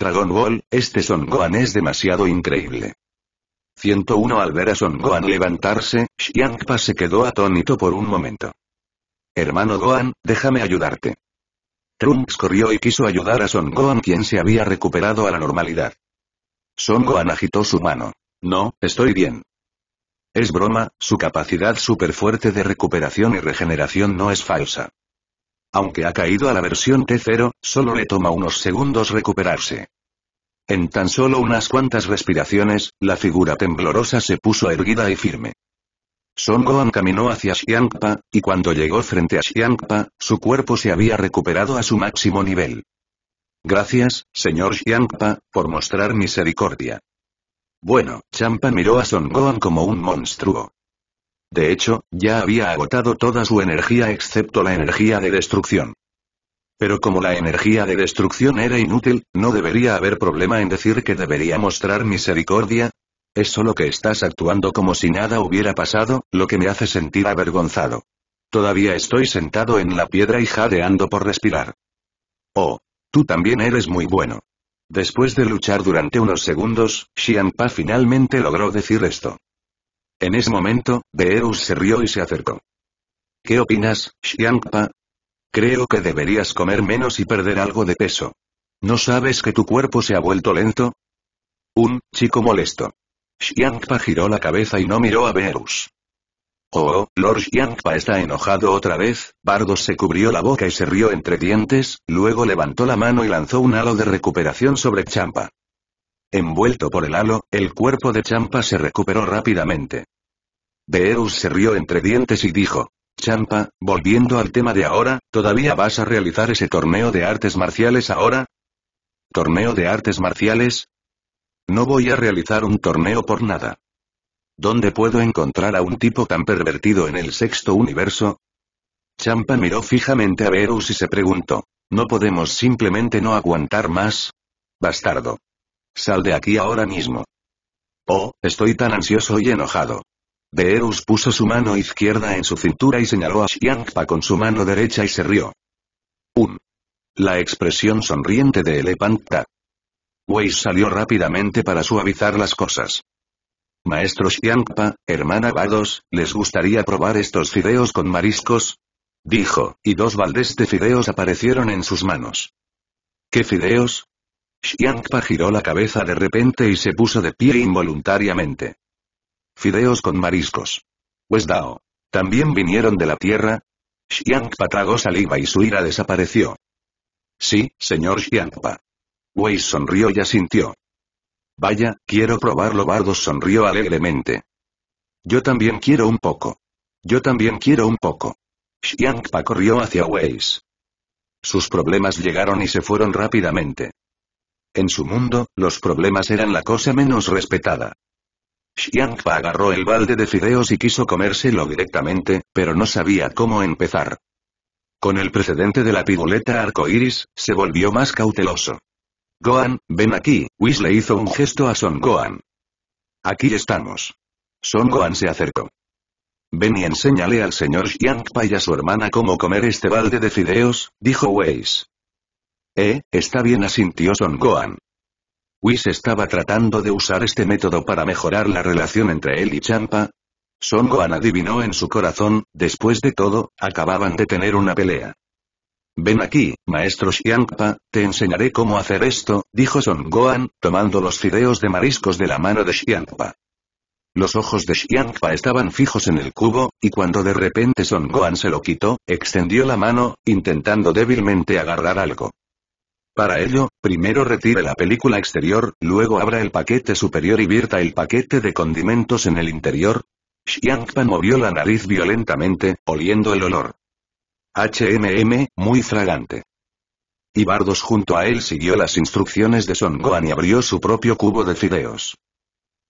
Dragon Ball, este Son Gohan es demasiado increíble. 101 Al ver a Son Gohan levantarse, Xiangpa se quedó atónito por un momento. Hermano Gohan, déjame ayudarte. Trunks corrió y quiso ayudar a Son Gohan quien se había recuperado a la normalidad. Son Gohan agitó su mano. No, estoy bien. Es broma, su capacidad súper fuerte de recuperación y regeneración no es falsa. Aunque ha caído a la versión T0, solo le toma unos segundos recuperarse. En tan solo unas cuantas respiraciones, la figura temblorosa se puso erguida y firme. Son Gohan caminó hacia Xiangpa, y cuando llegó frente a Xiangpa, su cuerpo se había recuperado a su máximo nivel. Gracias, señor Xiangpa, por mostrar misericordia. Bueno, Champa miró a Son Gohan como un monstruo. De hecho, ya había agotado toda su energía excepto la energía de destrucción. Pero como la energía de destrucción era inútil, no debería haber problema en decir que debería mostrar misericordia. Es solo que estás actuando como si nada hubiera pasado, lo que me hace sentir avergonzado. Todavía estoy sentado en la piedra y jadeando por respirar. Oh. Tú también eres muy bueno. Después de luchar durante unos segundos, Xianpa finalmente logró decir esto. En ese momento, Beerus se rió y se acercó. ¿Qué opinas, Xiangpa? Creo que deberías comer menos y perder algo de peso. ¿No sabes que tu cuerpo se ha vuelto lento? Un chico molesto. Xiangpa giró la cabeza y no miró a Beerus. Oh, Lord Xiangpa está enojado otra vez, bardo se cubrió la boca y se rió entre dientes, luego levantó la mano y lanzó un halo de recuperación sobre Champa. Envuelto por el halo, el cuerpo de Champa se recuperó rápidamente. Beerus se rió entre dientes y dijo, Champa, volviendo al tema de ahora, ¿todavía vas a realizar ese torneo de artes marciales ahora? ¿Torneo de artes marciales? No voy a realizar un torneo por nada. ¿Dónde puedo encontrar a un tipo tan pervertido en el sexto universo? Champa miró fijamente a Beerus y se preguntó. ¿No podemos simplemente no aguantar más? Bastardo. Sal de aquí ahora mismo. Oh, estoy tan ansioso y enojado. Beerus puso su mano izquierda en su cintura y señaló a Xiangpa con su mano derecha y se rió. Un. La expresión sonriente de Elepanta. Wei salió rápidamente para suavizar las cosas. Maestro Xiangpa, hermana Vados, ¿les gustaría probar estos fideos con mariscos? Dijo, y dos baldes de fideos aparecieron en sus manos. ¿Qué fideos? Xiangpa giró la cabeza de repente y se puso de pie involuntariamente. Fideos con mariscos. Pues ¿También vinieron de la tierra? Xiangpa tragó saliva y su ira desapareció. Sí, señor Xiangpa. Wei sonrió y asintió. Vaya, quiero probarlo. Bardos sonrió alegremente. Yo también quiero un poco. Yo también quiero un poco. Xiangpa corrió hacia Weiss. Sus problemas llegaron y se fueron rápidamente. En su mundo, los problemas eran la cosa menos respetada. Xiangpa agarró el balde de fideos y quiso comérselo directamente, pero no sabía cómo empezar. Con el precedente de la piruleta arcoiris, se volvió más cauteloso. Gohan, ven aquí, Whis le hizo un gesto a Son Gohan. Aquí estamos. Son Gohan se acercó. Ven y enséñale al señor Xiangpa y a su hermana cómo comer este balde de fideos, dijo Weiss. Eh, está bien asintió Son Gohan. Whis estaba tratando de usar este método para mejorar la relación entre él y Champa. Son Gohan adivinó en su corazón, después de todo, acababan de tener una pelea. Ven aquí, maestro Xiangpa, te enseñaré cómo hacer esto, dijo Son Gohan, tomando los fideos de mariscos de la mano de Xiangpa. Los ojos de Xiangpa estaban fijos en el cubo, y cuando de repente Son Gohan se lo quitó, extendió la mano, intentando débilmente agarrar algo. Para ello, primero retire la película exterior, luego abra el paquete superior y vierta el paquete de condimentos en el interior. Xiangpan movió la nariz violentamente, oliendo el olor. HMM, muy fragante. Y Bardos junto a él siguió las instrucciones de Son Gohan y abrió su propio cubo de fideos.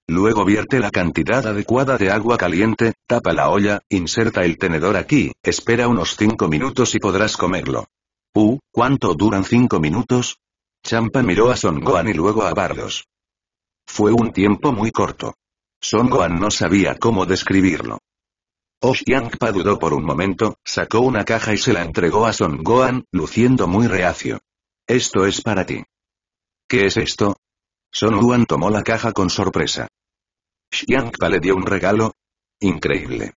Luego vierte la cantidad adecuada de agua caliente, tapa la olla, inserta el tenedor aquí, espera unos 5 minutos y podrás comerlo. Uh, ¿cuánto duran cinco minutos? Champa miró a Son Gohan y luego a Bardos. Fue un tiempo muy corto. Son Gohan no sabía cómo describirlo. Oh, Xiangpa dudó por un momento, sacó una caja y se la entregó a Son Gohan, luciendo muy reacio. Esto es para ti. ¿Qué es esto? Son Gohan tomó la caja con sorpresa. Xiangpa le dio un regalo. Increíble.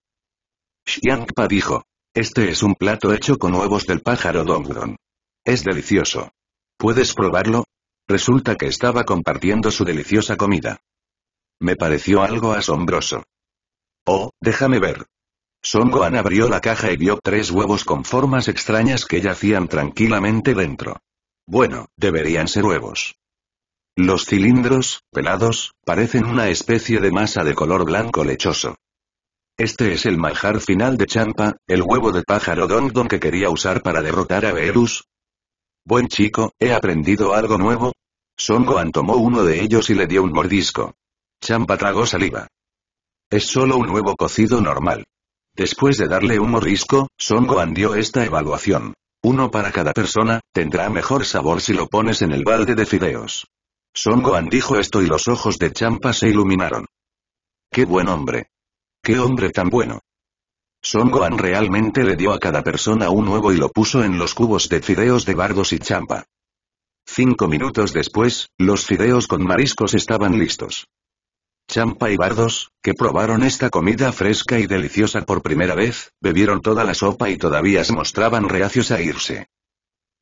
Xiangpa dijo, este es un plato hecho con huevos del pájaro Dongdong. Es delicioso. ¿Puedes probarlo? Resulta que estaba compartiendo su deliciosa comida. Me pareció algo asombroso. Oh, déjame ver. Son Gohan abrió la caja y vio tres huevos con formas extrañas que yacían tranquilamente dentro. Bueno, deberían ser huevos. Los cilindros, pelados, parecen una especie de masa de color blanco lechoso. Este es el manjar final de Champa, el huevo de pájaro don que quería usar para derrotar a Beerus. Buen chico, he aprendido algo nuevo. Son Gohan tomó uno de ellos y le dio un mordisco. Champa tragó saliva. Es solo un huevo cocido normal. Después de darle un mordisco, Son Gohan dio esta evaluación. Uno para cada persona, tendrá mejor sabor si lo pones en el balde de fideos. Son Gohan dijo esto y los ojos de Champa se iluminaron. ¡Qué buen hombre! ¡Qué hombre tan bueno! Son Gohan realmente le dio a cada persona un huevo y lo puso en los cubos de fideos de bardos y champa. Cinco minutos después, los fideos con mariscos estaban listos. Champa y Bardos, que probaron esta comida fresca y deliciosa por primera vez, bebieron toda la sopa y todavía se mostraban reacios a irse.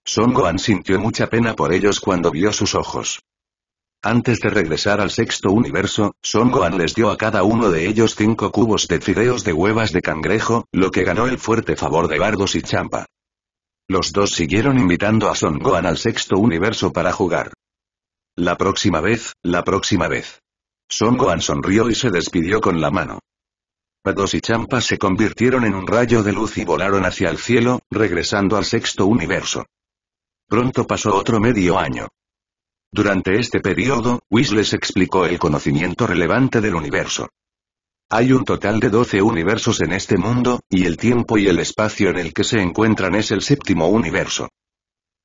Son Gohan sintió mucha pena por ellos cuando vio sus ojos. Antes de regresar al sexto universo, Son Gohan les dio a cada uno de ellos cinco cubos de fideos de huevas de cangrejo, lo que ganó el fuerte favor de Bardos y Champa. Los dos siguieron invitando a Son Gohan al sexto universo para jugar. La próxima vez, la próxima vez. Son Gohan sonrió y se despidió con la mano. Bardos y Champa se convirtieron en un rayo de luz y volaron hacia el cielo, regresando al sexto universo. Pronto pasó otro medio año. Durante este periodo, les explicó el conocimiento relevante del universo. Hay un total de 12 universos en este mundo, y el tiempo y el espacio en el que se encuentran es el séptimo universo.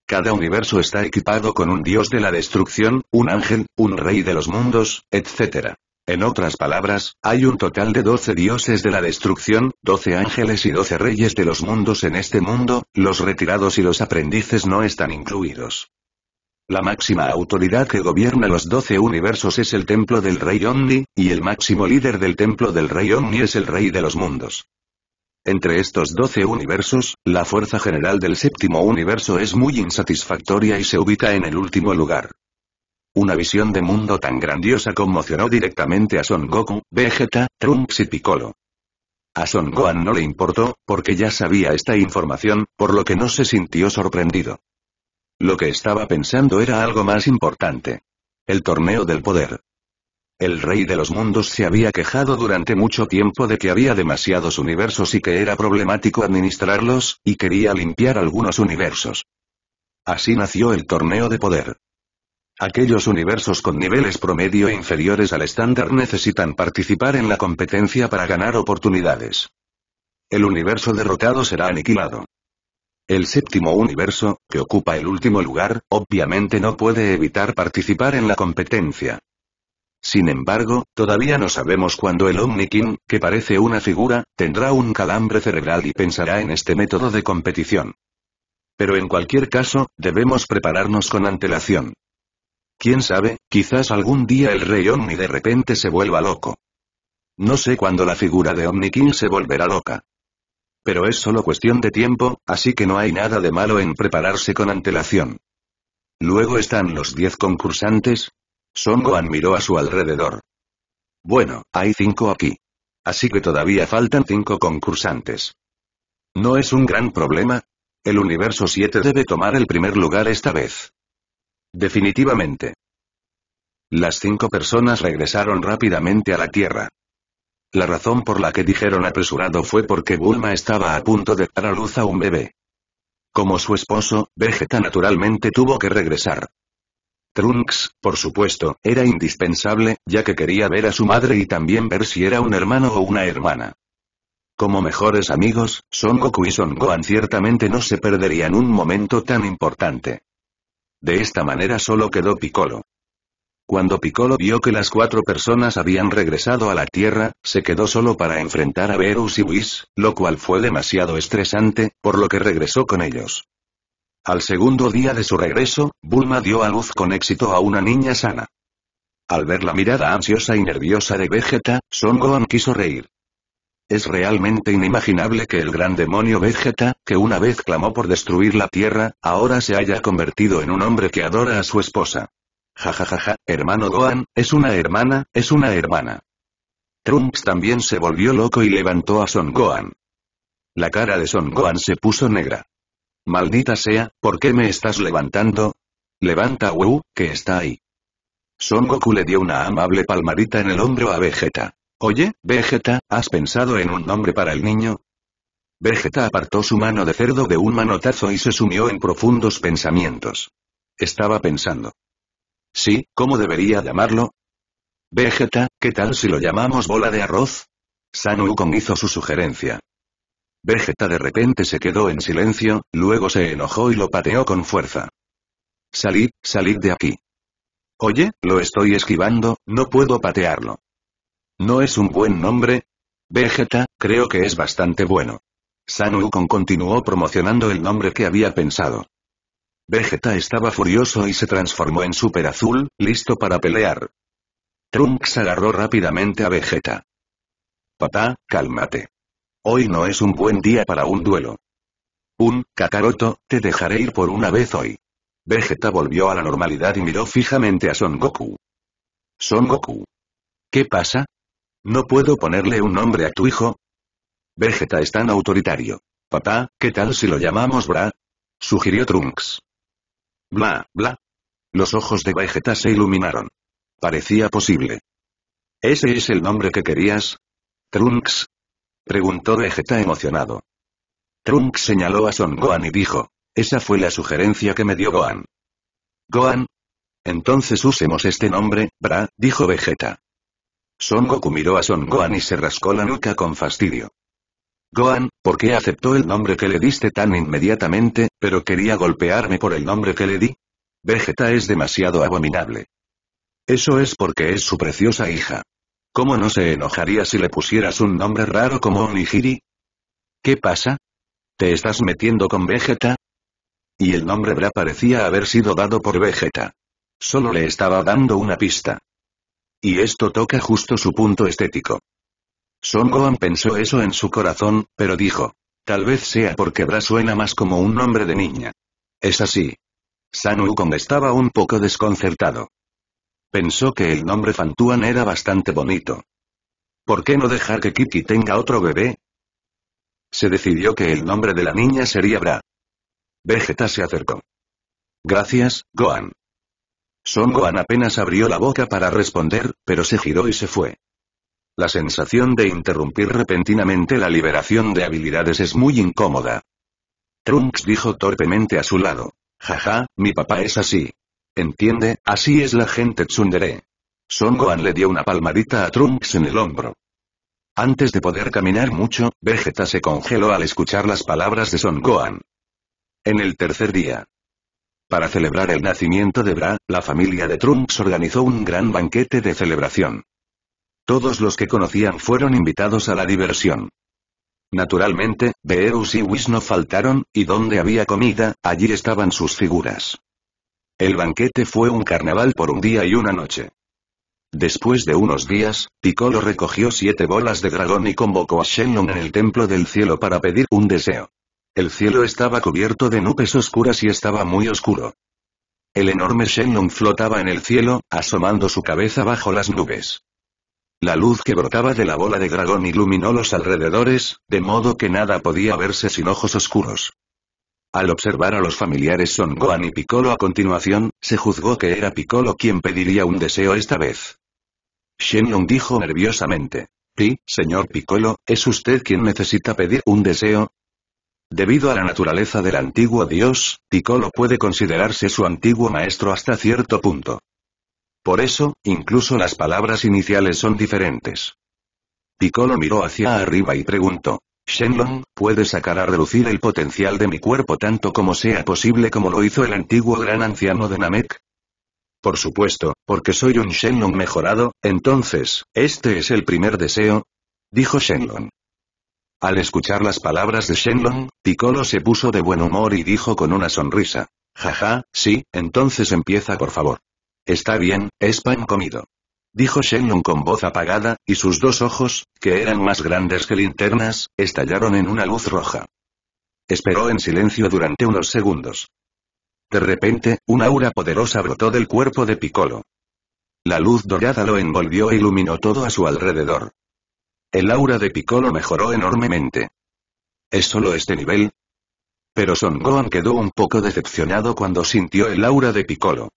Cada universo está equipado con un dios de la destrucción, un ángel, un rey de los mundos, etc. En otras palabras, hay un total de 12 dioses de la destrucción, 12 ángeles y 12 reyes de los mundos en este mundo, los retirados y los aprendices no están incluidos. La máxima autoridad que gobierna los doce universos es el templo del rey Omni, y el máximo líder del templo del rey Omni es el rey de los mundos. Entre estos doce universos, la fuerza general del séptimo universo es muy insatisfactoria y se ubica en el último lugar. Una visión de mundo tan grandiosa conmocionó directamente a Son Goku, Vegeta, Trunks y Piccolo. A Son Gohan no le importó, porque ya sabía esta información, por lo que no se sintió sorprendido. Lo que estaba pensando era algo más importante. El torneo del poder. El rey de los mundos se había quejado durante mucho tiempo de que había demasiados universos y que era problemático administrarlos, y quería limpiar algunos universos. Así nació el torneo de poder. Aquellos universos con niveles promedio e inferiores al estándar necesitan participar en la competencia para ganar oportunidades. El universo derrotado será aniquilado. El séptimo universo, que ocupa el último lugar, obviamente no puede evitar participar en la competencia. Sin embargo, todavía no sabemos cuándo el Omnikin, que parece una figura, tendrá un calambre cerebral y pensará en este método de competición. Pero en cualquier caso, debemos prepararnos con antelación. Quién sabe, quizás algún día el rey Omni de repente se vuelva loco. No sé cuándo la figura de Omnikin se volverá loca. Pero es solo cuestión de tiempo, así que no hay nada de malo en prepararse con antelación. Luego están los diez concursantes. Gohan miró a su alrededor. Bueno, hay cinco aquí. Así que todavía faltan cinco concursantes. No es un gran problema. El universo 7 debe tomar el primer lugar esta vez. Definitivamente. Las cinco personas regresaron rápidamente a la Tierra. La razón por la que dijeron apresurado fue porque Bulma estaba a punto de dar a luz a un bebé. Como su esposo, Vegeta naturalmente tuvo que regresar. Trunks, por supuesto, era indispensable, ya que quería ver a su madre y también ver si era un hermano o una hermana. Como mejores amigos, Son Goku y Son Gohan ciertamente no se perderían un momento tan importante. De esta manera solo quedó Piccolo. Cuando Piccolo vio que las cuatro personas habían regresado a la Tierra, se quedó solo para enfrentar a Verus y Whis, lo cual fue demasiado estresante, por lo que regresó con ellos. Al segundo día de su regreso, Bulma dio a luz con éxito a una niña sana. Al ver la mirada ansiosa y nerviosa de Vegeta, Son Gohan quiso reír. Es realmente inimaginable que el gran demonio Vegeta, que una vez clamó por destruir la Tierra, ahora se haya convertido en un hombre que adora a su esposa. Jajajaja, hermano Gohan, es una hermana, es una hermana. Trunks también se volvió loco y levantó a Son Gohan. La cara de Son Gohan se puso negra. Maldita sea, ¿por qué me estás levantando? Levanta Wu, que está ahí. Son Goku le dio una amable palmadita en el hombro a Vegeta. Oye, Vegeta, ¿has pensado en un nombre para el niño? Vegeta apartó su mano de cerdo de un manotazo y se sumió en profundos pensamientos. Estaba pensando. Sí, ¿cómo debería llamarlo? Vegeta, ¿qué tal si lo llamamos bola de arroz? Sanu hizo su sugerencia. Vegeta de repente se quedó en silencio, luego se enojó y lo pateó con fuerza. Salid, salid de aquí. Oye, lo estoy esquivando, no puedo patearlo. ¿No es un buen nombre? Vegeta, creo que es bastante bueno. San continuó promocionando el nombre que había pensado. Vegeta estaba furioso y se transformó en Super Azul, listo para pelear. Trunks agarró rápidamente a Vegeta. Papá, cálmate. Hoy no es un buen día para un duelo. Un, Kakaroto, te dejaré ir por una vez hoy. Vegeta volvió a la normalidad y miró fijamente a Son Goku. Son Goku. ¿Qué pasa? ¿No puedo ponerle un nombre a tu hijo? Vegeta es tan autoritario. Papá, ¿qué tal si lo llamamos Bra? Sugirió Trunks. Bla, bla. Los ojos de Vegeta se iluminaron. Parecía posible. ¿Ese es el nombre que querías? Trunks. Preguntó Vegeta emocionado. Trunks señaló a Son Gohan y dijo, esa fue la sugerencia que me dio Gohan. Gohan. Entonces usemos este nombre, Bra, dijo Vegeta. Son Goku miró a Son Gohan y se rascó la nuca con fastidio. Gohan, ¿por qué aceptó el nombre que le diste tan inmediatamente, pero quería golpearme por el nombre que le di? Vegeta es demasiado abominable. Eso es porque es su preciosa hija. ¿Cómo no se enojaría si le pusieras un nombre raro como Onigiri? ¿Qué pasa? ¿Te estás metiendo con Vegeta? Y el nombre Bra parecía haber sido dado por Vegeta. Solo le estaba dando una pista. Y esto toca justo su punto estético. Son Gohan pensó eso en su corazón, pero dijo. Tal vez sea porque Bra suena más como un nombre de niña. Es así. San Wukong estaba un poco desconcertado. Pensó que el nombre Fantuan era bastante bonito. ¿Por qué no dejar que Kiki tenga otro bebé? Se decidió que el nombre de la niña sería Bra. Vegeta se acercó. Gracias, Gohan. Son Gohan apenas abrió la boca para responder, pero se giró y se fue. La sensación de interrumpir repentinamente la liberación de habilidades es muy incómoda. Trunks dijo torpemente a su lado. Jaja, mi papá es así. Entiende, así es la gente tsundere. Son Gohan le dio una palmadita a Trunks en el hombro. Antes de poder caminar mucho, Vegeta se congeló al escuchar las palabras de Son Gohan. En el tercer día. Para celebrar el nacimiento de Bra, la familia de Trunks organizó un gran banquete de celebración. Todos los que conocían fueron invitados a la diversión. Naturalmente, Beerus y Whis no faltaron, y donde había comida, allí estaban sus figuras. El banquete fue un carnaval por un día y una noche. Después de unos días, Piccolo recogió siete bolas de dragón y convocó a Shenlong en el templo del cielo para pedir un deseo. El cielo estaba cubierto de nubes oscuras y estaba muy oscuro. El enorme Shenlong flotaba en el cielo, asomando su cabeza bajo las nubes. La luz que brotaba de la bola de dragón iluminó los alrededores, de modo que nada podía verse sin ojos oscuros. Al observar a los familiares Son Gohan y Piccolo a continuación, se juzgó que era Piccolo quien pediría un deseo esta vez. Shenlong dijo nerviosamente. Pi, señor Piccolo, ¿es usted quien necesita pedir un deseo? Debido a la naturaleza del antiguo dios, Piccolo puede considerarse su antiguo maestro hasta cierto punto. Por eso, incluso las palabras iniciales son diferentes. Piccolo miró hacia arriba y preguntó. Shenlong, ¿puedes sacar a relucir el potencial de mi cuerpo tanto como sea posible como lo hizo el antiguo gran anciano de Namek? Por supuesto, porque soy un Shenlong mejorado, entonces, ¿este es el primer deseo? Dijo Shenlong. Al escuchar las palabras de Shenlong, Piccolo se puso de buen humor y dijo con una sonrisa. Jaja, sí, entonces empieza por favor. Está bien, es pan comido. Dijo Shenlong con voz apagada, y sus dos ojos, que eran más grandes que linternas, estallaron en una luz roja. Esperó en silencio durante unos segundos. De repente, un aura poderosa brotó del cuerpo de Piccolo. La luz dorada lo envolvió e iluminó todo a su alrededor. El aura de Piccolo mejoró enormemente. ¿Es solo este nivel? Pero Son Gohan quedó un poco decepcionado cuando sintió el aura de Piccolo.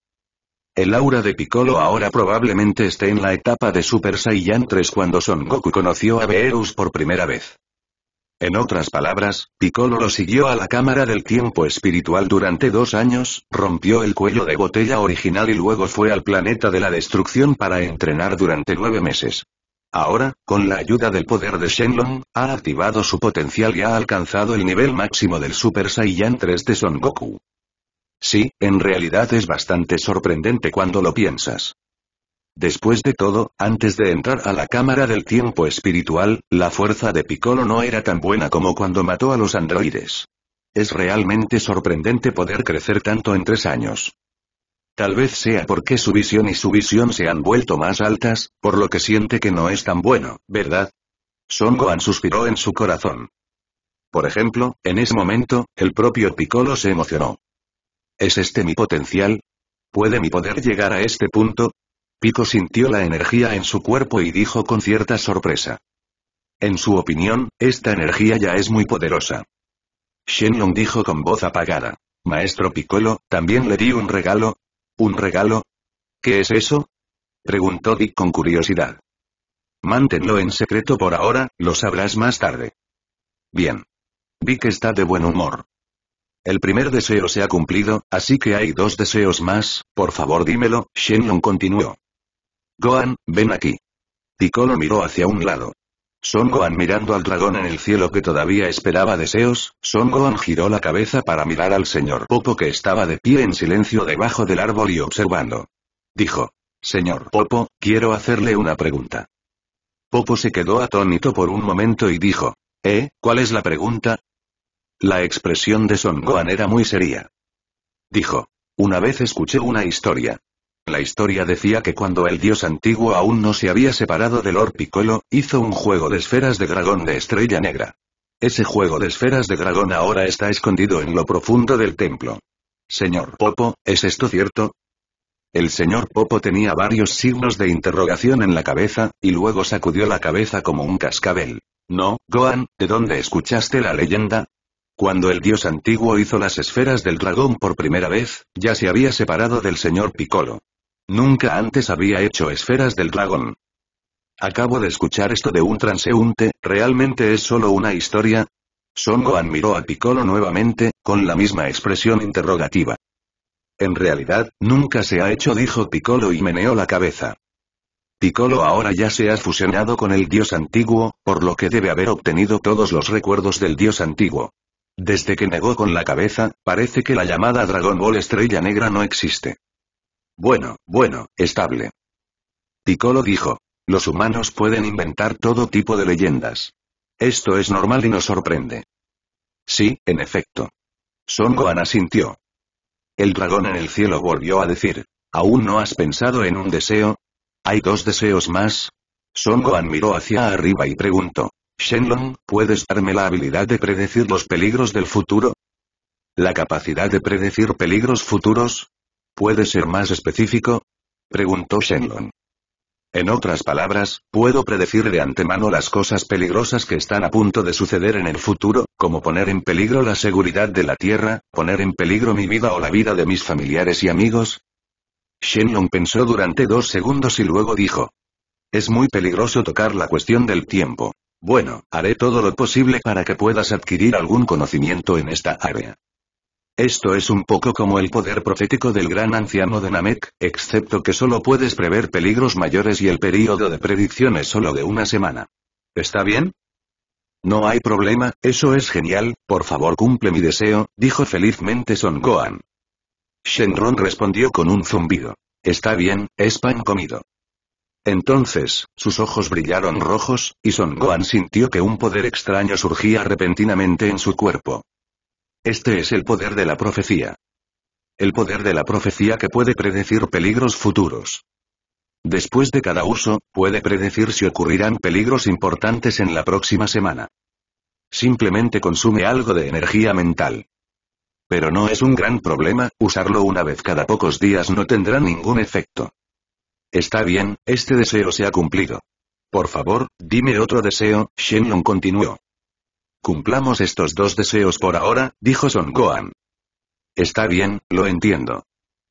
El aura de Piccolo ahora probablemente esté en la etapa de Super Saiyan 3 cuando Son Goku conoció a Beerus por primera vez. En otras palabras, Piccolo lo siguió a la cámara del tiempo espiritual durante dos años, rompió el cuello de botella original y luego fue al planeta de la destrucción para entrenar durante nueve meses. Ahora, con la ayuda del poder de Shenlong, ha activado su potencial y ha alcanzado el nivel máximo del Super Saiyan 3 de Son Goku. Sí, en realidad es bastante sorprendente cuando lo piensas. Después de todo, antes de entrar a la cámara del tiempo espiritual, la fuerza de Piccolo no era tan buena como cuando mató a los androides. Es realmente sorprendente poder crecer tanto en tres años. Tal vez sea porque su visión y su visión se han vuelto más altas, por lo que siente que no es tan bueno, ¿verdad? Son Gohan suspiró en su corazón. Por ejemplo, en ese momento, el propio Piccolo se emocionó. ¿Es este mi potencial? ¿Puede mi poder llegar a este punto? Pico sintió la energía en su cuerpo y dijo con cierta sorpresa. En su opinión, esta energía ya es muy poderosa. Shenlong dijo con voz apagada. Maestro Piccolo, también le di un regalo. ¿Un regalo? ¿Qué es eso? Preguntó Dick con curiosidad. «Mántenlo en secreto por ahora, lo sabrás más tarde. Bien. Vic está de buen humor. El primer deseo se ha cumplido, así que hay dos deseos más, por favor dímelo, Shenlong continuó. Goan, ven aquí. lo miró hacia un lado. Son Gohan mirando al dragón en el cielo que todavía esperaba deseos, Son Goan giró la cabeza para mirar al señor Popo que estaba de pie en silencio debajo del árbol y observando. Dijo. Señor Popo, quiero hacerle una pregunta. Popo se quedó atónito por un momento y dijo. ¿Eh? ¿Cuál es la pregunta? La expresión de Son Goan era muy seria. Dijo. Una vez escuché una historia. La historia decía que cuando el dios antiguo aún no se había separado del Lord hizo un juego de esferas de dragón de estrella negra. Ese juego de esferas de dragón ahora está escondido en lo profundo del templo. Señor Popo, ¿es esto cierto? El señor Popo tenía varios signos de interrogación en la cabeza, y luego sacudió la cabeza como un cascabel. No, Goan, ¿de dónde escuchaste la leyenda? Cuando el dios antiguo hizo las esferas del dragón por primera vez, ya se había separado del señor Piccolo. Nunca antes había hecho esferas del dragón. Acabo de escuchar esto de un transeúnte, ¿realmente es solo una historia? Son admiró a Piccolo nuevamente, con la misma expresión interrogativa. En realidad, nunca se ha hecho dijo Piccolo y meneó la cabeza. Piccolo ahora ya se ha fusionado con el dios antiguo, por lo que debe haber obtenido todos los recuerdos del dios antiguo. Desde que negó con la cabeza, parece que la llamada Dragon Ball Estrella Negra no existe. Bueno, bueno, estable. Piccolo dijo. Los humanos pueden inventar todo tipo de leyendas. Esto es normal y nos sorprende. Sí, en efecto. Son Gohan asintió. El dragón en el cielo volvió a decir. ¿Aún no has pensado en un deseo? Hay dos deseos más, Son Gohan miró hacia arriba y preguntó. Shenlong, ¿puedes darme la habilidad de predecir los peligros del futuro? ¿La capacidad de predecir peligros futuros? ¿Puede ser más específico? Preguntó Shenlong. En otras palabras, ¿puedo predecir de antemano las cosas peligrosas que están a punto de suceder en el futuro, como poner en peligro la seguridad de la Tierra, poner en peligro mi vida o la vida de mis familiares y amigos? Shenlong pensó durante dos segundos y luego dijo. Es muy peligroso tocar la cuestión del tiempo. Bueno, haré todo lo posible para que puedas adquirir algún conocimiento en esta área. Esto es un poco como el poder profético del gran anciano de Namek, excepto que solo puedes prever peligros mayores y el período de predicción es solo de una semana. ¿Está bien? No hay problema, eso es genial, por favor cumple mi deseo, dijo felizmente Son Gohan. Shenron respondió con un zumbido. Está bien, es pan comido. Entonces, sus ojos brillaron rojos, y Son Gohan sintió que un poder extraño surgía repentinamente en su cuerpo. Este es el poder de la profecía. El poder de la profecía que puede predecir peligros futuros. Después de cada uso, puede predecir si ocurrirán peligros importantes en la próxima semana. Simplemente consume algo de energía mental. Pero no es un gran problema, usarlo una vez cada pocos días no tendrá ningún efecto. Está bien, este deseo se ha cumplido. Por favor, dime otro deseo, Shenlong continuó. Cumplamos estos dos deseos por ahora, dijo Son Gohan. Está bien, lo entiendo.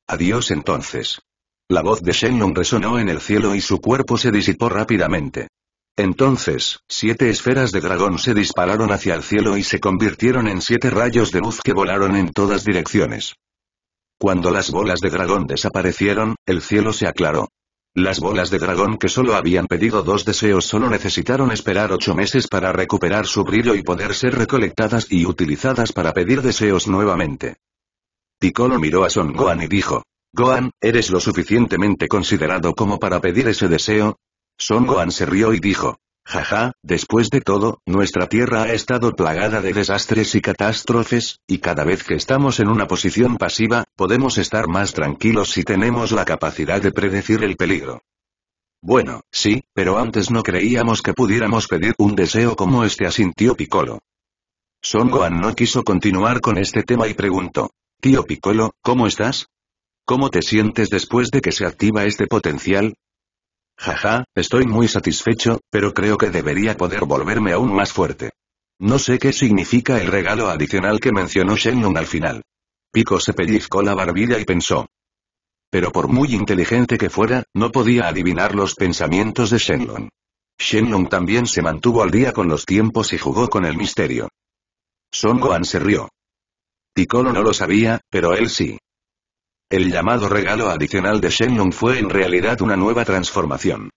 Adiós entonces. La voz de Shenlong resonó en el cielo y su cuerpo se disipó rápidamente. Entonces, siete esferas de dragón se dispararon hacia el cielo y se convirtieron en siete rayos de luz que volaron en todas direcciones. Cuando las bolas de dragón desaparecieron, el cielo se aclaró. Las bolas de dragón que solo habían pedido dos deseos solo necesitaron esperar ocho meses para recuperar su brillo y poder ser recolectadas y utilizadas para pedir deseos nuevamente. Piccolo miró a Son Gohan y dijo, "Goan, ¿eres lo suficientemente considerado como para pedir ese deseo? Son Gohan se rió y dijo, Jaja, después de todo, nuestra tierra ha estado plagada de desastres y catástrofes, y cada vez que estamos en una posición pasiva, podemos estar más tranquilos si tenemos la capacidad de predecir el peligro. Bueno, sí, pero antes no creíamos que pudiéramos pedir un deseo como este asintió Piccolo. Son Gohan no quiso continuar con este tema y preguntó. Tío Piccolo, ¿cómo estás? ¿Cómo te sientes después de que se activa este potencial? Jaja, estoy muy satisfecho, pero creo que debería poder volverme aún más fuerte. No sé qué significa el regalo adicional que mencionó Shenlong al final. Pico se pellizcó la barbilla y pensó. Pero por muy inteligente que fuera, no podía adivinar los pensamientos de Shenlong. Shenlong también se mantuvo al día con los tiempos y jugó con el misterio. Son Gohan se rió. Piccolo no lo sabía, pero él sí. El llamado regalo adicional de Shenlong fue en realidad una nueva transformación.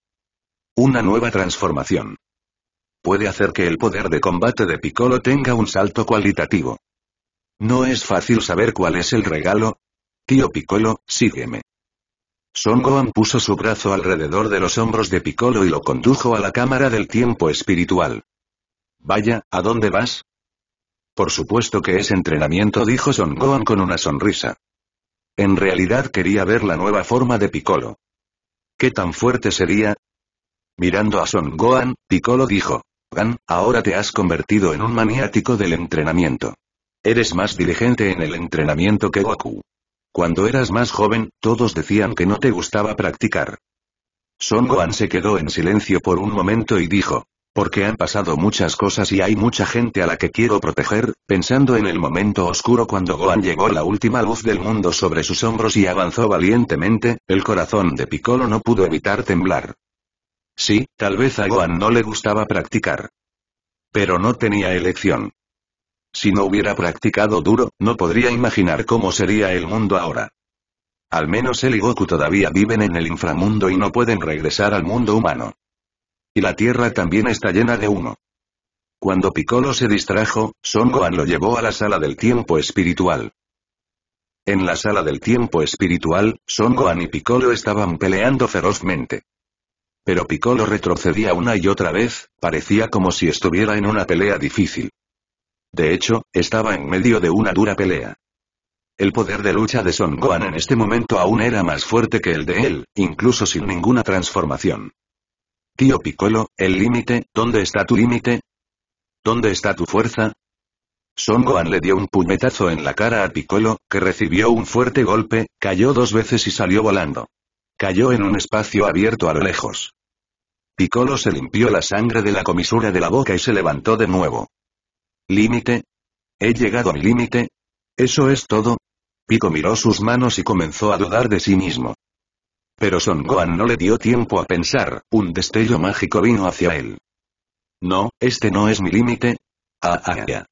Una nueva transformación. Puede hacer que el poder de combate de Piccolo tenga un salto cualitativo. No es fácil saber cuál es el regalo. Tío Piccolo, sígueme. Son Gohan puso su brazo alrededor de los hombros de Piccolo y lo condujo a la cámara del tiempo espiritual. Vaya, ¿a dónde vas? Por supuesto que es entrenamiento, dijo Son Gohan con una sonrisa. En realidad quería ver la nueva forma de Piccolo. ¿Qué tan fuerte sería? Mirando a Son Gohan, Piccolo dijo. Gan, ahora te has convertido en un maniático del entrenamiento. Eres más diligente en el entrenamiento que Goku. Cuando eras más joven, todos decían que no te gustaba practicar. Son Gohan se quedó en silencio por un momento y dijo, porque han pasado muchas cosas y hay mucha gente a la que quiero proteger, pensando en el momento oscuro cuando Gohan llegó la última luz del mundo sobre sus hombros y avanzó valientemente, el corazón de Piccolo no pudo evitar temblar. Sí, tal vez a Gohan no le gustaba practicar. Pero no tenía elección. Si no hubiera practicado duro, no podría imaginar cómo sería el mundo ahora. Al menos él y Goku todavía viven en el inframundo y no pueden regresar al mundo humano. Y la tierra también está llena de humo. Cuando Piccolo se distrajo, Son Gohan lo llevó a la sala del tiempo espiritual. En la sala del tiempo espiritual, Son Gohan y Piccolo estaban peleando ferozmente. Pero Piccolo retrocedía una y otra vez, parecía como si estuviera en una pelea difícil. De hecho, estaba en medio de una dura pelea. El poder de lucha de Son Gohan en este momento aún era más fuerte que el de él, incluso sin ninguna transformación. Tío Piccolo, el límite, ¿dónde está tu límite? ¿Dónde está tu fuerza? Son Gohan le dio un puñetazo en la cara a Piccolo, que recibió un fuerte golpe, cayó dos veces y salió volando. Cayó en un espacio abierto a lo lejos. Piccolo se limpió la sangre de la comisura de la boca y se levantó de nuevo. ¿Límite? ¿He llegado a mi límite? ¿Eso es todo? Pico miró sus manos y comenzó a dudar de sí mismo. Pero Son Gohan no le dio tiempo a pensar, un destello mágico vino hacia él. No, este no es mi límite. Ah, ah, ah.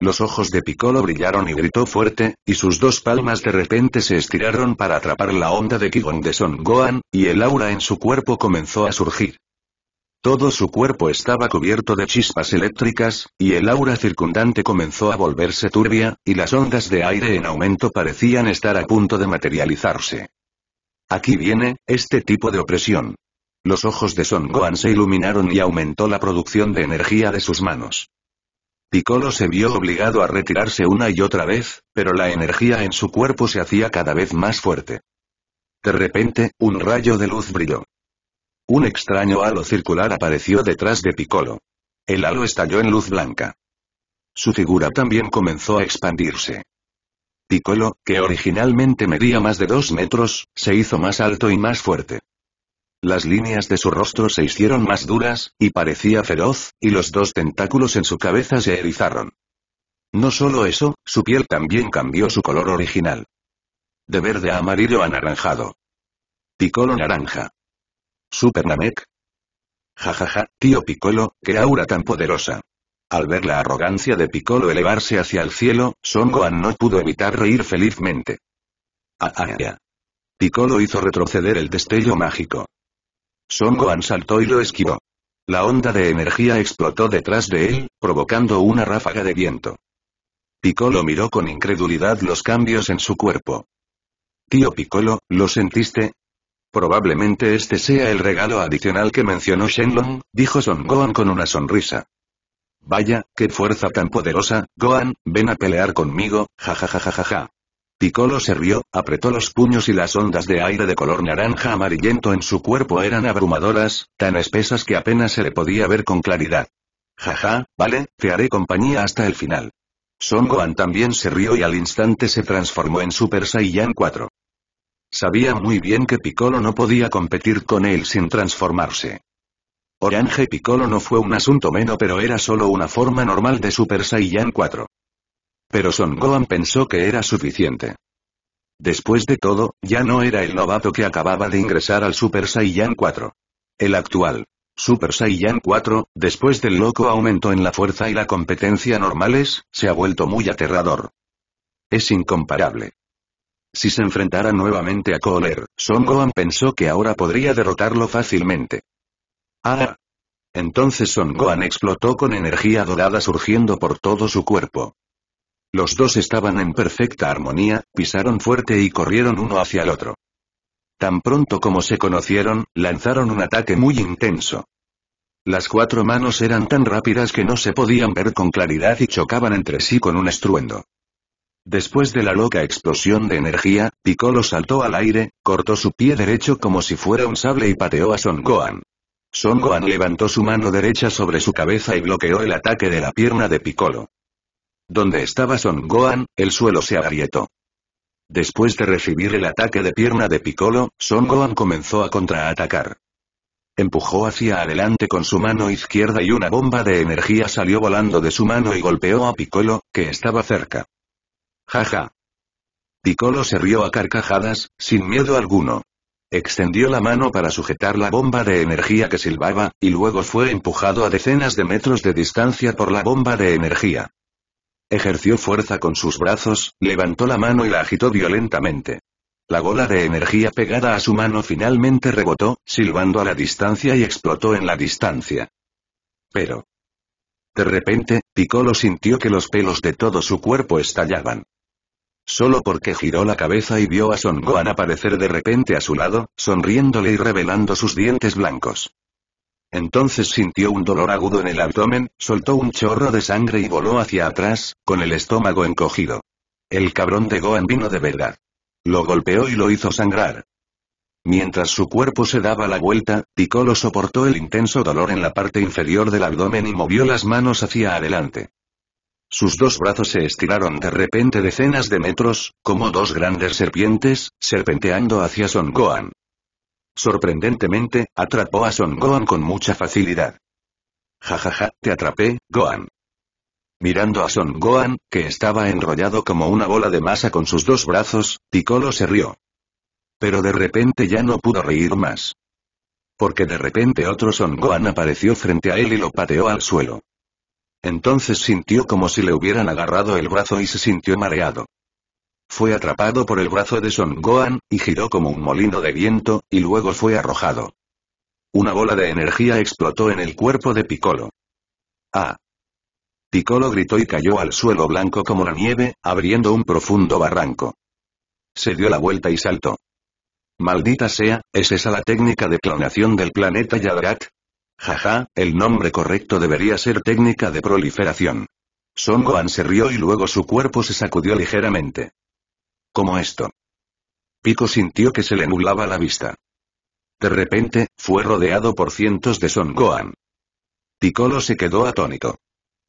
Los ojos de Piccolo brillaron y gritó fuerte, y sus dos palmas de repente se estiraron para atrapar la onda de Kigon de Son Gohan, y el aura en su cuerpo comenzó a surgir. Todo su cuerpo estaba cubierto de chispas eléctricas, y el aura circundante comenzó a volverse turbia, y las ondas de aire en aumento parecían estar a punto de materializarse. Aquí viene, este tipo de opresión. Los ojos de Son Gohan se iluminaron y aumentó la producción de energía de sus manos. Piccolo se vio obligado a retirarse una y otra vez, pero la energía en su cuerpo se hacía cada vez más fuerte. De repente, un rayo de luz brilló. Un extraño halo circular apareció detrás de Piccolo. El halo estalló en luz blanca. Su figura también comenzó a expandirse. Piccolo, que originalmente medía más de dos metros, se hizo más alto y más fuerte. Las líneas de su rostro se hicieron más duras, y parecía feroz, y los dos tentáculos en su cabeza se erizaron. No solo eso, su piel también cambió su color original. De verde a amarillo anaranjado. Piccolo naranja. Super Namek. Jajaja, ja, tío Piccolo, qué aura tan poderosa. Al ver la arrogancia de Piccolo elevarse hacia el cielo, Son Gohan no pudo evitar reír felizmente. Ah, ah, Piccolo hizo retroceder el destello mágico. Son Gohan saltó y lo esquivó. La onda de energía explotó detrás de él, provocando una ráfaga de viento. Piccolo miró con incredulidad los cambios en su cuerpo. Tío Piccolo, ¿lo sentiste? Probablemente este sea el regalo adicional que mencionó Shenlong, dijo Son Gohan con una sonrisa. Vaya, qué fuerza tan poderosa, Gohan, ven a pelear conmigo, jajajajaja. Piccolo se rió, apretó los puños y las ondas de aire de color naranja amarillento en su cuerpo eran abrumadoras, tan espesas que apenas se le podía ver con claridad. Jaja, vale, te haré compañía hasta el final. Son Gohan también se rió y al instante se transformó en Super Saiyan 4. Sabía muy bien que Piccolo no podía competir con él sin transformarse. Orange Piccolo no fue un asunto menos pero era solo una forma normal de Super Saiyan 4. Pero Son Gohan pensó que era suficiente. Después de todo, ya no era el novato que acababa de ingresar al Super Saiyan 4. El actual. Super Saiyan 4, después del loco aumento en la fuerza y la competencia normales, se ha vuelto muy aterrador. Es incomparable. Si se enfrentara nuevamente a Kohler, Son Gohan pensó que ahora podría derrotarlo fácilmente. ¡Ah! Entonces Son Gohan explotó con energía dorada surgiendo por todo su cuerpo. Los dos estaban en perfecta armonía, pisaron fuerte y corrieron uno hacia el otro. Tan pronto como se conocieron, lanzaron un ataque muy intenso. Las cuatro manos eran tan rápidas que no se podían ver con claridad y chocaban entre sí con un estruendo. Después de la loca explosión de energía, Piccolo saltó al aire, cortó su pie derecho como si fuera un sable y pateó a Son Gohan. Son Gohan levantó su mano derecha sobre su cabeza y bloqueó el ataque de la pierna de Piccolo. Donde estaba Son Gohan, el suelo se agrietó. Después de recibir el ataque de pierna de Piccolo, Son Gohan comenzó a contraatacar. Empujó hacia adelante con su mano izquierda y una bomba de energía salió volando de su mano y golpeó a Piccolo, que estaba cerca. Jaja. Ja. Piccolo se rió a carcajadas, sin miedo alguno. Extendió la mano para sujetar la bomba de energía que silbaba, y luego fue empujado a decenas de metros de distancia por la bomba de energía. Ejerció fuerza con sus brazos, levantó la mano y la agitó violentamente. La bola de energía pegada a su mano finalmente rebotó, silbando a la distancia y explotó en la distancia. Pero... De repente, Piccolo sintió que los pelos de todo su cuerpo estallaban. Solo porque giró la cabeza y vio a Son Gohan aparecer de repente a su lado, sonriéndole y revelando sus dientes blancos. Entonces sintió un dolor agudo en el abdomen, soltó un chorro de sangre y voló hacia atrás, con el estómago encogido. El cabrón de Gohan vino de verdad. Lo golpeó y lo hizo sangrar. Mientras su cuerpo se daba la vuelta, Ticolo soportó el intenso dolor en la parte inferior del abdomen y movió las manos hacia adelante. Sus dos brazos se estiraron de repente decenas de metros, como dos grandes serpientes, serpenteando hacia Son Gohan. Sorprendentemente, atrapó a Son Gohan con mucha facilidad. Jajaja, ja, ja, te atrapé, Gohan. Mirando a Son Gohan, que estaba enrollado como una bola de masa con sus dos brazos, Piccolo se rió. Pero de repente ya no pudo reír más. Porque de repente otro Son Gohan apareció frente a él y lo pateó al suelo. Entonces sintió como si le hubieran agarrado el brazo y se sintió mareado. Fue atrapado por el brazo de Son Gohan, y giró como un molino de viento, y luego fue arrojado. Una bola de energía explotó en el cuerpo de Piccolo. ¡Ah! Piccolo gritó y cayó al suelo blanco como la nieve, abriendo un profundo barranco. Se dio la vuelta y saltó. Maldita sea, ¿es esa la técnica de clonación del planeta Yadrat? Jaja, el nombre correcto debería ser técnica de proliferación. Son Gohan se rió y luego su cuerpo se sacudió ligeramente. ¿Cómo esto. Pico sintió que se le nublaba la vista. De repente, fue rodeado por cientos de Son Gohan. Piccolo se quedó atónito.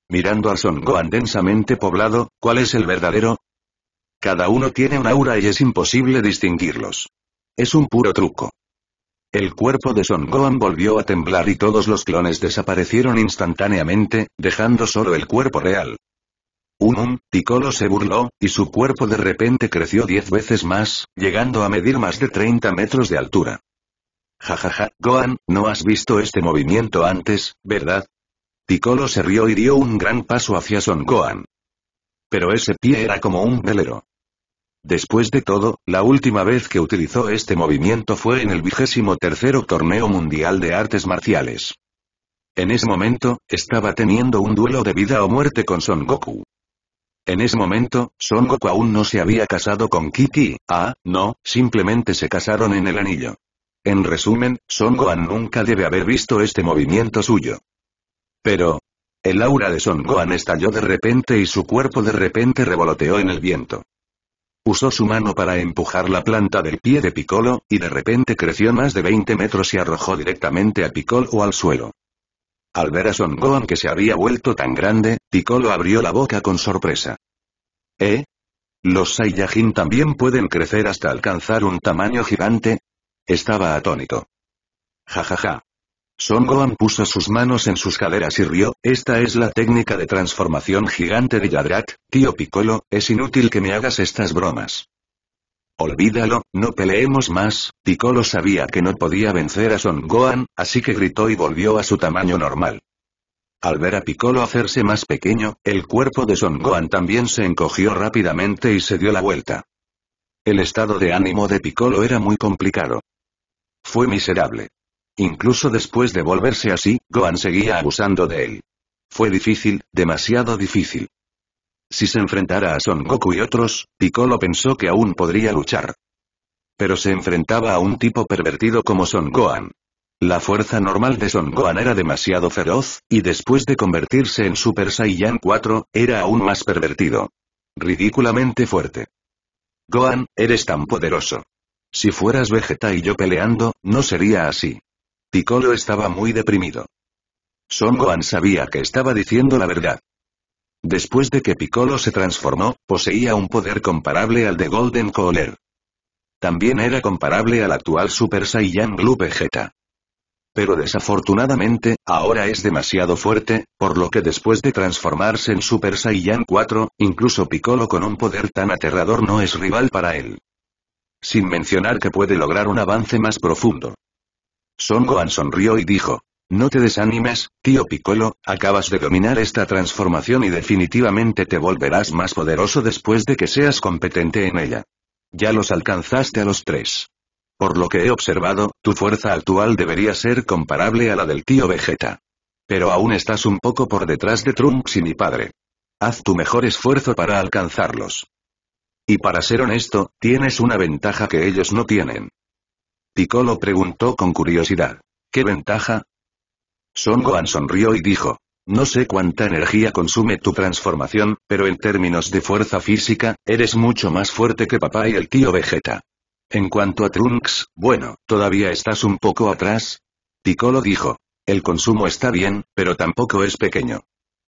Mirando al Son Gohan densamente poblado, ¿cuál es el verdadero? Cada uno tiene un aura y es imposible distinguirlos. Es un puro truco. El cuerpo de Son Gohan volvió a temblar y todos los clones desaparecieron instantáneamente, dejando solo el cuerpo real. Un un, se burló, y su cuerpo de repente creció diez veces más, llegando a medir más de 30 metros de altura. Jajaja, ja, Gohan, no has visto este movimiento antes, ¿verdad? Ticolo se rió y dio un gran paso hacia Son Gohan. Pero ese pie era como un velero. Después de todo, la última vez que utilizó este movimiento fue en el vigésimo tercero torneo mundial de artes marciales. En ese momento, estaba teniendo un duelo de vida o muerte con Son Goku. En ese momento, Son Goku aún no se había casado con Kiki, ah, no, simplemente se casaron en el anillo. En resumen, Son Gohan nunca debe haber visto este movimiento suyo. Pero... El aura de Son Gohan estalló de repente y su cuerpo de repente revoloteó en el viento. Usó su mano para empujar la planta del pie de Piccolo, y de repente creció más de 20 metros y arrojó directamente a Piccolo al suelo. Al ver a Son Gohan que se había vuelto tan grande, Piccolo abrió la boca con sorpresa. ¿Eh? ¿Los Saiyajin también pueden crecer hasta alcanzar un tamaño gigante? Estaba atónito. Ja ja ja. Son Gohan puso sus manos en sus caderas y rió, esta es la técnica de transformación gigante de Yadrat, tío Piccolo, es inútil que me hagas estas bromas. Olvídalo, no peleemos más, Piccolo sabía que no podía vencer a Son Gohan, así que gritó y volvió a su tamaño normal. Al ver a Piccolo hacerse más pequeño, el cuerpo de Son Gohan también se encogió rápidamente y se dio la vuelta. El estado de ánimo de Piccolo era muy complicado. Fue miserable. Incluso después de volverse así, Gohan seguía abusando de él. Fue difícil, demasiado difícil. Si se enfrentara a Son Goku y otros, Piccolo pensó que aún podría luchar. Pero se enfrentaba a un tipo pervertido como Son Gohan. La fuerza normal de Son Gohan era demasiado feroz, y después de convertirse en Super Saiyan 4, era aún más pervertido. Ridículamente fuerte. Gohan, eres tan poderoso. Si fueras Vegeta y yo peleando, no sería así. Piccolo estaba muy deprimido. Son Gohan sabía que estaba diciendo la verdad. Después de que Piccolo se transformó, poseía un poder comparable al de Golden Cooler. También era comparable al actual Super Saiyan Blue Vegeta. Pero desafortunadamente, ahora es demasiado fuerte, por lo que después de transformarse en Super Saiyan 4, incluso Piccolo con un poder tan aterrador no es rival para él. Sin mencionar que puede lograr un avance más profundo. Son Gohan sonrió y dijo. No te desanimes, tío Piccolo, acabas de dominar esta transformación y definitivamente te volverás más poderoso después de que seas competente en ella. Ya los alcanzaste a los tres. Por lo que he observado, tu fuerza actual debería ser comparable a la del tío Vegeta. Pero aún estás un poco por detrás de Trunks y mi padre. Haz tu mejor esfuerzo para alcanzarlos. Y para ser honesto, tienes una ventaja que ellos no tienen. Piccolo preguntó con curiosidad. ¿Qué ventaja? Son Gohan sonrió y dijo. No sé cuánta energía consume tu transformación, pero en términos de fuerza física, eres mucho más fuerte que papá y el tío Vegeta. En cuanto a Trunks, bueno, todavía estás un poco atrás. Piccolo dijo. El consumo está bien, pero tampoco es pequeño.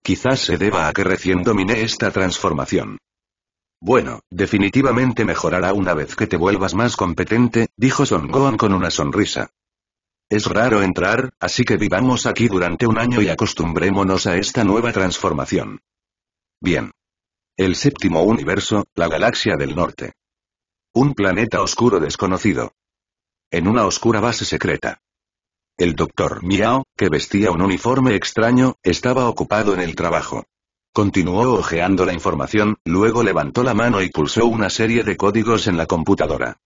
Quizás se deba a que recién dominé esta transformación. Bueno, definitivamente mejorará una vez que te vuelvas más competente, dijo Son Gohan con una sonrisa. Es raro entrar, así que vivamos aquí durante un año y acostumbrémonos a esta nueva transformación. Bien. El séptimo universo, la galaxia del norte. Un planeta oscuro desconocido. En una oscura base secreta. El doctor Miao, que vestía un uniforme extraño, estaba ocupado en el trabajo. Continuó hojeando la información, luego levantó la mano y pulsó una serie de códigos en la computadora.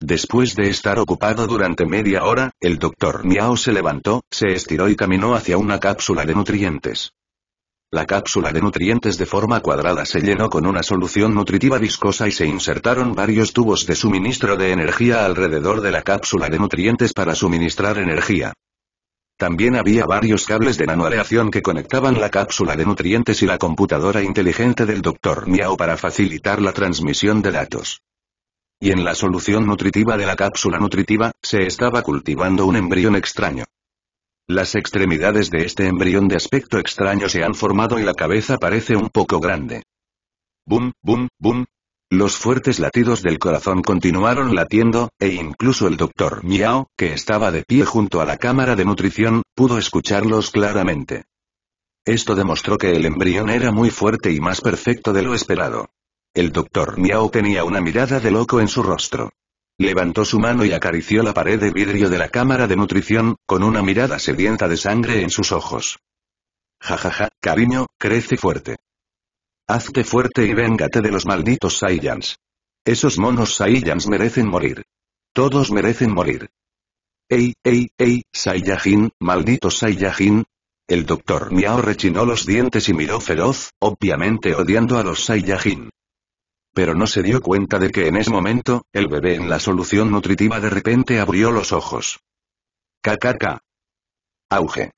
Después de estar ocupado durante media hora, el doctor Miao se levantó, se estiró y caminó hacia una cápsula de nutrientes. La cápsula de nutrientes de forma cuadrada se llenó con una solución nutritiva viscosa y se insertaron varios tubos de suministro de energía alrededor de la cápsula de nutrientes para suministrar energía. También había varios cables de nanoaleación que conectaban la cápsula de nutrientes y la computadora inteligente del Dr. Miao para facilitar la transmisión de datos. Y en la solución nutritiva de la cápsula nutritiva, se estaba cultivando un embrión extraño. Las extremidades de este embrión de aspecto extraño se han formado y la cabeza parece un poco grande. Bum, bum, bum, los fuertes latidos del corazón continuaron latiendo, e incluso el doctor Miao, que estaba de pie junto a la cámara de nutrición, pudo escucharlos claramente. Esto demostró que el embrión era muy fuerte y más perfecto de lo esperado. El doctor Miao tenía una mirada de loco en su rostro. Levantó su mano y acarició la pared de vidrio de la cámara de nutrición, con una mirada sedienta de sangre en sus ojos. Jajaja, ja, ja, cariño, crece fuerte. Hazte fuerte y véngate de los malditos Saiyans. Esos monos Saiyans merecen morir. Todos merecen morir. ¡Ey, ey, ey, Saiyajin, maldito Saiyajin! El doctor Miao rechinó los dientes y miró feroz, obviamente odiando a los Saiyajin. Pero no se dio cuenta de que en ese momento, el bebé en la solución nutritiva de repente abrió los ojos. KKK. Auge.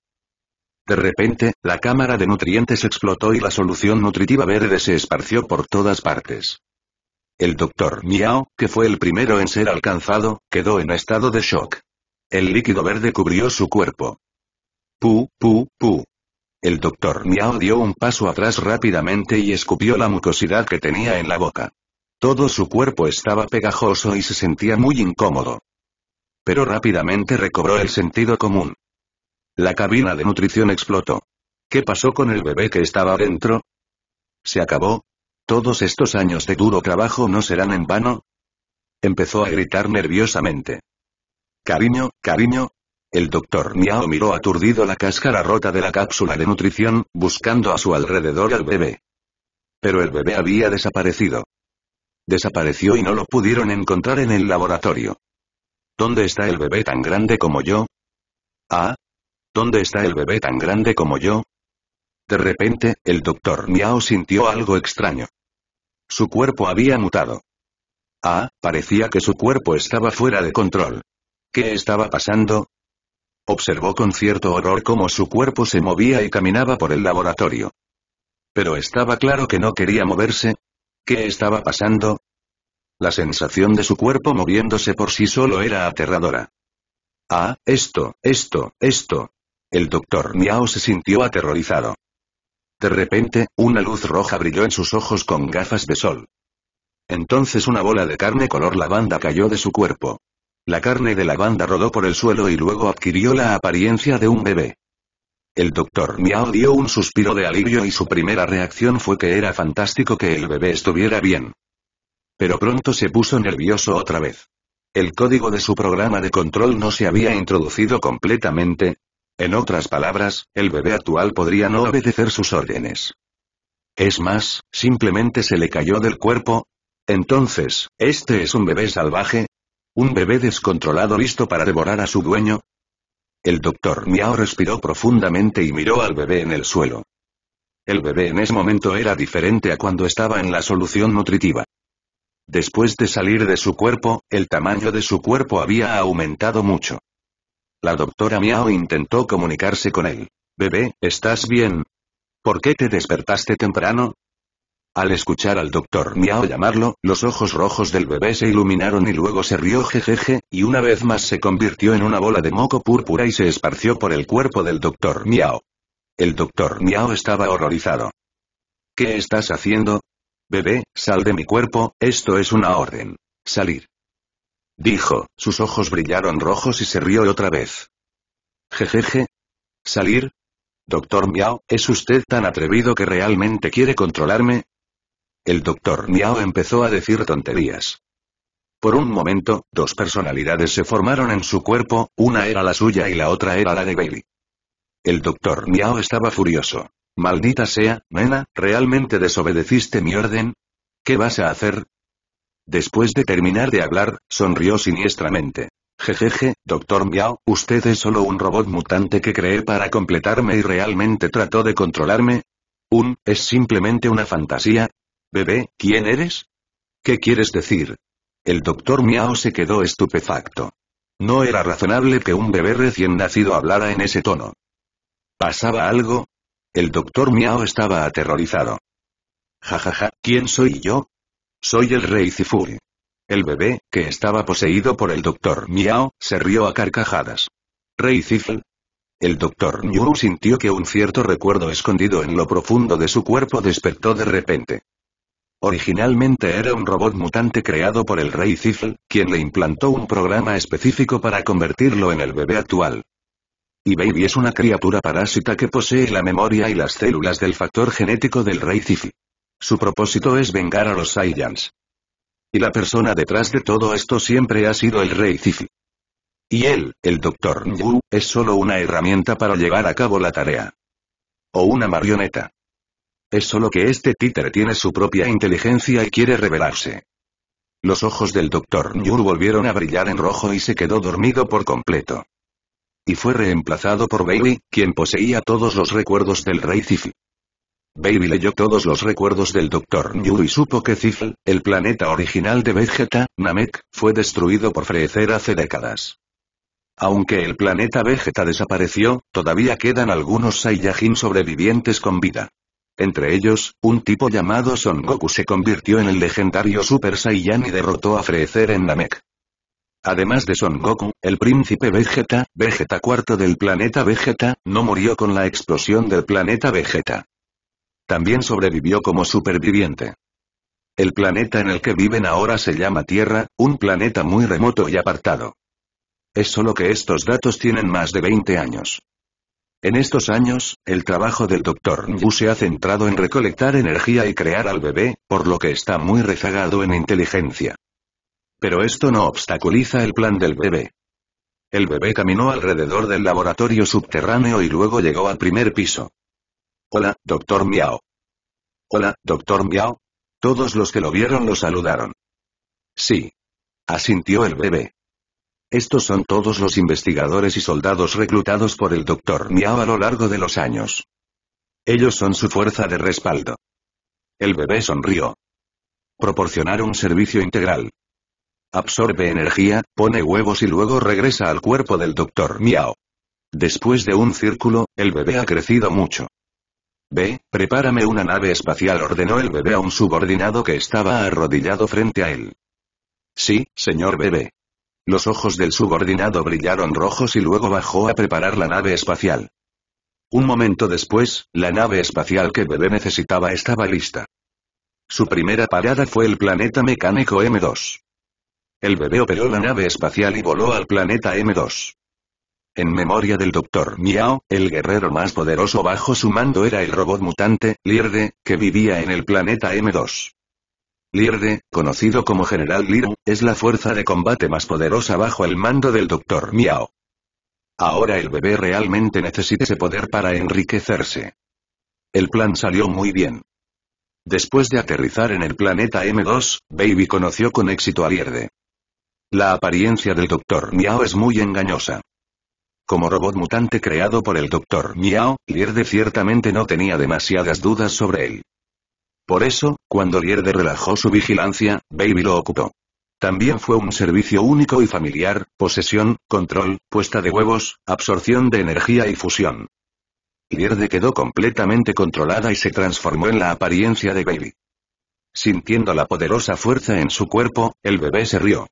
De repente, la cámara de nutrientes explotó y la solución nutritiva verde se esparció por todas partes. El doctor Miao, que fue el primero en ser alcanzado, quedó en estado de shock. El líquido verde cubrió su cuerpo. Pu, pu, pu. El doctor Miao dio un paso atrás rápidamente y escupió la mucosidad que tenía en la boca. Todo su cuerpo estaba pegajoso y se sentía muy incómodo. Pero rápidamente recobró el sentido común. La cabina de nutrición explotó. ¿Qué pasó con el bebé que estaba dentro? ¿Se acabó? ¿Todos estos años de duro trabajo no serán en vano? Empezó a gritar nerviosamente. Cariño, cariño. El doctor Niao miró aturdido la cáscara rota de la cápsula de nutrición, buscando a su alrededor al bebé. Pero el bebé había desaparecido. Desapareció y no lo pudieron encontrar en el laboratorio. ¿Dónde está el bebé tan grande como yo? Ah, ¿Dónde está el bebé tan grande como yo? De repente, el doctor Miao sintió algo extraño. Su cuerpo había mutado. Ah, parecía que su cuerpo estaba fuera de control. ¿Qué estaba pasando? Observó con cierto horror cómo su cuerpo se movía y caminaba por el laboratorio. Pero estaba claro que no quería moverse. ¿Qué estaba pasando? La sensación de su cuerpo moviéndose por sí solo era aterradora. Ah, esto, esto, esto, el doctor Miao se sintió aterrorizado. De repente, una luz roja brilló en sus ojos con gafas de sol. Entonces una bola de carne color lavanda cayó de su cuerpo. La carne de lavanda rodó por el suelo y luego adquirió la apariencia de un bebé. El doctor Miao dio un suspiro de alivio y su primera reacción fue que era fantástico que el bebé estuviera bien. Pero pronto se puso nervioso otra vez. El código de su programa de control no se había introducido completamente, en otras palabras, el bebé actual podría no obedecer sus órdenes. Es más, simplemente se le cayó del cuerpo. Entonces, ¿este es un bebé salvaje? ¿Un bebé descontrolado listo para devorar a su dueño? El doctor Miao respiró profundamente y miró al bebé en el suelo. El bebé en ese momento era diferente a cuando estaba en la solución nutritiva. Después de salir de su cuerpo, el tamaño de su cuerpo había aumentado mucho. La doctora Miao intentó comunicarse con él. Bebé, ¿estás bien? ¿Por qué te despertaste temprano? Al escuchar al doctor Miao llamarlo, los ojos rojos del bebé se iluminaron y luego se rió jejeje, y una vez más se convirtió en una bola de moco púrpura y se esparció por el cuerpo del doctor Miao. El doctor Miao estaba horrorizado. ¿Qué estás haciendo? Bebé, sal de mi cuerpo, esto es una orden. Salir. Dijo, sus ojos brillaron rojos y se rió otra vez. Jejeje. ¿Salir? Doctor Miao, ¿es usted tan atrevido que realmente quiere controlarme? El doctor Miao empezó a decir tonterías. Por un momento, dos personalidades se formaron en su cuerpo, una era la suya y la otra era la de Bailey. El doctor Miao estaba furioso. Maldita sea, Mena, ¿realmente desobedeciste mi orden? ¿Qué vas a hacer? Después de terminar de hablar, sonrió siniestramente. Jejeje, doctor Miao, usted es solo un robot mutante que creé para completarme y realmente trató de controlarme. Un, es simplemente una fantasía. Bebé, ¿quién eres? ¿Qué quieres decir? El doctor Miao se quedó estupefacto. No era razonable que un bebé recién nacido hablara en ese tono. ¿Pasaba algo? El doctor Miao estaba aterrorizado. Jajaja, ja, ja, ¿quién soy yo? Soy el rey Zifuri. El bebé, que estaba poseído por el doctor Miao, se rió a carcajadas. Rey Zifl. El doctor Miao sintió que un cierto recuerdo escondido en lo profundo de su cuerpo despertó de repente. Originalmente era un robot mutante creado por el rey Zifl, quien le implantó un programa específico para convertirlo en el bebé actual. Y Baby es una criatura parásita que posee la memoria y las células del factor genético del rey Zifl. Su propósito es vengar a los Saiyans. Y la persona detrás de todo esto siempre ha sido el rey Cifi. Y él, el Dr. Wu, es solo una herramienta para llevar a cabo la tarea. O una marioneta. Es solo que este títere tiene su propia inteligencia y quiere revelarse. Los ojos del Dr. Ngu volvieron a brillar en rojo y se quedó dormido por completo. Y fue reemplazado por Bailey, quien poseía todos los recuerdos del rey Zifi. Baby leyó todos los recuerdos del Dr. Yu y supo que Zifl, el planeta original de Vegeta, Namek, fue destruido por Freezer hace décadas. Aunque el planeta Vegeta desapareció, todavía quedan algunos Saiyajin sobrevivientes con vida. Entre ellos, un tipo llamado Son Goku se convirtió en el legendario Super Saiyan y derrotó a Freezer en Namek. Además de Son Goku, el príncipe Vegeta, Vegeta IV del planeta Vegeta, no murió con la explosión del planeta Vegeta. También sobrevivió como superviviente. El planeta en el que viven ahora se llama Tierra, un planeta muy remoto y apartado. Es solo que estos datos tienen más de 20 años. En estos años, el trabajo del Dr. Ngu se ha centrado en recolectar energía y crear al bebé, por lo que está muy rezagado en inteligencia. Pero esto no obstaculiza el plan del bebé. El bebé caminó alrededor del laboratorio subterráneo y luego llegó al primer piso. Hola, doctor Miao. Hola, doctor Miao. Todos los que lo vieron lo saludaron. Sí. Asintió el bebé. Estos son todos los investigadores y soldados reclutados por el doctor Miao a lo largo de los años. Ellos son su fuerza de respaldo. El bebé sonrió. Proporcionar un servicio integral. Absorbe energía, pone huevos y luego regresa al cuerpo del doctor Miao. Después de un círculo, el bebé ha crecido mucho. B, prepárame una nave espacial ordenó el bebé a un subordinado que estaba arrodillado frente a él. Sí, señor bebé. Los ojos del subordinado brillaron rojos y luego bajó a preparar la nave espacial. Un momento después, la nave espacial que bebé necesitaba estaba lista. Su primera parada fue el planeta mecánico M2. El bebé operó la nave espacial y voló al planeta M2. En memoria del Dr. Miao, el guerrero más poderoso bajo su mando era el robot mutante, Lierde, que vivía en el planeta M2. Lierde, conocido como General Liu, es la fuerza de combate más poderosa bajo el mando del Dr. Miao. Ahora el bebé realmente necesita ese poder para enriquecerse. El plan salió muy bien. Después de aterrizar en el planeta M2, Baby conoció con éxito a Lierde. La apariencia del Dr. Miao es muy engañosa. Como robot mutante creado por el Dr. Miao, Lierde ciertamente no tenía demasiadas dudas sobre él. Por eso, cuando Lierde relajó su vigilancia, Baby lo ocupó. También fue un servicio único y familiar, posesión, control, puesta de huevos, absorción de energía y fusión. Lierde quedó completamente controlada y se transformó en la apariencia de Baby. Sintiendo la poderosa fuerza en su cuerpo, el bebé se rió.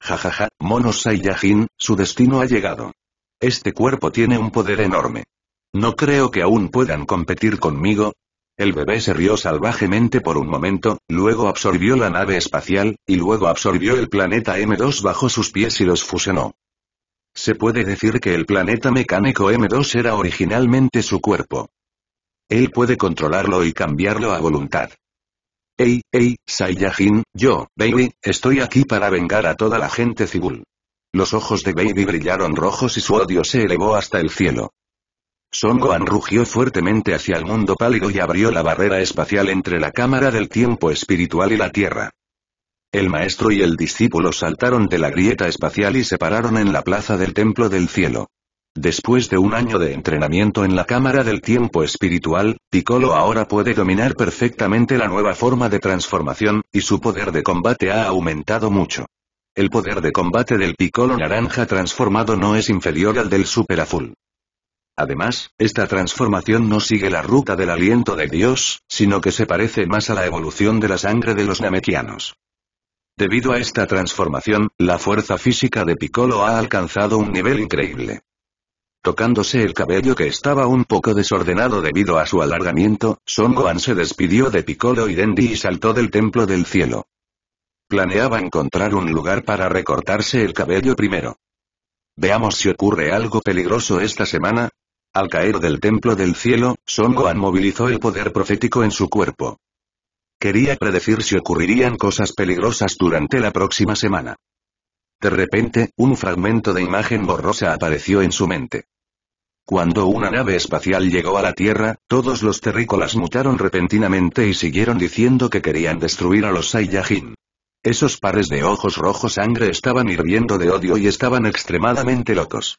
Jajaja, ja, ja, Mono Saiyajin, su destino ha llegado. Este cuerpo tiene un poder enorme. No creo que aún puedan competir conmigo. El bebé se rió salvajemente por un momento, luego absorbió la nave espacial, y luego absorbió el planeta M2 bajo sus pies y los fusionó. Se puede decir que el planeta mecánico M2 era originalmente su cuerpo. Él puede controlarlo y cambiarlo a voluntad. Ey, hey, Saiyajin, yo, baby, estoy aquí para vengar a toda la gente civil. Los ojos de Baby brillaron rojos y su odio se elevó hasta el cielo. Son Gohan rugió fuertemente hacia el mundo pálido y abrió la barrera espacial entre la cámara del tiempo espiritual y la Tierra. El maestro y el discípulo saltaron de la grieta espacial y se pararon en la plaza del Templo del Cielo. Después de un año de entrenamiento en la cámara del tiempo espiritual, Piccolo ahora puede dominar perfectamente la nueva forma de transformación, y su poder de combate ha aumentado mucho. El poder de combate del Piccolo naranja transformado no es inferior al del super azul. Además, esta transformación no sigue la ruta del aliento de Dios, sino que se parece más a la evolución de la sangre de los namekianos. Debido a esta transformación, la fuerza física de Piccolo ha alcanzado un nivel increíble. Tocándose el cabello que estaba un poco desordenado debido a su alargamiento, Son Gohan se despidió de Piccolo y Dendi y saltó del templo del cielo. Planeaba encontrar un lugar para recortarse el cabello primero. Veamos si ocurre algo peligroso esta semana. Al caer del templo del cielo, Son Gohan movilizó el poder profético en su cuerpo. Quería predecir si ocurrirían cosas peligrosas durante la próxima semana. De repente, un fragmento de imagen borrosa apareció en su mente. Cuando una nave espacial llegó a la Tierra, todos los terrícolas mutaron repentinamente y siguieron diciendo que querían destruir a los Saiyajin. Esos pares de ojos rojo sangre estaban hirviendo de odio y estaban extremadamente locos.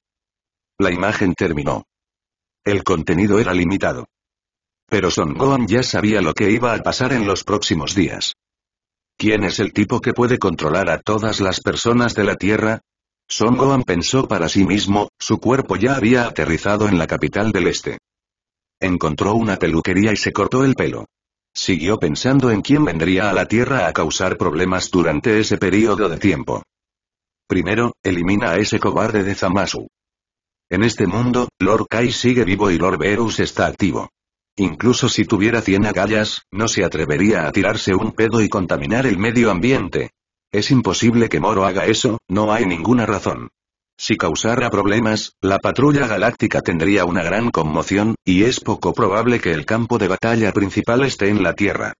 La imagen terminó. El contenido era limitado. Pero Son Gohan ya sabía lo que iba a pasar en los próximos días. ¿Quién es el tipo que puede controlar a todas las personas de la Tierra? Son Gohan pensó para sí mismo, su cuerpo ya había aterrizado en la capital del este. Encontró una peluquería y se cortó el pelo. Siguió pensando en quién vendría a la Tierra a causar problemas durante ese periodo de tiempo. Primero, elimina a ese cobarde de Zamasu. En este mundo, Lord Kai sigue vivo y Lord Verus está activo. Incluso si tuviera 100 agallas, no se atrevería a tirarse un pedo y contaminar el medio ambiente. Es imposible que Moro haga eso, no hay ninguna razón. Si causara problemas, la patrulla galáctica tendría una gran conmoción, y es poco probable que el campo de batalla principal esté en la Tierra.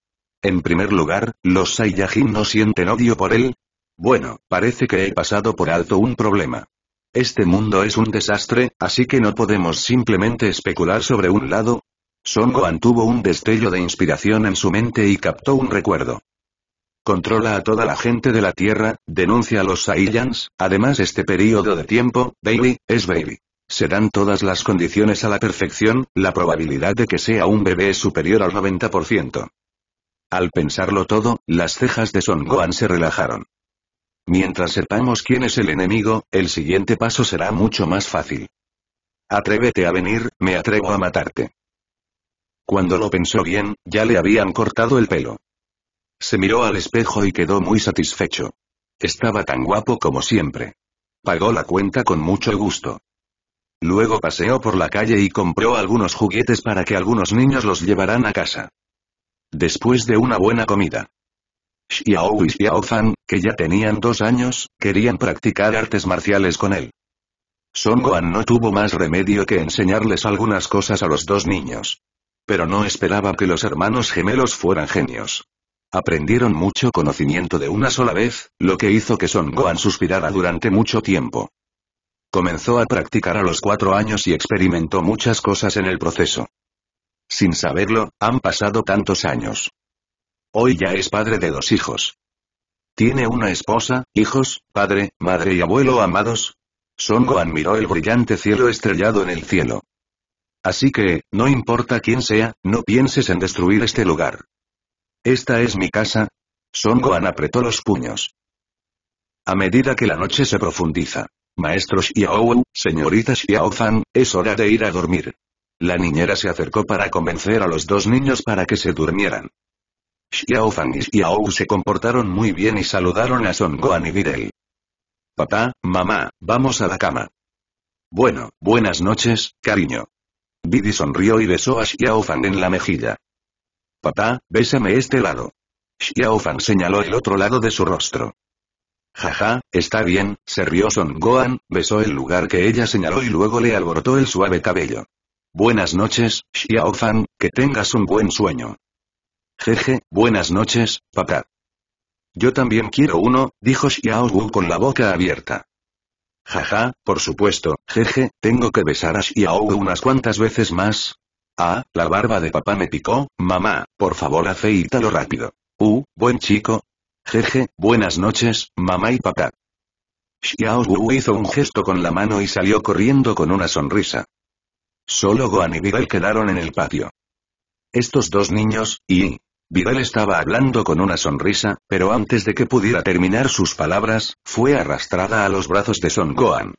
En primer lugar, los Saiyajin no sienten odio por él. Bueno, parece que he pasado por alto un problema. Este mundo es un desastre, así que no podemos simplemente especular sobre un lado. Son Gohan tuvo un destello de inspiración en su mente y captó un recuerdo controla a toda la gente de la Tierra, denuncia a los Saiyans, además este periodo de tiempo, Baby, es Baby. Se dan todas las condiciones a la perfección, la probabilidad de que sea un bebé es superior al 90%. Al pensarlo todo, las cejas de Son Gohan se relajaron. Mientras sepamos quién es el enemigo, el siguiente paso será mucho más fácil. Atrévete a venir, me atrevo a matarte. Cuando lo pensó bien, ya le habían cortado el pelo. Se miró al espejo y quedó muy satisfecho. Estaba tan guapo como siempre. Pagó la cuenta con mucho gusto. Luego paseó por la calle y compró algunos juguetes para que algunos niños los llevaran a casa. Después de una buena comida. Xiao y Xiao Fan, que ya tenían dos años, querían practicar artes marciales con él. Son Gohan no tuvo más remedio que enseñarles algunas cosas a los dos niños. Pero no esperaba que los hermanos gemelos fueran genios. Aprendieron mucho conocimiento de una sola vez, lo que hizo que Son Gohan suspirara durante mucho tiempo. Comenzó a practicar a los cuatro años y experimentó muchas cosas en el proceso. Sin saberlo, han pasado tantos años. Hoy ya es padre de dos hijos. Tiene una esposa, hijos, padre, madre y abuelo amados. Son Gohan miró el brillante cielo estrellado en el cielo. Así que, no importa quién sea, no pienses en destruir este lugar. Esta es mi casa. Son Gohan apretó los puños. A medida que la noche se profundiza. Maestro Xiaowu, señorita Fan, es hora de ir a dormir. La niñera se acercó para convencer a los dos niños para que se durmieran. Fan y Xiao se comportaron muy bien y saludaron a Son Gohan y Videl. Papá, mamá, vamos a la cama. Bueno, buenas noches, cariño. Didi sonrió y besó a Fan en la mejilla. Papá, bésame este lado. Xiaofan señaló el otro lado de su rostro. Jaja, está bien, se rió Son Gohan, besó el lugar que ella señaló y luego le alborotó el suave cabello. Buenas noches, Xiaofan, que tengas un buen sueño. Jeje, buenas noches, papá. Yo también quiero uno, dijo Xiao con la boca abierta. Jaja, por supuesto, jeje, tengo que besar a Xiao unas cuantas veces más, Ah, la barba de papá me picó, mamá, por favor afeítalo rápido. Uh, buen chico. Jeje, buenas noches, mamá y papá. Xiao Wu hizo un gesto con la mano y salió corriendo con una sonrisa. Solo Gohan y Vidal quedaron en el patio. Estos dos niños, y... Vidal estaba hablando con una sonrisa, pero antes de que pudiera terminar sus palabras, fue arrastrada a los brazos de Son Gohan.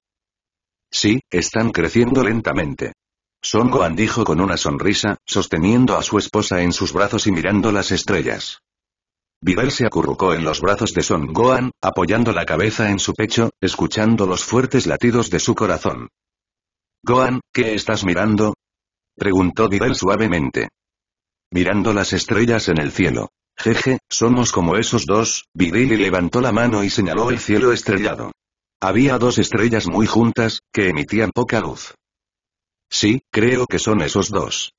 Sí, están creciendo lentamente. Son dijo con una sonrisa, sosteniendo a su esposa en sus brazos y mirando las estrellas. Viver se acurrucó en los brazos de Son Gohan, apoyando la cabeza en su pecho, escuchando los fuertes latidos de su corazón. Gohan, ¿qué estás mirando? preguntó Viver suavemente. Mirando las estrellas en el cielo. Jeje, somos como esos dos, y levantó la mano y señaló el cielo estrellado. Había dos estrellas muy juntas, que emitían poca luz. Sí, creo que son esos dos.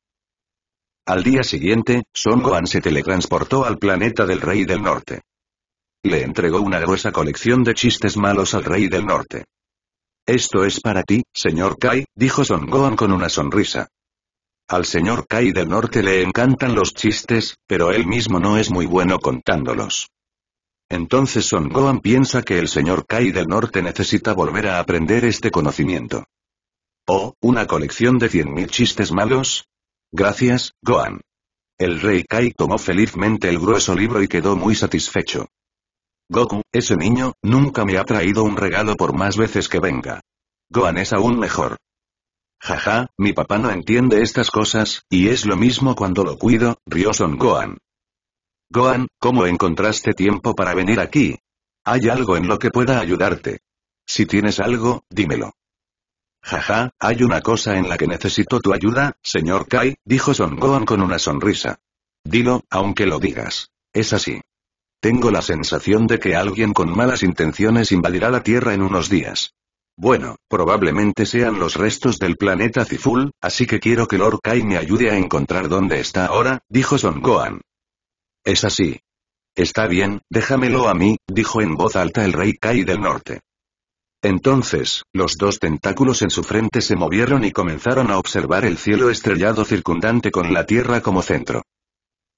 Al día siguiente, Son Gohan se teletransportó al planeta del Rey del Norte. Le entregó una gruesa colección de chistes malos al Rey del Norte. Esto es para ti, señor Kai, dijo Son Gohan con una sonrisa. Al señor Kai del Norte le encantan los chistes, pero él mismo no es muy bueno contándolos. Entonces Son Gohan piensa que el señor Kai del Norte necesita volver a aprender este conocimiento. Oh, una colección de cien mil chistes malos. Gracias, Gohan. El rey Kai tomó felizmente el grueso libro y quedó muy satisfecho. Goku, ese niño, nunca me ha traído un regalo por más veces que venga. Gohan es aún mejor. Jaja, mi papá no entiende estas cosas, y es lo mismo cuando lo cuido, rió Son Gohan. Gohan, ¿cómo encontraste tiempo para venir aquí? Hay algo en lo que pueda ayudarte. Si tienes algo, dímelo. Jaja, hay una cosa en la que necesito tu ayuda, señor Kai, dijo Son Gohan con una sonrisa. Dilo, aunque lo digas. Es así. Tengo la sensación de que alguien con malas intenciones invadirá la Tierra en unos días. Bueno, probablemente sean los restos del planeta Ziful, así que quiero que Lord Kai me ayude a encontrar dónde está ahora, dijo Son Gohan. Es así. Está bien, déjamelo a mí, dijo en voz alta el rey Kai del norte. Entonces, los dos tentáculos en su frente se movieron y comenzaron a observar el cielo estrellado circundante con la Tierra como centro.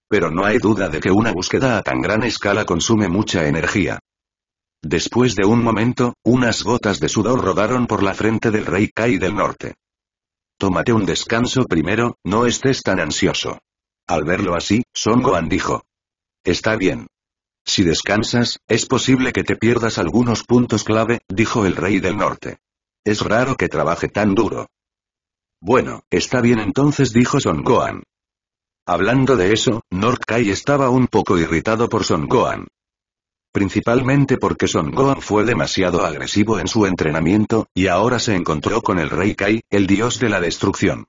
Pero no hay duda de que una búsqueda a tan gran escala consume mucha energía. Después de un momento, unas gotas de sudor rodaron por la frente del rey Kai del norte. Tómate un descanso primero, no estés tan ansioso. Al verlo así, Son Gohan dijo. Está bien. Si descansas, es posible que te pierdas algunos puntos clave, dijo el rey del norte. Es raro que trabaje tan duro. Bueno, está bien entonces dijo Son Gohan. Hablando de eso, Norkai estaba un poco irritado por Son Gohan. Principalmente porque Son Gohan fue demasiado agresivo en su entrenamiento, y ahora se encontró con el Rey Kai, el dios de la destrucción.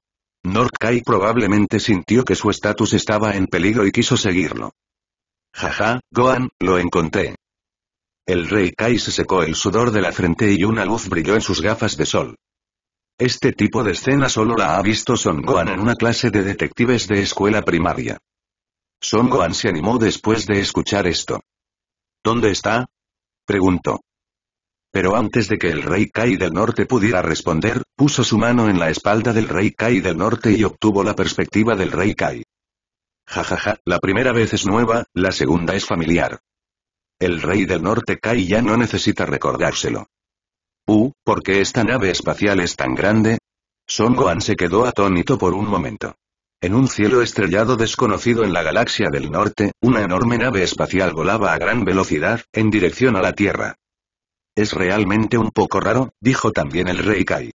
Kai probablemente sintió que su estatus estaba en peligro y quiso seguirlo. Jaja, Gohan, lo encontré. El rey Kai se secó el sudor de la frente y una luz brilló en sus gafas de sol. Este tipo de escena solo la ha visto Son Gohan en una clase de detectives de escuela primaria. Son Gohan se animó después de escuchar esto. ¿Dónde está? preguntó. Pero antes de que el rey Kai del norte pudiera responder, puso su mano en la espalda del rey Kai del norte y obtuvo la perspectiva del rey Kai. Jajaja, la primera vez es nueva, la segunda es familiar. El rey del norte Kai ya no necesita recordárselo. Uh, ¿por qué esta nave espacial es tan grande? Son Gohan se quedó atónito por un momento. En un cielo estrellado desconocido en la galaxia del norte, una enorme nave espacial volaba a gran velocidad, en dirección a la Tierra. Es realmente un poco raro, dijo también el rey Kai.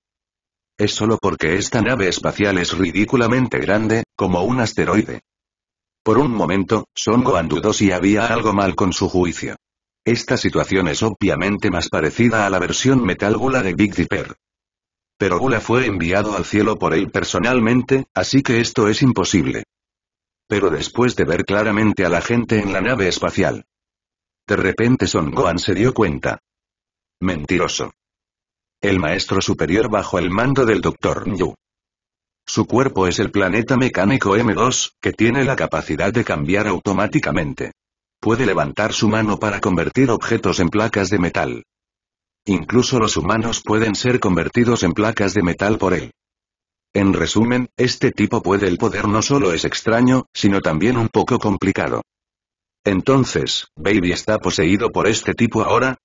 Es solo porque esta nave espacial es ridículamente grande, como un asteroide. Por un momento, Son Gohan dudó si había algo mal con su juicio. Esta situación es obviamente más parecida a la versión Metal Gula de Big Dipper. Pero Gula fue enviado al cielo por él personalmente, así que esto es imposible. Pero después de ver claramente a la gente en la nave espacial. De repente Son Gohan se dio cuenta. Mentiroso. El maestro superior bajo el mando del Dr. Yu. Su cuerpo es el planeta mecánico M2, que tiene la capacidad de cambiar automáticamente. Puede levantar su mano para convertir objetos en placas de metal. Incluso los humanos pueden ser convertidos en placas de metal por él. En resumen, este tipo puede el poder no solo es extraño, sino también un poco complicado. Entonces, Baby está poseído por este tipo ahora,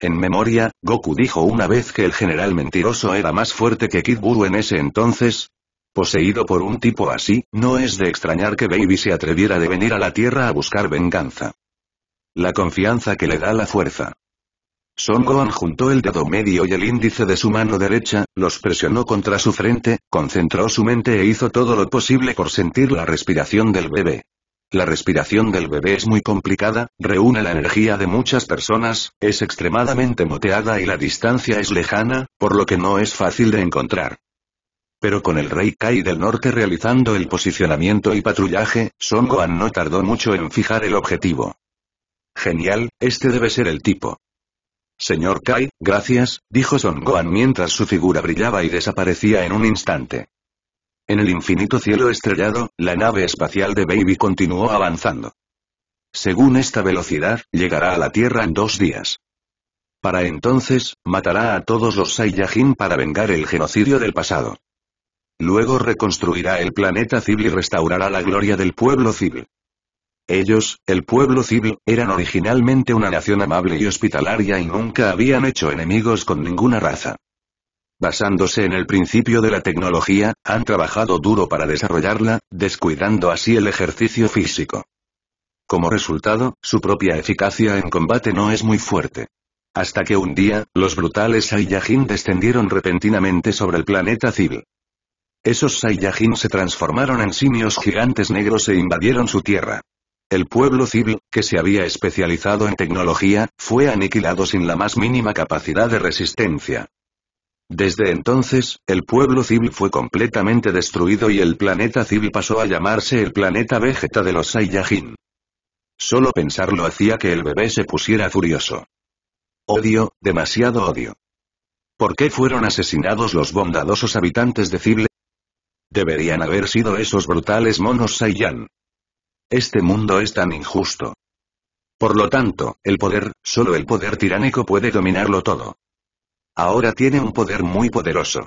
en memoria, Goku dijo una vez que el general mentiroso era más fuerte que Kid Buu en ese entonces, Poseído por un tipo así, no es de extrañar que Baby se atreviera de venir a la Tierra a buscar venganza. La confianza que le da la fuerza. Son Gohan juntó el dedo medio y el índice de su mano derecha, los presionó contra su frente, concentró su mente e hizo todo lo posible por sentir la respiración del bebé. La respiración del bebé es muy complicada, reúne la energía de muchas personas, es extremadamente moteada y la distancia es lejana, por lo que no es fácil de encontrar. Pero con el rey Kai del norte realizando el posicionamiento y patrullaje, Son Gohan no tardó mucho en fijar el objetivo. Genial, este debe ser el tipo. Señor Kai, gracias, dijo Son Gohan mientras su figura brillaba y desaparecía en un instante. En el infinito cielo estrellado, la nave espacial de Baby continuó avanzando. Según esta velocidad, llegará a la Tierra en dos días. Para entonces, matará a todos los Saiyajin para vengar el genocidio del pasado. Luego reconstruirá el planeta Civil y restaurará la gloria del pueblo Civil. Ellos, el pueblo Civil, eran originalmente una nación amable y hospitalaria y nunca habían hecho enemigos con ninguna raza. Basándose en el principio de la tecnología, han trabajado duro para desarrollarla, descuidando así el ejercicio físico. Como resultado, su propia eficacia en combate no es muy fuerte. Hasta que un día, los brutales Saiyajin descendieron repentinamente sobre el planeta Civil. Esos Saiyajin se transformaron en simios gigantes negros e invadieron su tierra. El pueblo civil, que se había especializado en tecnología, fue aniquilado sin la más mínima capacidad de resistencia. Desde entonces, el pueblo civil fue completamente destruido y el planeta civil pasó a llamarse el planeta Vegeta de los Saiyajin. Solo pensarlo hacía que el bebé se pusiera furioso. Odio, demasiado odio. ¿Por qué fueron asesinados los bondadosos habitantes de civil? Deberían haber sido esos brutales monos Saiyan. Este mundo es tan injusto. Por lo tanto, el poder, solo el poder tiránico puede dominarlo todo. Ahora tiene un poder muy poderoso.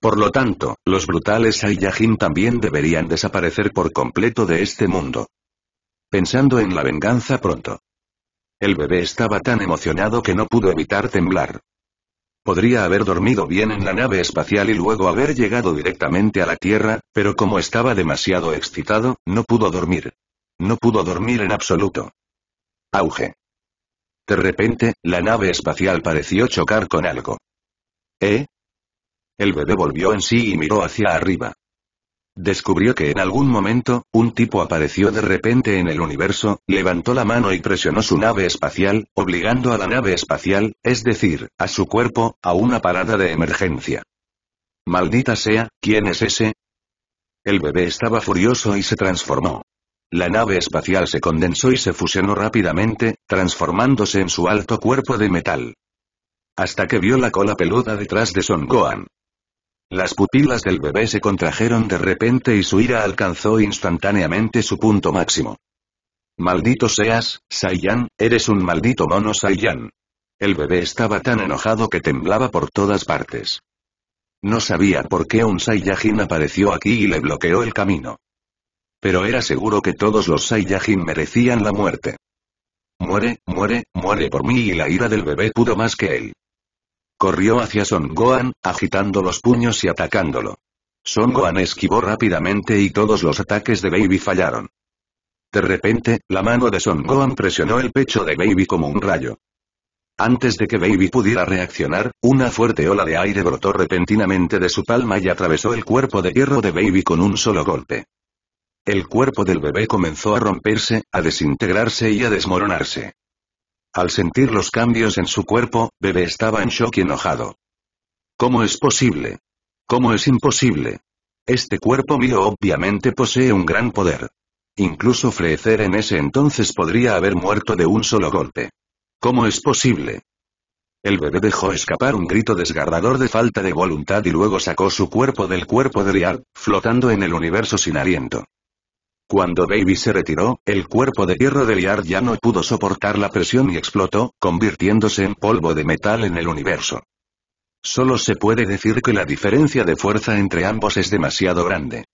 Por lo tanto, los brutales Saiyajin también deberían desaparecer por completo de este mundo. Pensando en la venganza pronto. El bebé estaba tan emocionado que no pudo evitar temblar. Podría haber dormido bien en la nave espacial y luego haber llegado directamente a la Tierra, pero como estaba demasiado excitado, no pudo dormir. No pudo dormir en absoluto. Auge. De repente, la nave espacial pareció chocar con algo. ¿Eh? El bebé volvió en sí y miró hacia arriba. Descubrió que en algún momento, un tipo apareció de repente en el universo, levantó la mano y presionó su nave espacial, obligando a la nave espacial, es decir, a su cuerpo, a una parada de emergencia. Maldita sea, ¿quién es ese? El bebé estaba furioso y se transformó. La nave espacial se condensó y se fusionó rápidamente, transformándose en su alto cuerpo de metal. Hasta que vio la cola peluda detrás de Son Gohan. Las pupilas del bebé se contrajeron de repente y su ira alcanzó instantáneamente su punto máximo. Maldito seas, Saiyan, eres un maldito mono Saiyan. El bebé estaba tan enojado que temblaba por todas partes. No sabía por qué un Saiyajin apareció aquí y le bloqueó el camino. Pero era seguro que todos los Saiyajin merecían la muerte. Muere, muere, muere por mí y la ira del bebé pudo más que él. Corrió hacia Son Gohan, agitando los puños y atacándolo. Son Gohan esquivó rápidamente y todos los ataques de Baby fallaron. De repente, la mano de Son Gohan presionó el pecho de Baby como un rayo. Antes de que Baby pudiera reaccionar, una fuerte ola de aire brotó repentinamente de su palma y atravesó el cuerpo de hierro de Baby con un solo golpe. El cuerpo del bebé comenzó a romperse, a desintegrarse y a desmoronarse. Al sentir los cambios en su cuerpo, Bebe estaba en shock y enojado. ¿Cómo es posible? ¿Cómo es imposible? Este cuerpo mío obviamente posee un gran poder. Incluso Freecer en ese entonces podría haber muerto de un solo golpe. ¿Cómo es posible? El bebé dejó escapar un grito desgarrador de falta de voluntad y luego sacó su cuerpo del cuerpo de Rial, flotando en el universo sin aliento. Cuando Baby se retiró, el cuerpo de hierro de Liard ya no pudo soportar la presión y explotó, convirtiéndose en polvo de metal en el universo. Solo se puede decir que la diferencia de fuerza entre ambos es demasiado grande.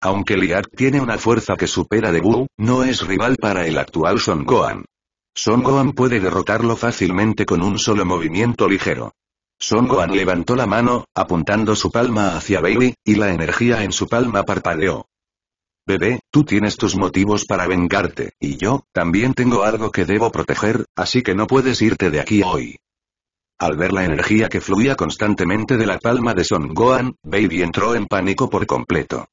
Aunque Liard tiene una fuerza que supera de Wu, no es rival para el actual Son Gohan. Son Gohan puede derrotarlo fácilmente con un solo movimiento ligero. Son Gohan levantó la mano, apuntando su palma hacia Baby, y la energía en su palma parpadeó. Bebé, tú tienes tus motivos para vengarte, y yo, también tengo algo que debo proteger, así que no puedes irte de aquí hoy. Al ver la energía que fluía constantemente de la palma de Son Gohan, Baby entró en pánico por completo.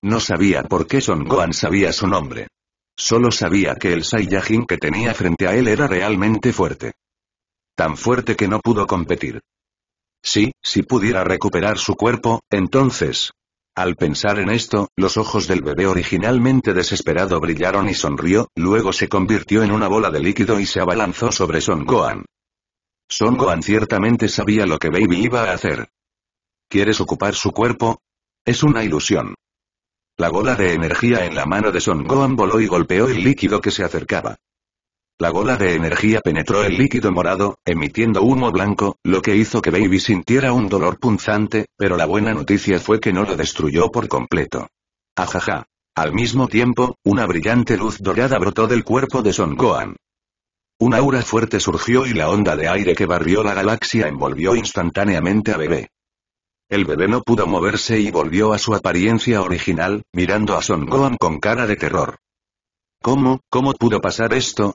No sabía por qué Son Gohan sabía su nombre. Solo sabía que el Saiyajin que tenía frente a él era realmente fuerte. Tan fuerte que no pudo competir. Sí, si pudiera recuperar su cuerpo, entonces, al pensar en esto, los ojos del bebé originalmente desesperado brillaron y sonrió, luego se convirtió en una bola de líquido y se abalanzó sobre Son Gohan. Son Gohan ciertamente sabía lo que Baby iba a hacer. ¿Quieres ocupar su cuerpo? Es una ilusión. La bola de energía en la mano de Son Gohan voló y golpeó el líquido que se acercaba. La gola de energía penetró el líquido morado, emitiendo humo blanco, lo que hizo que Baby sintiera un dolor punzante, pero la buena noticia fue que no lo destruyó por completo. Ajaja. Al mismo tiempo, una brillante luz dorada brotó del cuerpo de Son Gohan. Un aura fuerte surgió y la onda de aire que barrió la galaxia envolvió instantáneamente a Bebé. El bebé no pudo moverse y volvió a su apariencia original, mirando a Son Gohan con cara de terror. ¿Cómo, cómo pudo pasar esto?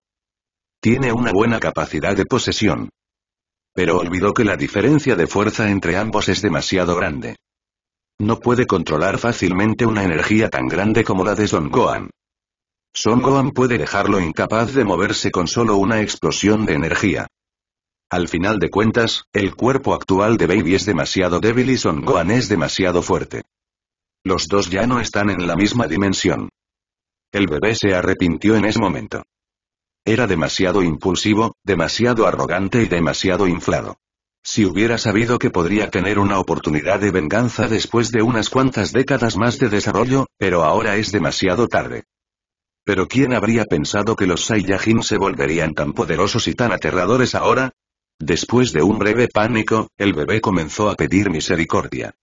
Tiene una buena capacidad de posesión. Pero olvidó que la diferencia de fuerza entre ambos es demasiado grande. No puede controlar fácilmente una energía tan grande como la de Son Gohan. Son Gohan puede dejarlo incapaz de moverse con solo una explosión de energía. Al final de cuentas, el cuerpo actual de Baby es demasiado débil y Son Gohan es demasiado fuerte. Los dos ya no están en la misma dimensión. El bebé se arrepintió en ese momento. Era demasiado impulsivo, demasiado arrogante y demasiado inflado. Si hubiera sabido que podría tener una oportunidad de venganza después de unas cuantas décadas más de desarrollo, pero ahora es demasiado tarde. Pero ¿quién habría pensado que los Saiyajin se volverían tan poderosos y tan aterradores ahora? Después de un breve pánico, el bebé comenzó a pedir misericordia.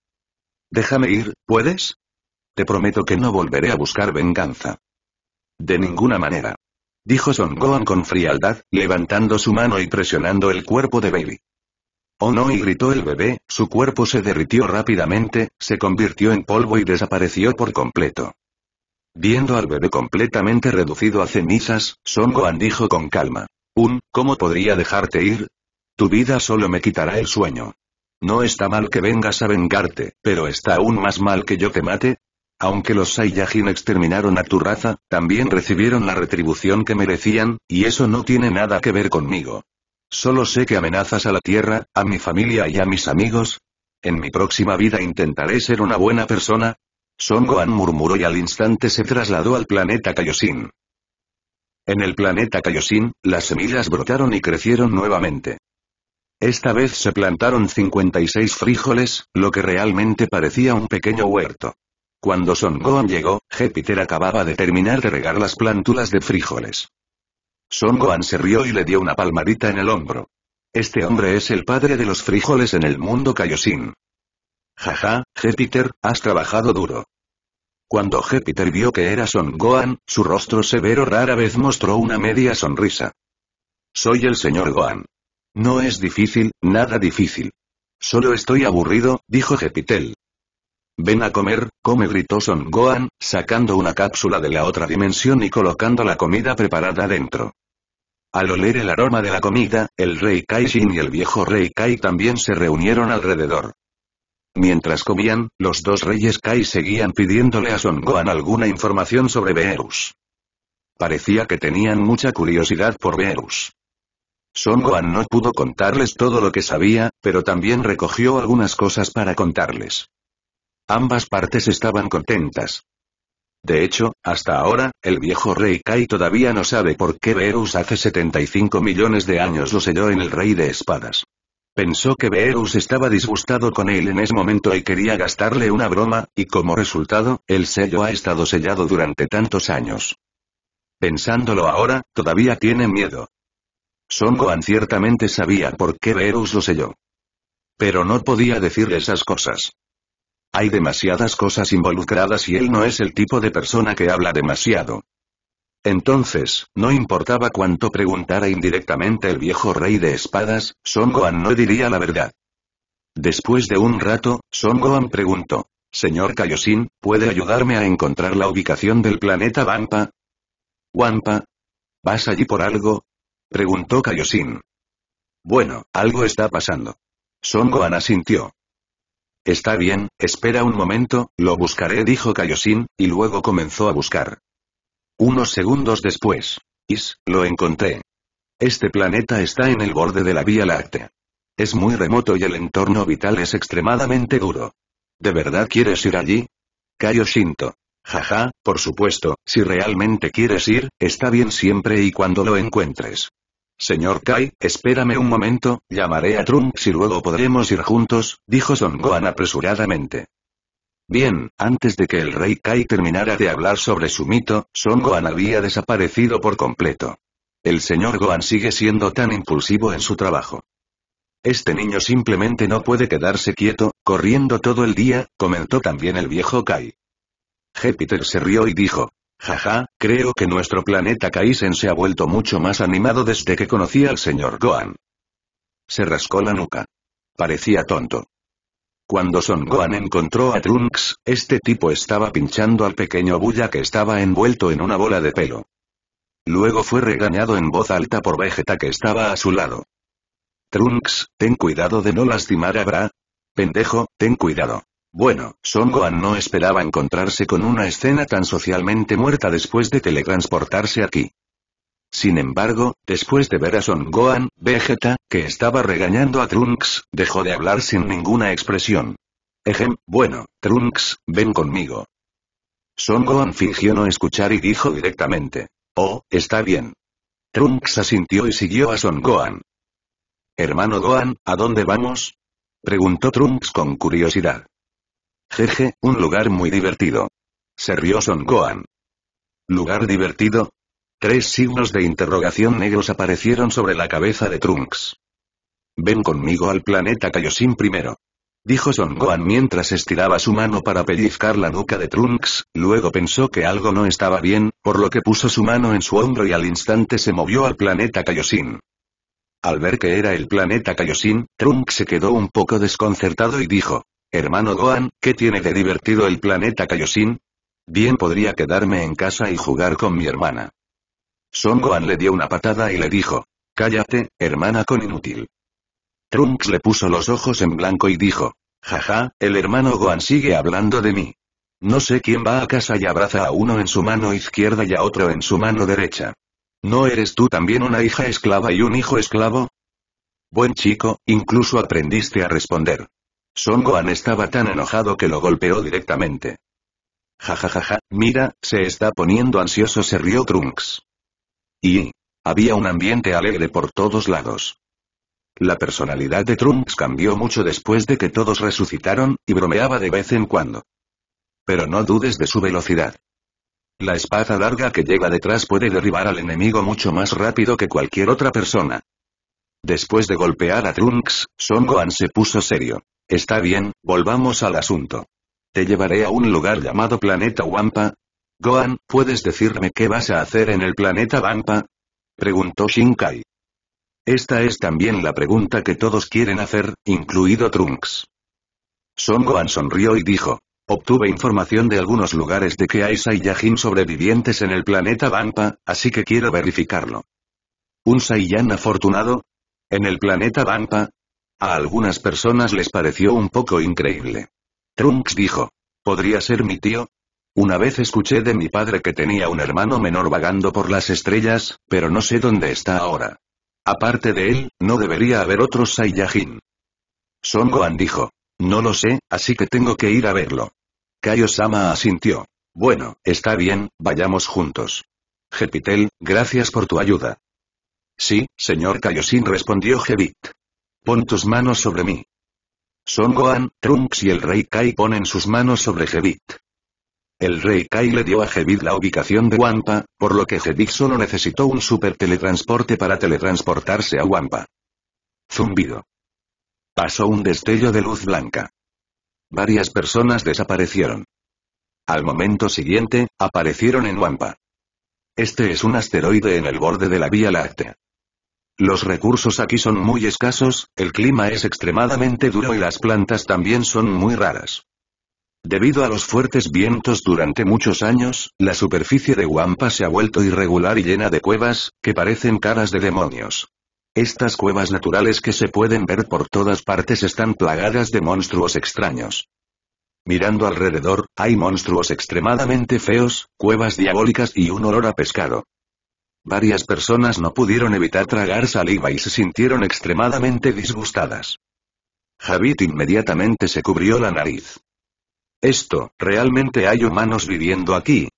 Déjame ir, ¿puedes? Te prometo que no volveré a buscar venganza. De ninguna manera dijo Son Gohan con frialdad, levantando su mano y presionando el cuerpo de Baby. Oh no, y gritó el bebé, su cuerpo se derritió rápidamente, se convirtió en polvo y desapareció por completo. Viendo al bebé completamente reducido a cenizas, Son Gohan dijo con calma. Un, ¿cómo podría dejarte ir? Tu vida solo me quitará el sueño. No está mal que vengas a vengarte, pero está aún más mal que yo te mate, aunque los Saiyajin exterminaron a tu raza, también recibieron la retribución que merecían, y eso no tiene nada que ver conmigo. Solo sé que amenazas a la Tierra, a mi familia y a mis amigos. En mi próxima vida intentaré ser una buena persona. Son Gohan murmuró y al instante se trasladó al planeta Kaioshin. En el planeta Kaioshin, las semillas brotaron y crecieron nuevamente. Esta vez se plantaron 56 frijoles, lo que realmente parecía un pequeño huerto. Cuando Son Gohan llegó, Jepiter acababa de terminar de regar las plántulas de frijoles. Son Gohan se rió y le dio una palmadita en el hombro. Este hombre es el padre de los frijoles en el mundo Kaiosin. Jaja, Jepiter, has trabajado duro. Cuando Jépiter vio que era Son Gohan, su rostro severo rara vez mostró una media sonrisa. Soy el señor Gohan. No es difícil, nada difícil. Solo estoy aburrido, dijo Jepitel. Ven a comer, come gritó Son Gohan, sacando una cápsula de la otra dimensión y colocando la comida preparada dentro. Al oler el aroma de la comida, el rey Kaijin y el viejo rey Kai también se reunieron alrededor. Mientras comían, los dos reyes Kai seguían pidiéndole a Son Gohan alguna información sobre Beerus. Parecía que tenían mucha curiosidad por Beerus. Son Gohan no pudo contarles todo lo que sabía, pero también recogió algunas cosas para contarles. Ambas partes estaban contentas. De hecho, hasta ahora, el viejo rey Kai todavía no sabe por qué Beerus hace 75 millones de años lo selló en el rey de espadas. Pensó que Beerus estaba disgustado con él en ese momento y quería gastarle una broma, y como resultado, el sello ha estado sellado durante tantos años. Pensándolo ahora, todavía tiene miedo. Son Gohan ciertamente sabía por qué Beerus lo selló. Pero no podía decir esas cosas. Hay demasiadas cosas involucradas y él no es el tipo de persona que habla demasiado. Entonces, no importaba cuánto preguntara indirectamente el viejo rey de espadas, Son Gohan no diría la verdad. Después de un rato, Son Gohan preguntó. Señor Kaioshin, ¿puede ayudarme a encontrar la ubicación del planeta Wampa? ¿Wampa? ¿Vas allí por algo? Preguntó Kaioshin. Bueno, algo está pasando. Son Gohan asintió. Está bien, espera un momento, lo buscaré dijo Kaioshin, y luego comenzó a buscar. Unos segundos después. Is, lo encontré. Este planeta está en el borde de la Vía Láctea. Es muy remoto y el entorno vital es extremadamente duro. ¿De verdad quieres ir allí? Kaioshinto. Jaja, por supuesto, si realmente quieres ir, está bien siempre y cuando lo encuentres. Señor Kai, espérame un momento, llamaré a Trunks y luego podremos ir juntos, dijo Son Gohan apresuradamente. Bien, antes de que el rey Kai terminara de hablar sobre su mito, Son Gohan había desaparecido por completo. El señor Gohan sigue siendo tan impulsivo en su trabajo. Este niño simplemente no puede quedarse quieto, corriendo todo el día, comentó también el viejo Kai. Jepiter se rió y dijo, Jaja, creo que nuestro planeta Kaisen se ha vuelto mucho más animado desde que conocí al señor Gohan. Se rascó la nuca. Parecía tonto. Cuando Son Gohan encontró a Trunks, este tipo estaba pinchando al pequeño Bulla que estaba envuelto en una bola de pelo. Luego fue regañado en voz alta por Vegeta que estaba a su lado. Trunks, ten cuidado de no lastimar a Bra. Pendejo, ten cuidado. Bueno, Son Gohan no esperaba encontrarse con una escena tan socialmente muerta después de teletransportarse aquí. Sin embargo, después de ver a Son Gohan, Vegeta, que estaba regañando a Trunks, dejó de hablar sin ninguna expresión. Ejem, bueno, Trunks, ven conmigo. Son Gohan fingió no escuchar y dijo directamente. Oh, está bien. Trunks asintió y siguió a Son Gohan. Hermano Gohan, ¿a dónde vamos? Preguntó Trunks con curiosidad. Jeje, un lugar muy divertido. Se rió Son Gohan. ¿Lugar divertido? Tres signos de interrogación negros aparecieron sobre la cabeza de Trunks. Ven conmigo al planeta Kaioshin primero. Dijo Son Gohan mientras estiraba su mano para pellizcar la nuca de Trunks, luego pensó que algo no estaba bien, por lo que puso su mano en su hombro y al instante se movió al planeta Kaioshin. Al ver que era el planeta Kaioshin, Trunks se quedó un poco desconcertado y dijo, Hermano Goan, ¿qué tiene de divertido el planeta Kaioshin? Bien podría quedarme en casa y jugar con mi hermana. Son Goan le dio una patada y le dijo. Cállate, hermana con inútil. Trunks le puso los ojos en blanco y dijo. Jaja, el hermano Goan sigue hablando de mí. No sé quién va a casa y abraza a uno en su mano izquierda y a otro en su mano derecha. ¿No eres tú también una hija esclava y un hijo esclavo? Buen chico, incluso aprendiste a responder. Son Gohan estaba tan enojado que lo golpeó directamente. ja ja, ja, mira, se está poniendo ansioso, se rió Trunks. Y. Había un ambiente alegre por todos lados. La personalidad de Trunks cambió mucho después de que todos resucitaron, y bromeaba de vez en cuando. Pero no dudes de su velocidad. La espada larga que lleva detrás puede derribar al enemigo mucho más rápido que cualquier otra persona. Después de golpear a Trunks, Son Gohan se puso serio. Está bien, volvamos al asunto. Te llevaré a un lugar llamado Planeta Wampa. Gohan, ¿puedes decirme qué vas a hacer en el planeta Wampa? Preguntó Shinkai. Esta es también la pregunta que todos quieren hacer, incluido Trunks. Son Gohan sonrió y dijo. Obtuve información de algunos lugares de que hay Saiyajin sobrevivientes en el planeta Wampa, así que quiero verificarlo. ¿Un Saiyan afortunado? En el planeta Wampa?» A algunas personas les pareció un poco increíble. Trunks dijo. ¿Podría ser mi tío? Una vez escuché de mi padre que tenía un hermano menor vagando por las estrellas, pero no sé dónde está ahora. Aparte de él, no debería haber otros Saiyajin. Son Gohan dijo. No lo sé, así que tengo que ir a verlo. Kaiosama sama asintió. Bueno, está bien, vayamos juntos. Jepitel, gracias por tu ayuda. Sí, señor Kaioshin respondió Jebit. Pon tus manos sobre mí. Son Gohan, Trunks y el Rey Kai ponen sus manos sobre Jebit. El Rey Kai le dio a Jebit la ubicación de Wampa, por lo que Jebit solo necesitó un super teletransporte para teletransportarse a Wampa. Zumbido. Pasó un destello de luz blanca. Varias personas desaparecieron. Al momento siguiente, aparecieron en Wampa. Este es un asteroide en el borde de la Vía Láctea. Los recursos aquí son muy escasos, el clima es extremadamente duro y las plantas también son muy raras. Debido a los fuertes vientos durante muchos años, la superficie de Wampa se ha vuelto irregular y llena de cuevas, que parecen caras de demonios. Estas cuevas naturales que se pueden ver por todas partes están plagadas de monstruos extraños. Mirando alrededor, hay monstruos extremadamente feos, cuevas diabólicas y un olor a pescado. Varias personas no pudieron evitar tragar saliva y se sintieron extremadamente disgustadas. Javid inmediatamente se cubrió la nariz. Esto, ¿realmente hay humanos viviendo aquí?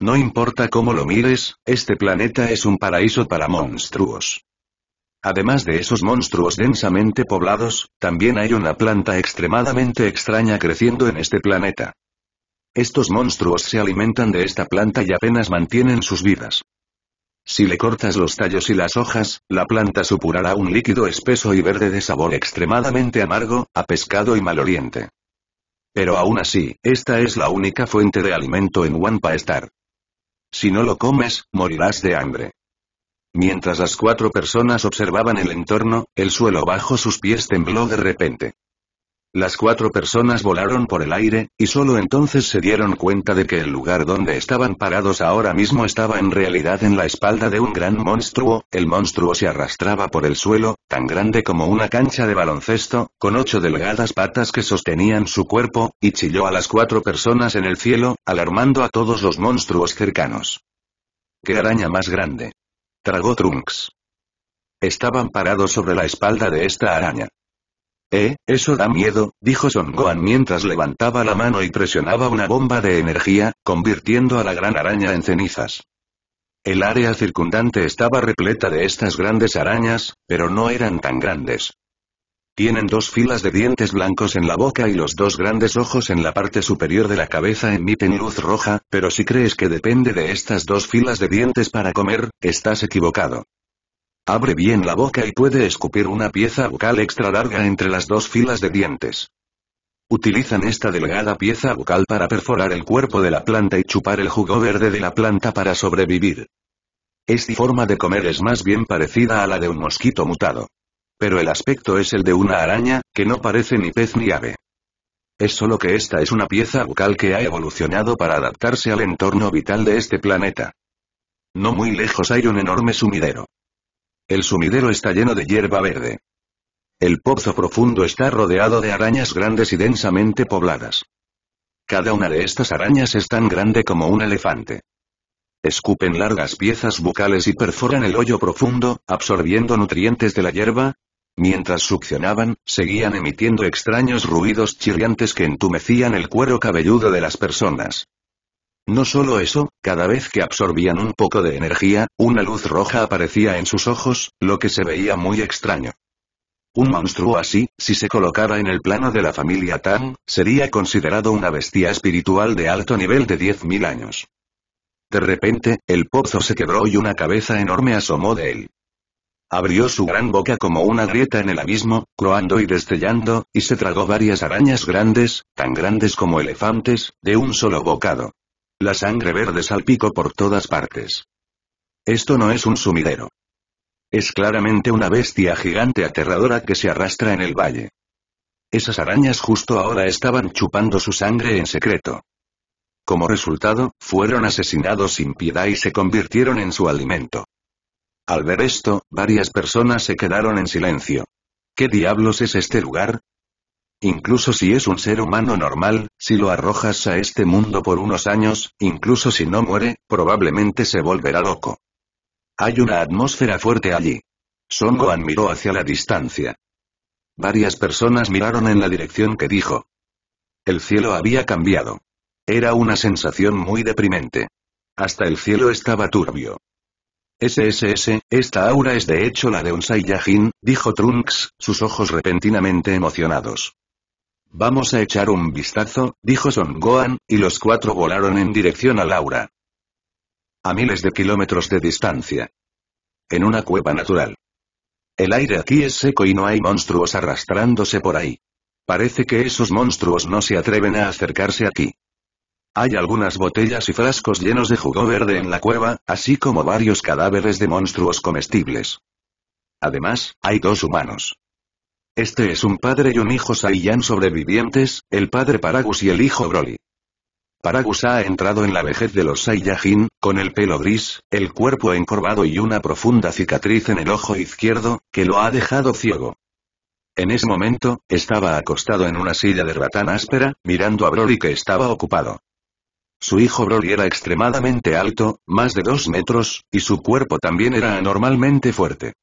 No importa cómo lo mires, este planeta es un paraíso para monstruos. Además de esos monstruos densamente poblados, también hay una planta extremadamente extraña creciendo en este planeta. Estos monstruos se alimentan de esta planta y apenas mantienen sus vidas. Si le cortas los tallos y las hojas, la planta supurará un líquido espeso y verde de sabor extremadamente amargo, a pescado y maloliente. Pero aún así, esta es la única fuente de alimento en Wampa Star. Si no lo comes, morirás de hambre. Mientras las cuatro personas observaban el entorno, el suelo bajo sus pies tembló de repente. Las cuatro personas volaron por el aire, y solo entonces se dieron cuenta de que el lugar donde estaban parados ahora mismo estaba en realidad en la espalda de un gran monstruo, el monstruo se arrastraba por el suelo, tan grande como una cancha de baloncesto, con ocho delgadas patas que sostenían su cuerpo, y chilló a las cuatro personas en el cielo, alarmando a todos los monstruos cercanos. ¡Qué araña más grande! Tragó Trunks. Estaban parados sobre la espalda de esta araña. Eh, eso da miedo, dijo Son Gohan mientras levantaba la mano y presionaba una bomba de energía, convirtiendo a la gran araña en cenizas. El área circundante estaba repleta de estas grandes arañas, pero no eran tan grandes. Tienen dos filas de dientes blancos en la boca y los dos grandes ojos en la parte superior de la cabeza emiten luz roja, pero si crees que depende de estas dos filas de dientes para comer, estás equivocado. Abre bien la boca y puede escupir una pieza bucal extra larga entre las dos filas de dientes. Utilizan esta delgada pieza bucal para perforar el cuerpo de la planta y chupar el jugo verde de la planta para sobrevivir. Esta forma de comer es más bien parecida a la de un mosquito mutado. Pero el aspecto es el de una araña, que no parece ni pez ni ave. Es solo que esta es una pieza bucal que ha evolucionado para adaptarse al entorno vital de este planeta. No muy lejos hay un enorme sumidero. El sumidero está lleno de hierba verde. El pozo profundo está rodeado de arañas grandes y densamente pobladas. Cada una de estas arañas es tan grande como un elefante. Escupen largas piezas bucales y perforan el hoyo profundo, absorbiendo nutrientes de la hierba. Mientras succionaban, seguían emitiendo extraños ruidos chirriantes que entumecían el cuero cabelludo de las personas. No solo eso, cada vez que absorbían un poco de energía, una luz roja aparecía en sus ojos, lo que se veía muy extraño. Un monstruo así, si se colocara en el plano de la familia Tang, sería considerado una bestia espiritual de alto nivel de 10.000 años. De repente, el pozo se quebró y una cabeza enorme asomó de él. Abrió su gran boca como una grieta en el abismo, croando y destellando, y se tragó varias arañas grandes, tan grandes como elefantes, de un solo bocado. La sangre verde salpicó por todas partes. Esto no es un sumidero. Es claramente una bestia gigante aterradora que se arrastra en el valle. Esas arañas justo ahora estaban chupando su sangre en secreto. Como resultado, fueron asesinados sin piedad y se convirtieron en su alimento. Al ver esto, varias personas se quedaron en silencio. ¿Qué diablos es este lugar? incluso si es un ser humano normal, si lo arrojas a este mundo por unos años, incluso si no muere, probablemente se volverá loco. Hay una atmósfera fuerte allí. Son Gohan miró hacia la distancia. Varias personas miraron en la dirección que dijo. El cielo había cambiado. Era una sensación muy deprimente. Hasta el cielo estaba turbio. SSS, esta aura es de hecho la de un Saiyajin, dijo Trunks, sus ojos repentinamente emocionados. Vamos a echar un vistazo, dijo Son Gohan, y los cuatro volaron en dirección a Laura. A miles de kilómetros de distancia. En una cueva natural. El aire aquí es seco y no hay monstruos arrastrándose por ahí. Parece que esos monstruos no se atreven a acercarse aquí. Hay algunas botellas y frascos llenos de jugo verde en la cueva, así como varios cadáveres de monstruos comestibles. Además, hay dos humanos. Este es un padre y un hijo Saiyan sobrevivientes, el padre Paragus y el hijo Broly. Paragus ha entrado en la vejez de los Saiyajin, con el pelo gris, el cuerpo encorvado y una profunda cicatriz en el ojo izquierdo, que lo ha dejado ciego. En ese momento, estaba acostado en una silla de ratán áspera, mirando a Broly que estaba ocupado. Su hijo Broly era extremadamente alto, más de dos metros, y su cuerpo también era anormalmente fuerte.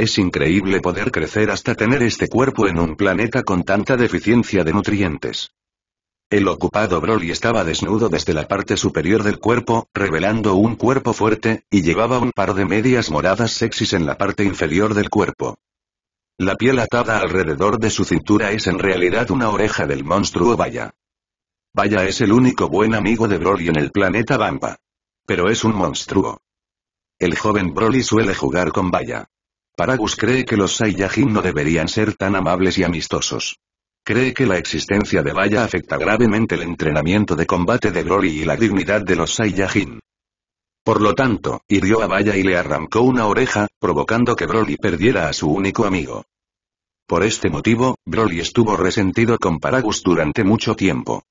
Es increíble poder crecer hasta tener este cuerpo en un planeta con tanta deficiencia de nutrientes. El ocupado Broly estaba desnudo desde la parte superior del cuerpo, revelando un cuerpo fuerte, y llevaba un par de medias moradas sexys en la parte inferior del cuerpo. La piel atada alrededor de su cintura es en realidad una oreja del monstruo Vaya. Vaya es el único buen amigo de Broly en el planeta Bamba. Pero es un monstruo. El joven Broly suele jugar con Vaya. Paragus cree que los Saiyajin no deberían ser tan amables y amistosos. Cree que la existencia de Baya afecta gravemente el entrenamiento de combate de Broly y la dignidad de los Saiyajin. Por lo tanto, hirió a Vaya y le arrancó una oreja, provocando que Broly perdiera a su único amigo. Por este motivo, Broly estuvo resentido con Paragus durante mucho tiempo.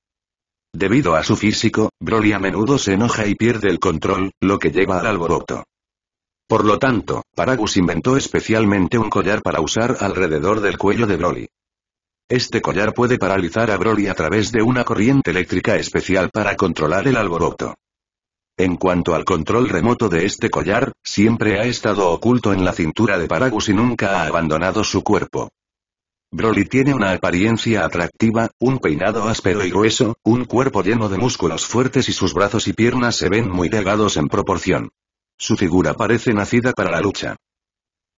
Debido a su físico, Broly a menudo se enoja y pierde el control, lo que lleva al alboroto. Por lo tanto, Paragus inventó especialmente un collar para usar alrededor del cuello de Broly. Este collar puede paralizar a Broly a través de una corriente eléctrica especial para controlar el alboroto. En cuanto al control remoto de este collar, siempre ha estado oculto en la cintura de Paragus y nunca ha abandonado su cuerpo. Broly tiene una apariencia atractiva, un peinado áspero y grueso, un cuerpo lleno de músculos fuertes y sus brazos y piernas se ven muy delgados en proporción. Su figura parece nacida para la lucha.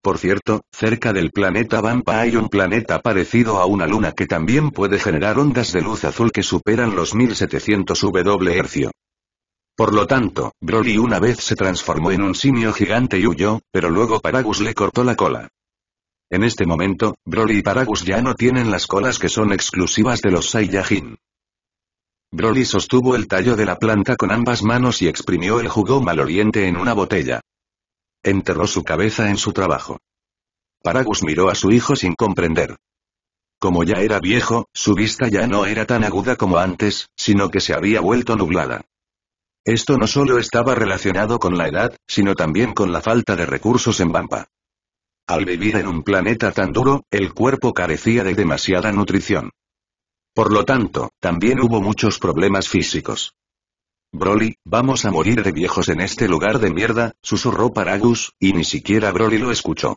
Por cierto, cerca del planeta Vampa hay un planeta parecido a una luna que también puede generar ondas de luz azul que superan los 1700 W Por lo tanto, Broly una vez se transformó en un simio gigante y huyó, pero luego Paragus le cortó la cola. En este momento, Broly y Paragus ya no tienen las colas que son exclusivas de los Saiyajin. Broly sostuvo el tallo de la planta con ambas manos y exprimió el jugo maloliente en una botella. Enterró su cabeza en su trabajo. Paragus miró a su hijo sin comprender. Como ya era viejo, su vista ya no era tan aguda como antes, sino que se había vuelto nublada. Esto no solo estaba relacionado con la edad, sino también con la falta de recursos en Bampa. Al vivir en un planeta tan duro, el cuerpo carecía de demasiada nutrición. Por lo tanto, también hubo muchos problemas físicos. Broly, vamos a morir de viejos en este lugar de mierda, susurró Paragus, y ni siquiera Broly lo escuchó.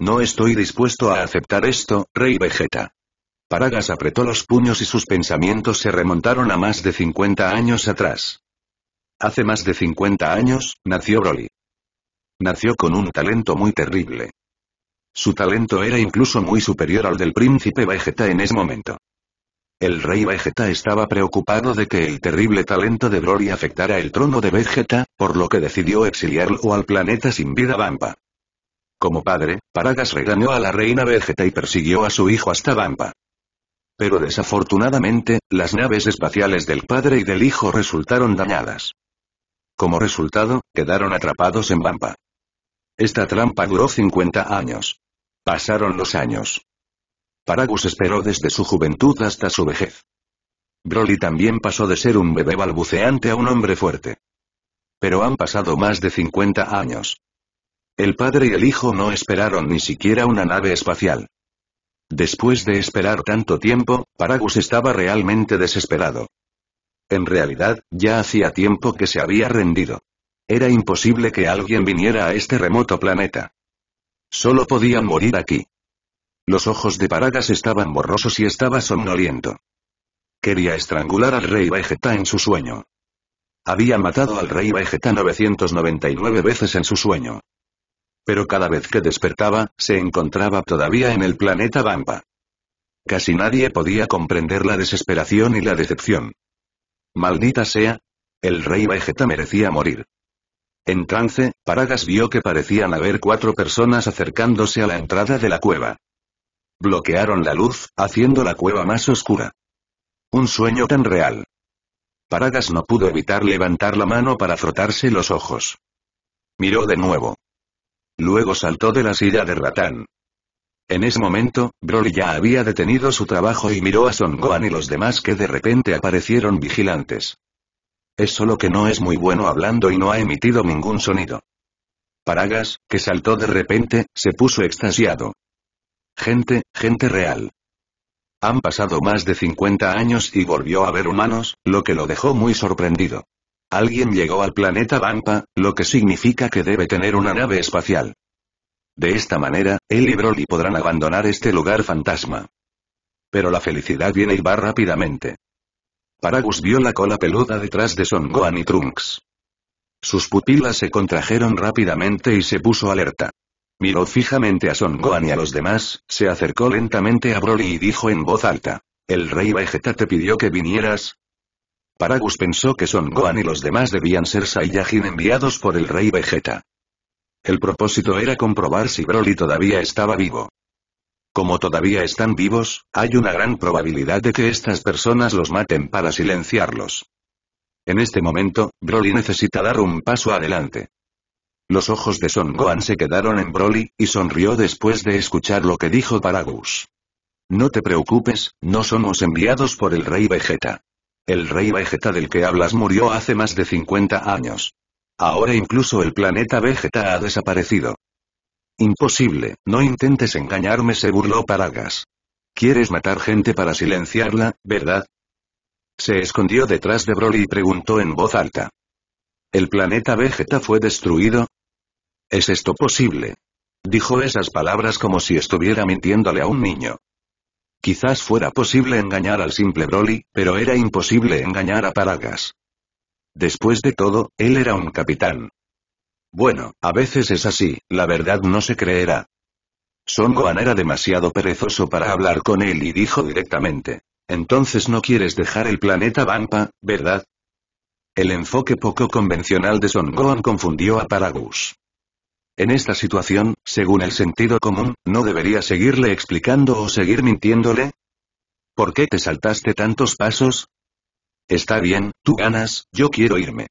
No estoy dispuesto a aceptar esto, Rey Vegeta. Paragas apretó los puños y sus pensamientos se remontaron a más de 50 años atrás. Hace más de 50 años, nació Broly. Nació con un talento muy terrible. Su talento era incluso muy superior al del príncipe Vegeta en ese momento. El rey Vegeta estaba preocupado de que el terrible talento de Broly afectara el trono de Vegeta, por lo que decidió exiliarlo al planeta sin vida Vampa. Como padre, Paragas regañó a la reina Vegeta y persiguió a su hijo hasta Vampa. Pero desafortunadamente, las naves espaciales del padre y del hijo resultaron dañadas. Como resultado, quedaron atrapados en Vampa. Esta trampa duró 50 años. Pasaron los años. Paragus esperó desde su juventud hasta su vejez. Broly también pasó de ser un bebé balbuceante a un hombre fuerte. Pero han pasado más de 50 años. El padre y el hijo no esperaron ni siquiera una nave espacial. Después de esperar tanto tiempo, Paragus estaba realmente desesperado. En realidad, ya hacía tiempo que se había rendido. Era imposible que alguien viniera a este remoto planeta. Solo podían morir aquí. Los ojos de Paragas estaban borrosos y estaba somnoliento. Quería estrangular al rey Vegeta en su sueño. Había matado al rey Vegeta 999 veces en su sueño. Pero cada vez que despertaba, se encontraba todavía en el planeta Vampa. Casi nadie podía comprender la desesperación y la decepción. Maldita sea. El rey Vegeta merecía morir. En trance, Paragas vio que parecían haber cuatro personas acercándose a la entrada de la cueva. Bloquearon la luz, haciendo la cueva más oscura. Un sueño tan real. Paragas no pudo evitar levantar la mano para frotarse los ojos. Miró de nuevo. Luego saltó de la silla de Ratán. En ese momento, Broly ya había detenido su trabajo y miró a Son Gohan y los demás que de repente aparecieron vigilantes. Es solo que no es muy bueno hablando y no ha emitido ningún sonido. Paragas, que saltó de repente, se puso extasiado. Gente, gente real. Han pasado más de 50 años y volvió a ver humanos, lo que lo dejó muy sorprendido. Alguien llegó al planeta Vampa, lo que significa que debe tener una nave espacial. De esta manera, él y Broly podrán abandonar este lugar fantasma. Pero la felicidad viene y va rápidamente. Paragus vio la cola peluda detrás de Son Gohan y Trunks. Sus pupilas se contrajeron rápidamente y se puso alerta. Miró fijamente a Son Gohan y a los demás, se acercó lentamente a Broly y dijo en voz alta. ¿El rey Vegeta te pidió que vinieras? Paragus pensó que Son Gohan y los demás debían ser Saiyajin enviados por el rey Vegeta. El propósito era comprobar si Broly todavía estaba vivo. Como todavía están vivos, hay una gran probabilidad de que estas personas los maten para silenciarlos. En este momento, Broly necesita dar un paso adelante. Los ojos de Son Gohan se quedaron en Broly, y sonrió después de escuchar lo que dijo Paragus. No te preocupes, no somos enviados por el Rey Vegeta. El Rey Vegeta del que hablas murió hace más de 50 años. Ahora incluso el planeta Vegeta ha desaparecido. Imposible, no intentes engañarme, se burló Paragas. ¿Quieres matar gente para silenciarla, verdad? Se escondió detrás de Broly y preguntó en voz alta. ¿El planeta Vegeta fue destruido? ¿Es esto posible? Dijo esas palabras como si estuviera mintiéndole a un niño. Quizás fuera posible engañar al simple Broly, pero era imposible engañar a Paragas. Después de todo, él era un capitán. Bueno, a veces es así, la verdad no se creerá. Son Gohan era demasiado perezoso para hablar con él y dijo directamente. Entonces no quieres dejar el planeta Vampa, ¿verdad? El enfoque poco convencional de Son Gohan confundió a Paragus. En esta situación, según el sentido común, ¿no debería seguirle explicando o seguir mintiéndole? ¿Por qué te saltaste tantos pasos? Está bien, tú ganas, yo quiero irme.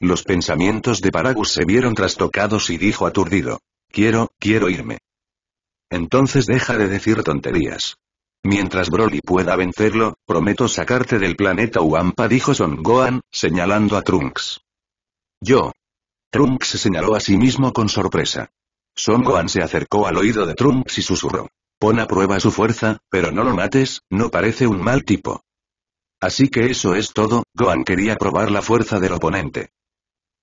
Los pensamientos de Paragus se vieron trastocados y dijo aturdido. Quiero, quiero irme. Entonces deja de decir tonterías. Mientras Broly pueda vencerlo, prometo sacarte del planeta Wampa dijo Son Gohan, señalando a Trunks. Yo, Trunks se señaló a sí mismo con sorpresa. Son Gohan se acercó al oído de Trunks y susurró. Pon a prueba su fuerza, pero no lo mates, no parece un mal tipo. Así que eso es todo, Gohan quería probar la fuerza del oponente.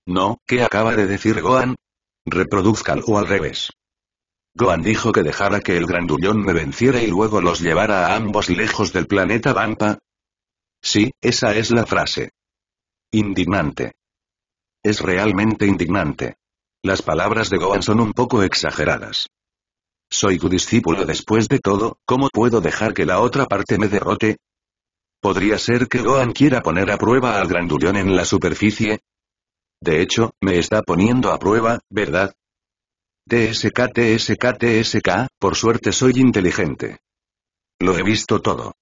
No, ¿qué acaba de decir Gohan? Reproduzcan o al revés. Gohan dijo que dejara que el grandullón me venciera y luego los llevara a ambos lejos del planeta Vampa. Sí, esa es la frase. Indignante. Es realmente indignante. Las palabras de Gohan son un poco exageradas. Soy tu discípulo después de todo, ¿cómo puedo dejar que la otra parte me derrote? ¿Podría ser que Gohan quiera poner a prueba al grandurión en la superficie? De hecho, me está poniendo a prueba, ¿verdad? TSK TSK TSK, por suerte soy inteligente. Lo he visto todo.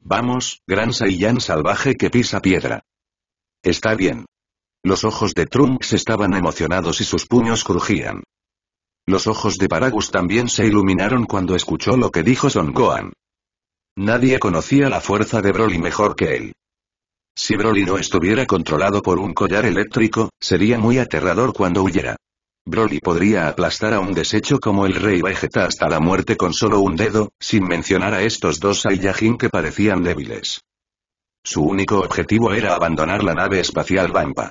Vamos, gran Saiyan salvaje que pisa piedra. Está bien. Los ojos de Trunks estaban emocionados y sus puños crujían. Los ojos de Paragus también se iluminaron cuando escuchó lo que dijo Son Gohan. Nadie conocía la fuerza de Broly mejor que él. Si Broly no estuviera controlado por un collar eléctrico, sería muy aterrador cuando huyera. Broly podría aplastar a un desecho como el rey Vegeta hasta la muerte con solo un dedo, sin mencionar a estos dos Saiyajin que parecían débiles. Su único objetivo era abandonar la nave espacial Vampa.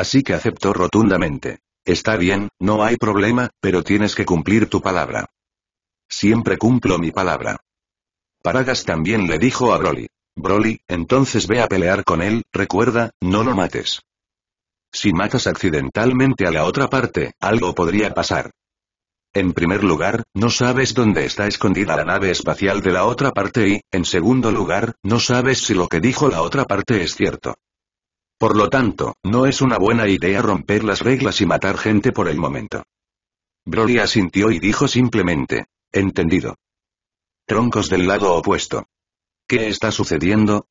Así que aceptó rotundamente. Está bien, no hay problema, pero tienes que cumplir tu palabra. Siempre cumplo mi palabra. Paragas también le dijo a Broly. Broly, entonces ve a pelear con él, recuerda, no lo mates. Si matas accidentalmente a la otra parte, algo podría pasar. En primer lugar, no sabes dónde está escondida la nave espacial de la otra parte y, en segundo lugar, no sabes si lo que dijo la otra parte es cierto. Por lo tanto, no es una buena idea romper las reglas y matar gente por el momento. Broly asintió y dijo simplemente. Entendido. Troncos del lado opuesto. ¿Qué está sucediendo?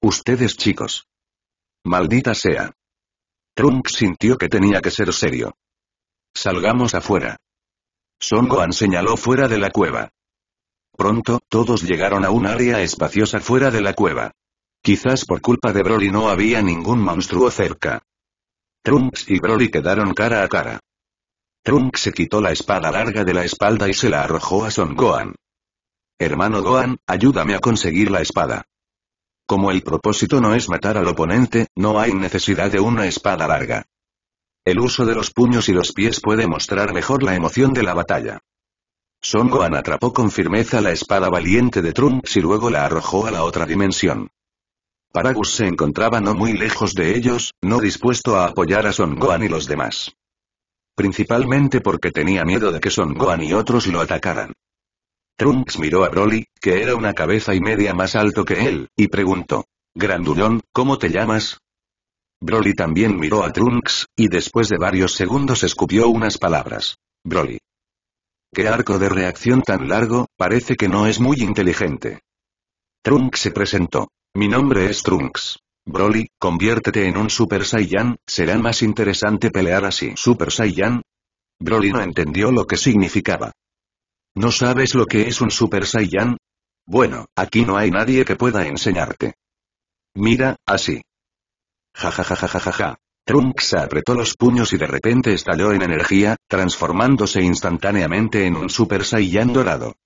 Ustedes chicos. Maldita sea. Trunks sintió que tenía que ser serio. Salgamos afuera. Son Gohan señaló fuera de la cueva. Pronto, todos llegaron a un área espaciosa fuera de la cueva. Quizás por culpa de Broly no había ningún monstruo cerca. Trunks y Broly quedaron cara a cara. Trunks se quitó la espada larga de la espalda y se la arrojó a Son Gohan. Hermano Gohan, ayúdame a conseguir la espada. Como el propósito no es matar al oponente, no hay necesidad de una espada larga. El uso de los puños y los pies puede mostrar mejor la emoción de la batalla. Son Gohan atrapó con firmeza la espada valiente de Trunks y luego la arrojó a la otra dimensión. Paragus se encontraba no muy lejos de ellos, no dispuesto a apoyar a Son Gohan y los demás. Principalmente porque tenía miedo de que Son Gohan y otros lo atacaran. Trunks miró a Broly, que era una cabeza y media más alto que él, y preguntó. Grandullón, ¿cómo te llamas? Broly también miró a Trunks, y después de varios segundos escupió unas palabras. Broly. ¿Qué arco de reacción tan largo? Parece que no es muy inteligente. Trunks se presentó. Mi nombre es Trunks. Broly, conviértete en un Super Saiyan, será más interesante pelear así. ¿Super Saiyan? Broly no entendió lo que significaba. ¿No sabes lo que es un Super Saiyan? Bueno, aquí no hay nadie que pueda enseñarte. Mira, así. Ja ja ja Trunks apretó los puños y de repente estalló en energía, transformándose instantáneamente en un Super Saiyan dorado.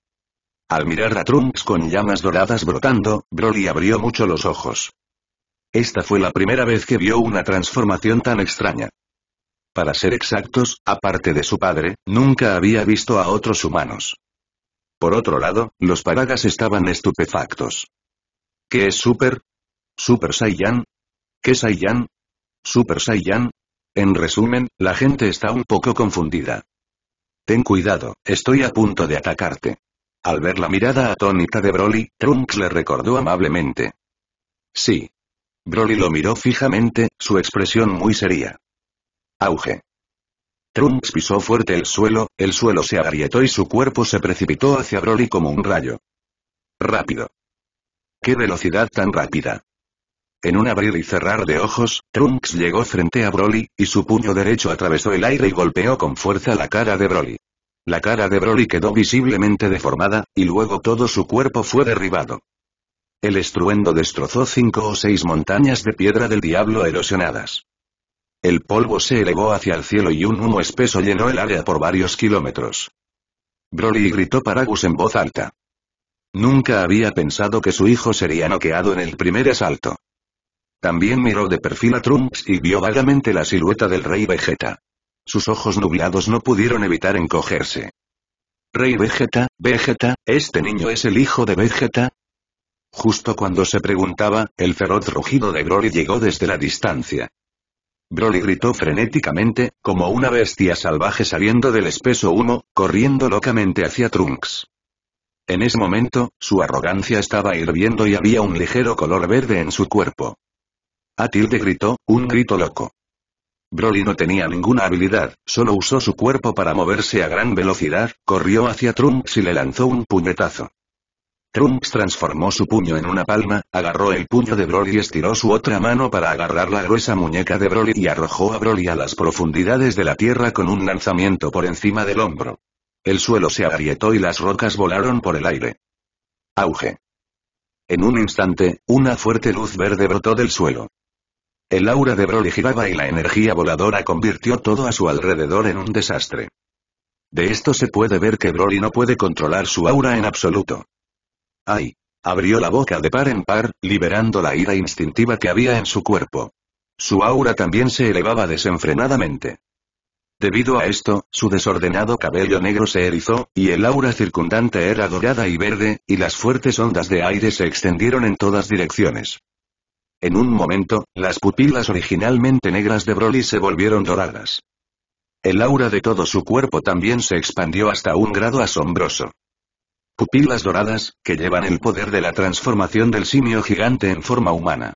Al mirar a Trunks con llamas doradas brotando, Broly abrió mucho los ojos. Esta fue la primera vez que vio una transformación tan extraña. Para ser exactos, aparte de su padre, nunca había visto a otros humanos. Por otro lado, los paragas estaban estupefactos. ¿Qué es Super? ¿Super Saiyan? ¿Qué Saiyan? ¿Super Saiyan? En resumen, la gente está un poco confundida. Ten cuidado, estoy a punto de atacarte. Al ver la mirada atónita de Broly, Trunks le recordó amablemente. Sí. Broly lo miró fijamente, su expresión muy seria. Auge. Trunks pisó fuerte el suelo, el suelo se agrietó y su cuerpo se precipitó hacia Broly como un rayo. Rápido. ¡Qué velocidad tan rápida! En un abrir y cerrar de ojos, Trunks llegó frente a Broly, y su puño derecho atravesó el aire y golpeó con fuerza la cara de Broly. La cara de Broly quedó visiblemente deformada, y luego todo su cuerpo fue derribado. El estruendo destrozó cinco o seis montañas de piedra del diablo erosionadas. El polvo se elevó hacia el cielo y un humo espeso llenó el área por varios kilómetros. Broly gritó Paragus en voz alta. Nunca había pensado que su hijo sería noqueado en el primer asalto. También miró de perfil a Trunks y vio vagamente la silueta del rey Vegeta. Sus ojos nublados no pudieron evitar encogerse. Rey Vegeta, Vegeta, ¿este niño es el hijo de Vegeta? Justo cuando se preguntaba, el feroz rugido de Broly llegó desde la distancia. Broly gritó frenéticamente, como una bestia salvaje saliendo del espeso humo, corriendo locamente hacia Trunks. En ese momento, su arrogancia estaba hirviendo y había un ligero color verde en su cuerpo. Atilde gritó, un grito loco. Broly no tenía ninguna habilidad, solo usó su cuerpo para moverse a gran velocidad, corrió hacia Trunks y le lanzó un puñetazo. Trunks transformó su puño en una palma, agarró el puño de Broly y estiró su otra mano para agarrar la gruesa muñeca de Broly y arrojó a Broly a las profundidades de la tierra con un lanzamiento por encima del hombro. El suelo se agrietó y las rocas volaron por el aire. Auge. En un instante, una fuerte luz verde brotó del suelo. El aura de Broly giraba y la energía voladora convirtió todo a su alrededor en un desastre. De esto se puede ver que Broly no puede controlar su aura en absoluto. ¡Ay! Abrió la boca de par en par, liberando la ira instintiva que había en su cuerpo. Su aura también se elevaba desenfrenadamente. Debido a esto, su desordenado cabello negro se erizó, y el aura circundante era dorada y verde, y las fuertes ondas de aire se extendieron en todas direcciones. En un momento, las pupilas originalmente negras de Broly se volvieron doradas. El aura de todo su cuerpo también se expandió hasta un grado asombroso. Pupilas doradas, que llevan el poder de la transformación del simio gigante en forma humana.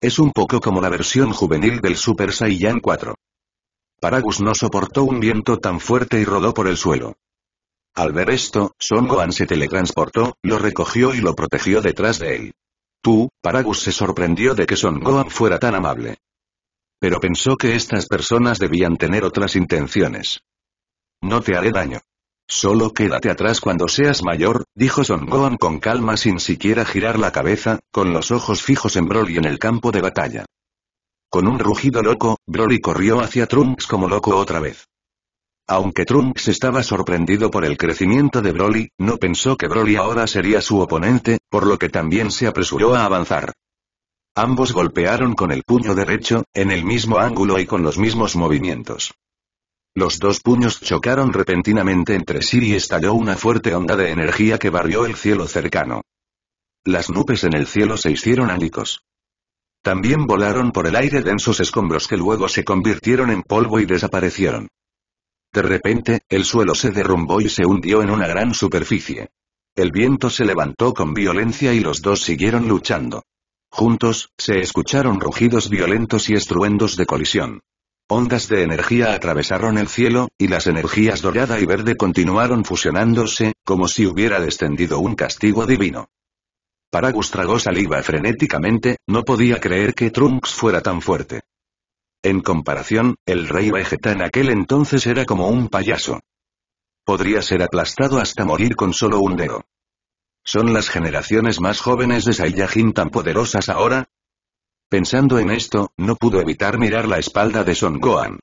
Es un poco como la versión juvenil del Super Saiyan 4. Paragus no soportó un viento tan fuerte y rodó por el suelo. Al ver esto, Son Gohan se teletransportó, lo recogió y lo protegió detrás de él. Paragus se sorprendió de que Son Gohan fuera tan amable. Pero pensó que estas personas debían tener otras intenciones. No te haré daño. Solo quédate atrás cuando seas mayor, dijo Son Gohan con calma sin siquiera girar la cabeza, con los ojos fijos en Broly en el campo de batalla. Con un rugido loco, Broly corrió hacia Trunks como loco otra vez. Aunque Trunks estaba sorprendido por el crecimiento de Broly, no pensó que Broly ahora sería su oponente, por lo que también se apresuró a avanzar. Ambos golpearon con el puño derecho, en el mismo ángulo y con los mismos movimientos. Los dos puños chocaron repentinamente entre sí y estalló una fuerte onda de energía que barrió el cielo cercano. Las nubes en el cielo se hicieron ánicos. También volaron por el aire densos escombros que luego se convirtieron en polvo y desaparecieron. De repente, el suelo se derrumbó y se hundió en una gran superficie. El viento se levantó con violencia y los dos siguieron luchando. Juntos, se escucharon rugidos violentos y estruendos de colisión. Ondas de energía atravesaron el cielo, y las energías dorada y verde continuaron fusionándose, como si hubiera descendido un castigo divino. Paragus tragó saliva frenéticamente, no podía creer que Trunks fuera tan fuerte. En comparación, el rey Vegeta en aquel entonces era como un payaso. Podría ser aplastado hasta morir con solo un dedo. ¿Son las generaciones más jóvenes de Saiyajin tan poderosas ahora? Pensando en esto, no pudo evitar mirar la espalda de Son Gohan.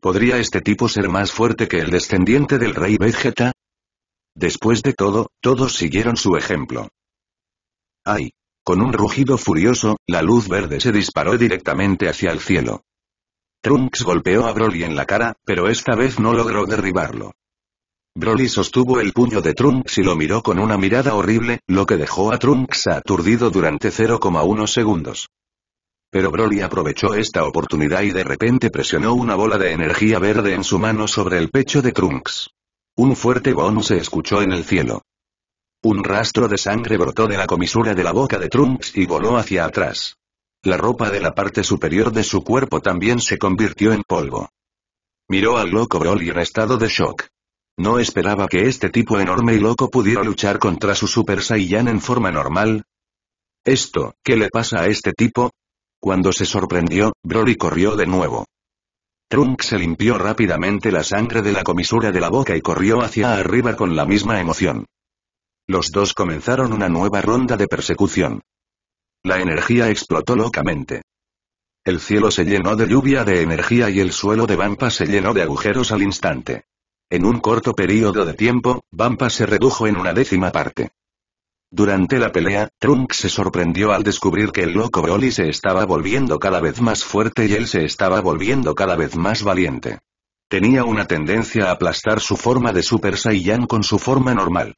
¿Podría este tipo ser más fuerte que el descendiente del rey Vegeta? Después de todo, todos siguieron su ejemplo. ¡Ay! Con un rugido furioso, la luz verde se disparó directamente hacia el cielo. Trunks golpeó a Broly en la cara, pero esta vez no logró derribarlo. Broly sostuvo el puño de Trunks y lo miró con una mirada horrible, lo que dejó a Trunks aturdido durante 0,1 segundos. Pero Broly aprovechó esta oportunidad y de repente presionó una bola de energía verde en su mano sobre el pecho de Trunks. Un fuerte boom se escuchó en el cielo. Un rastro de sangre brotó de la comisura de la boca de Trunks y voló hacia atrás. La ropa de la parte superior de su cuerpo también se convirtió en polvo. Miró al loco Broly en estado de shock. No esperaba que este tipo enorme y loco pudiera luchar contra su Super Saiyan en forma normal. Esto, ¿qué le pasa a este tipo? Cuando se sorprendió, Broly corrió de nuevo. Trunk se limpió rápidamente la sangre de la comisura de la boca y corrió hacia arriba con la misma emoción. Los dos comenzaron una nueva ronda de persecución. La energía explotó locamente. El cielo se llenó de lluvia de energía y el suelo de Bampa se llenó de agujeros al instante. En un corto periodo de tiempo, Vampa se redujo en una décima parte. Durante la pelea, Trunks se sorprendió al descubrir que el loco Broly se estaba volviendo cada vez más fuerte y él se estaba volviendo cada vez más valiente. Tenía una tendencia a aplastar su forma de Super Saiyan con su forma normal.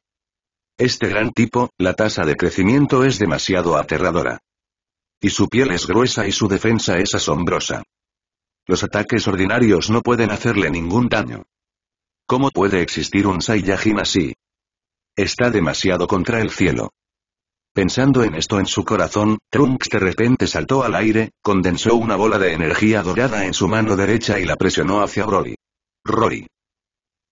Este gran tipo, la tasa de crecimiento es demasiado aterradora. Y su piel es gruesa y su defensa es asombrosa. Los ataques ordinarios no pueden hacerle ningún daño. ¿Cómo puede existir un Saiyajin así? Está demasiado contra el cielo. Pensando en esto en su corazón, Trunks de repente saltó al aire, condensó una bola de energía dorada en su mano derecha y la presionó hacia Broly. Rory.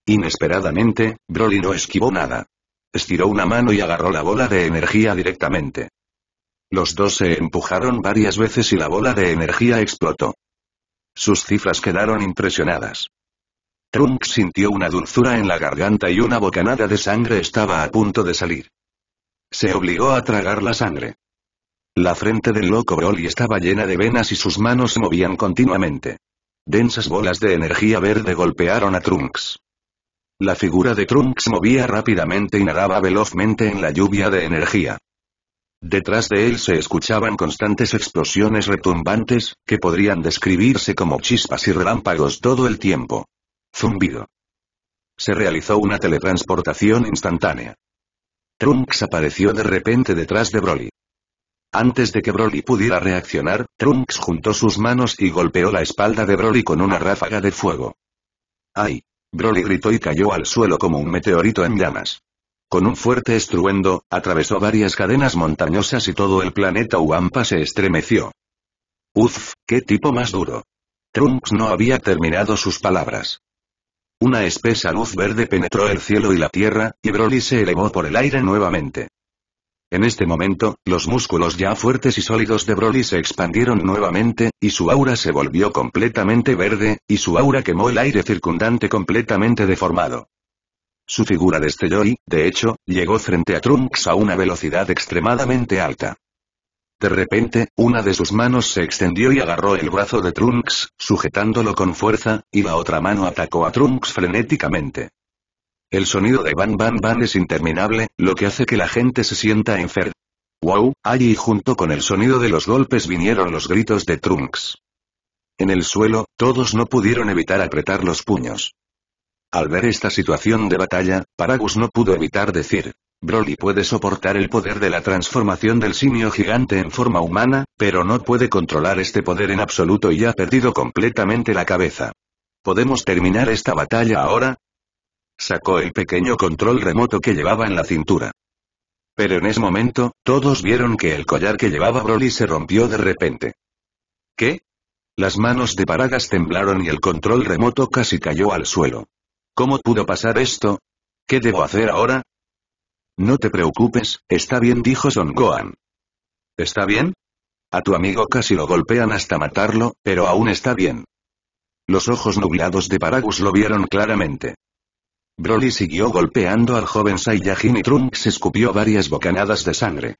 Inesperadamente, Broly no esquivó nada. Estiró una mano y agarró la bola de energía directamente. Los dos se empujaron varias veces y la bola de energía explotó. Sus cifras quedaron impresionadas. Trunks sintió una dulzura en la garganta y una bocanada de sangre estaba a punto de salir. Se obligó a tragar la sangre. La frente del loco Broly estaba llena de venas y sus manos se movían continuamente. Densas bolas de energía verde golpearon a Trunks. La figura de Trunks movía rápidamente y nadaba velozmente en la lluvia de energía. Detrás de él se escuchaban constantes explosiones retumbantes, que podrían describirse como chispas y relámpagos todo el tiempo. Zumbido. Se realizó una teletransportación instantánea. Trunks apareció de repente detrás de Broly. Antes de que Broly pudiera reaccionar, Trunks juntó sus manos y golpeó la espalda de Broly con una ráfaga de fuego. ¡Ay! Broly gritó y cayó al suelo como un meteorito en llamas. Con un fuerte estruendo, atravesó varias cadenas montañosas y todo el planeta Uampa se estremeció. Uf, qué tipo más duro. Trunks no había terminado sus palabras. Una espesa luz verde penetró el cielo y la tierra, y Broly se elevó por el aire nuevamente. En este momento, los músculos ya fuertes y sólidos de Broly se expandieron nuevamente, y su aura se volvió completamente verde, y su aura quemó el aire circundante completamente deformado. Su figura destelló y, de hecho, llegó frente a Trunks a una velocidad extremadamente alta. De repente, una de sus manos se extendió y agarró el brazo de Trunks, sujetándolo con fuerza, y la otra mano atacó a Trunks frenéticamente. El sonido de Van Bam Bam es interminable, lo que hace que la gente se sienta enferma. Wow, allí junto con el sonido de los golpes vinieron los gritos de Trunks. En el suelo, todos no pudieron evitar apretar los puños. Al ver esta situación de batalla, Paragus no pudo evitar decir, Broly puede soportar el poder de la transformación del simio gigante en forma humana, pero no puede controlar este poder en absoluto y ha perdido completamente la cabeza. ¿Podemos terminar esta batalla ahora? sacó el pequeño control remoto que llevaba en la cintura. Pero en ese momento, todos vieron que el collar que llevaba Broly se rompió de repente. ¿Qué? Las manos de Paragas temblaron y el control remoto casi cayó al suelo. ¿Cómo pudo pasar esto? ¿Qué debo hacer ahora? No te preocupes, está bien, dijo Son Gohan. ¿Está bien? A tu amigo casi lo golpean hasta matarlo, pero aún está bien. Los ojos nublados de Paragus lo vieron claramente. Broly siguió golpeando al joven Saiyajin y Trunks escupió varias bocanadas de sangre.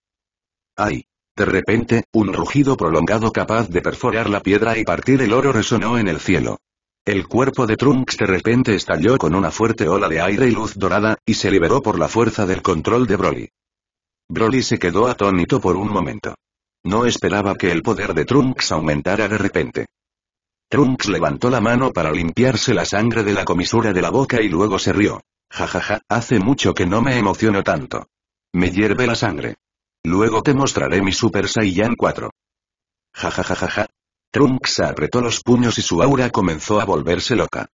¡Ay! De repente, un rugido prolongado capaz de perforar la piedra y partir el oro resonó en el cielo. El cuerpo de Trunks de repente estalló con una fuerte ola de aire y luz dorada, y se liberó por la fuerza del control de Broly. Broly se quedó atónito por un momento. No esperaba que el poder de Trunks aumentara de repente. Trunks levantó la mano para limpiarse la sangre de la comisura de la boca y luego se rió. Jajaja, ja, ja, hace mucho que no me emociono tanto. Me hierve la sangre. Luego te mostraré mi Super Saiyan 4. Jajajajaja. Ja, Trunks apretó los puños y su aura comenzó a volverse loca.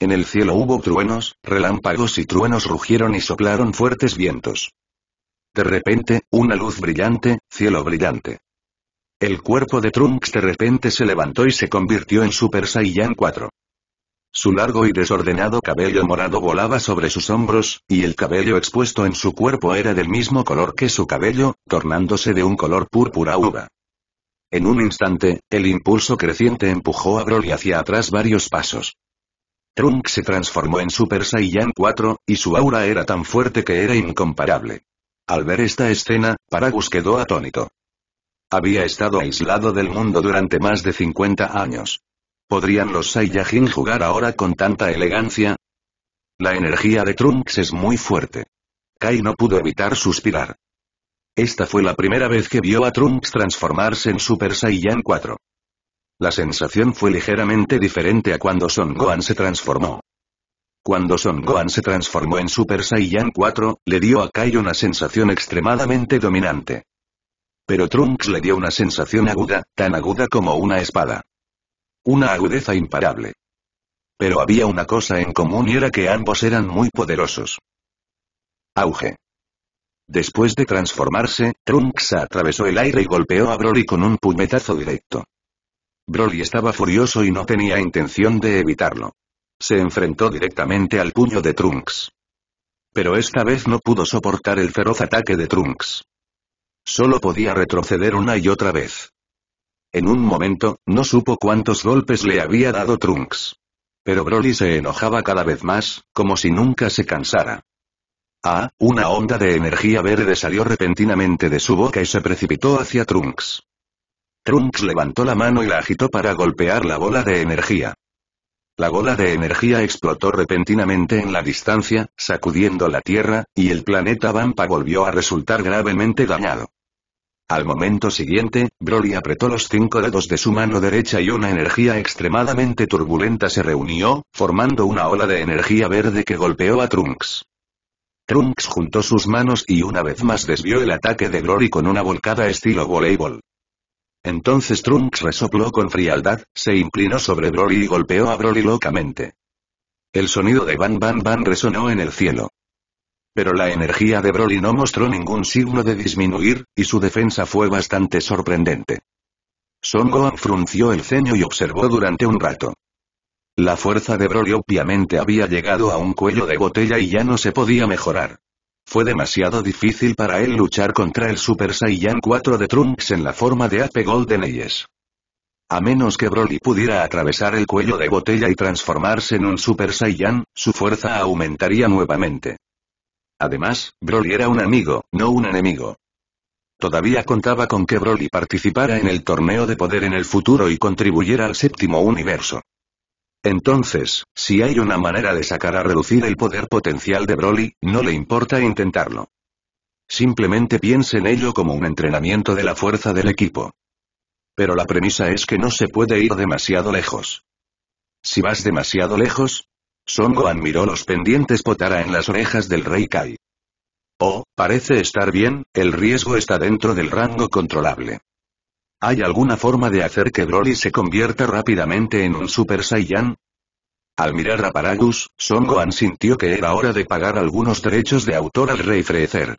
En el cielo hubo truenos, relámpagos y truenos rugieron y soplaron fuertes vientos. De repente, una luz brillante, cielo brillante. El cuerpo de Trunks de repente se levantó y se convirtió en Super Saiyan 4. Su largo y desordenado cabello morado volaba sobre sus hombros, y el cabello expuesto en su cuerpo era del mismo color que su cabello, tornándose de un color púrpura uva. En un instante, el impulso creciente empujó a Broly hacia atrás varios pasos. Trunks se transformó en Super Saiyan 4, y su aura era tan fuerte que era incomparable. Al ver esta escena, Paragus quedó atónito. Había estado aislado del mundo durante más de 50 años. ¿Podrían los Saiyajin jugar ahora con tanta elegancia? La energía de Trunks es muy fuerte. Kai no pudo evitar suspirar. Esta fue la primera vez que vio a Trunks transformarse en Super Saiyan 4. La sensación fue ligeramente diferente a cuando Son Gohan se transformó. Cuando Son Gohan se transformó en Super Saiyan 4, le dio a Kai una sensación extremadamente dominante. Pero Trunks le dio una sensación aguda, tan aguda como una espada. Una agudeza imparable. Pero había una cosa en común y era que ambos eran muy poderosos. Auge. Después de transformarse, Trunks atravesó el aire y golpeó a Broly con un puñetazo directo. Broly estaba furioso y no tenía intención de evitarlo. Se enfrentó directamente al puño de Trunks. Pero esta vez no pudo soportar el feroz ataque de Trunks. Solo podía retroceder una y otra vez. En un momento, no supo cuántos golpes le había dado Trunks. Pero Broly se enojaba cada vez más, como si nunca se cansara. Ah, una onda de energía verde salió repentinamente de su boca y se precipitó hacia Trunks. Trunks levantó la mano y la agitó para golpear la bola de energía. La bola de energía explotó repentinamente en la distancia, sacudiendo la Tierra, y el planeta Vampa volvió a resultar gravemente dañado. Al momento siguiente, Broly apretó los cinco dedos de su mano derecha y una energía extremadamente turbulenta se reunió, formando una ola de energía verde que golpeó a Trunks. Trunks juntó sus manos y una vez más desvió el ataque de Broly con una volcada estilo voleibol. Entonces Trunks resopló con frialdad, se inclinó sobre Broly y golpeó a Broly locamente. El sonido de Ban Ban Ban resonó en el cielo. Pero la energía de Broly no mostró ningún signo de disminuir, y su defensa fue bastante sorprendente. Son Gohan frunció el ceño y observó durante un rato. La fuerza de Broly obviamente había llegado a un cuello de botella y ya no se podía mejorar. Fue demasiado difícil para él luchar contra el Super Saiyan 4 de Trunks en la forma de Ape Golden Eyes. A menos que Broly pudiera atravesar el cuello de botella y transformarse en un Super Saiyan, su fuerza aumentaría nuevamente. Además, Broly era un amigo, no un enemigo. Todavía contaba con que Broly participara en el torneo de poder en el futuro y contribuyera al séptimo universo. Entonces, si hay una manera de sacar a reducir el poder potencial de Broly, no le importa intentarlo. Simplemente piense en ello como un entrenamiento de la fuerza del equipo. Pero la premisa es que no se puede ir demasiado lejos. Si vas demasiado lejos, son Gohan miró los pendientes potara en las orejas del rey Kai. Oh, parece estar bien, el riesgo está dentro del rango controlable. ¿Hay alguna forma de hacer que Broly se convierta rápidamente en un Super Saiyan? Al mirar a Paragus, Son Gohan sintió que era hora de pagar algunos derechos de autor al rey Freezer.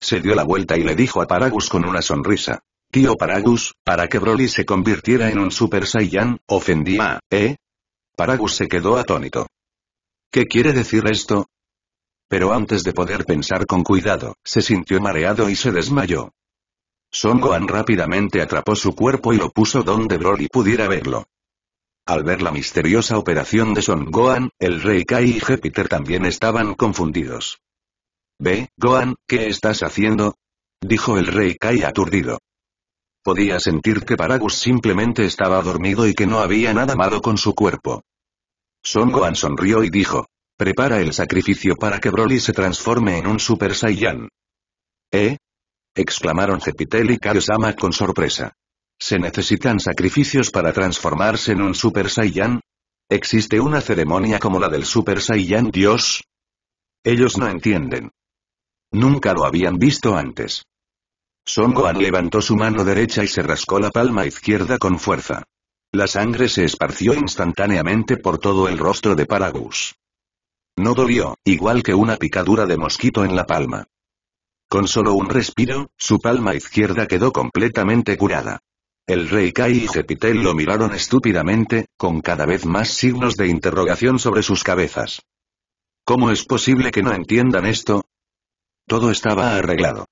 Se dio la vuelta y le dijo a Paragus con una sonrisa. Tío Paragus, para que Broly se convirtiera en un Super Saiyan, ofendía a, ¿eh? Paragus se quedó atónito. ¿Qué quiere decir esto? Pero antes de poder pensar con cuidado, se sintió mareado y se desmayó. Son Goan rápidamente atrapó su cuerpo y lo puso donde Broly pudiera verlo. Al ver la misteriosa operación de Son Gohan, el Rey Kai y Jupiter también estaban confundidos. Ve, Goan, ¿qué estás haciendo? dijo el Rey Kai aturdido. Podía sentir que Paragus simplemente estaba dormido y que no había nada malo con su cuerpo. Son Gohan sonrió y dijo. Prepara el sacrificio para que Broly se transforme en un Super Saiyan. ¿Eh? exclamaron Cepitel y Kaiosama con sorpresa. ¿Se necesitan sacrificios para transformarse en un Super Saiyan? ¿Existe una ceremonia como la del Super Saiyan Dios? Ellos no entienden. Nunca lo habían visto antes. Son Gohan levantó su mano derecha y se rascó la palma izquierda con fuerza. La sangre se esparció instantáneamente por todo el rostro de Paragus. No dolió, igual que una picadura de mosquito en la palma. Con solo un respiro, su palma izquierda quedó completamente curada. El rey Kai y Jepitel lo miraron estúpidamente, con cada vez más signos de interrogación sobre sus cabezas. ¿Cómo es posible que no entiendan esto? Todo estaba arreglado.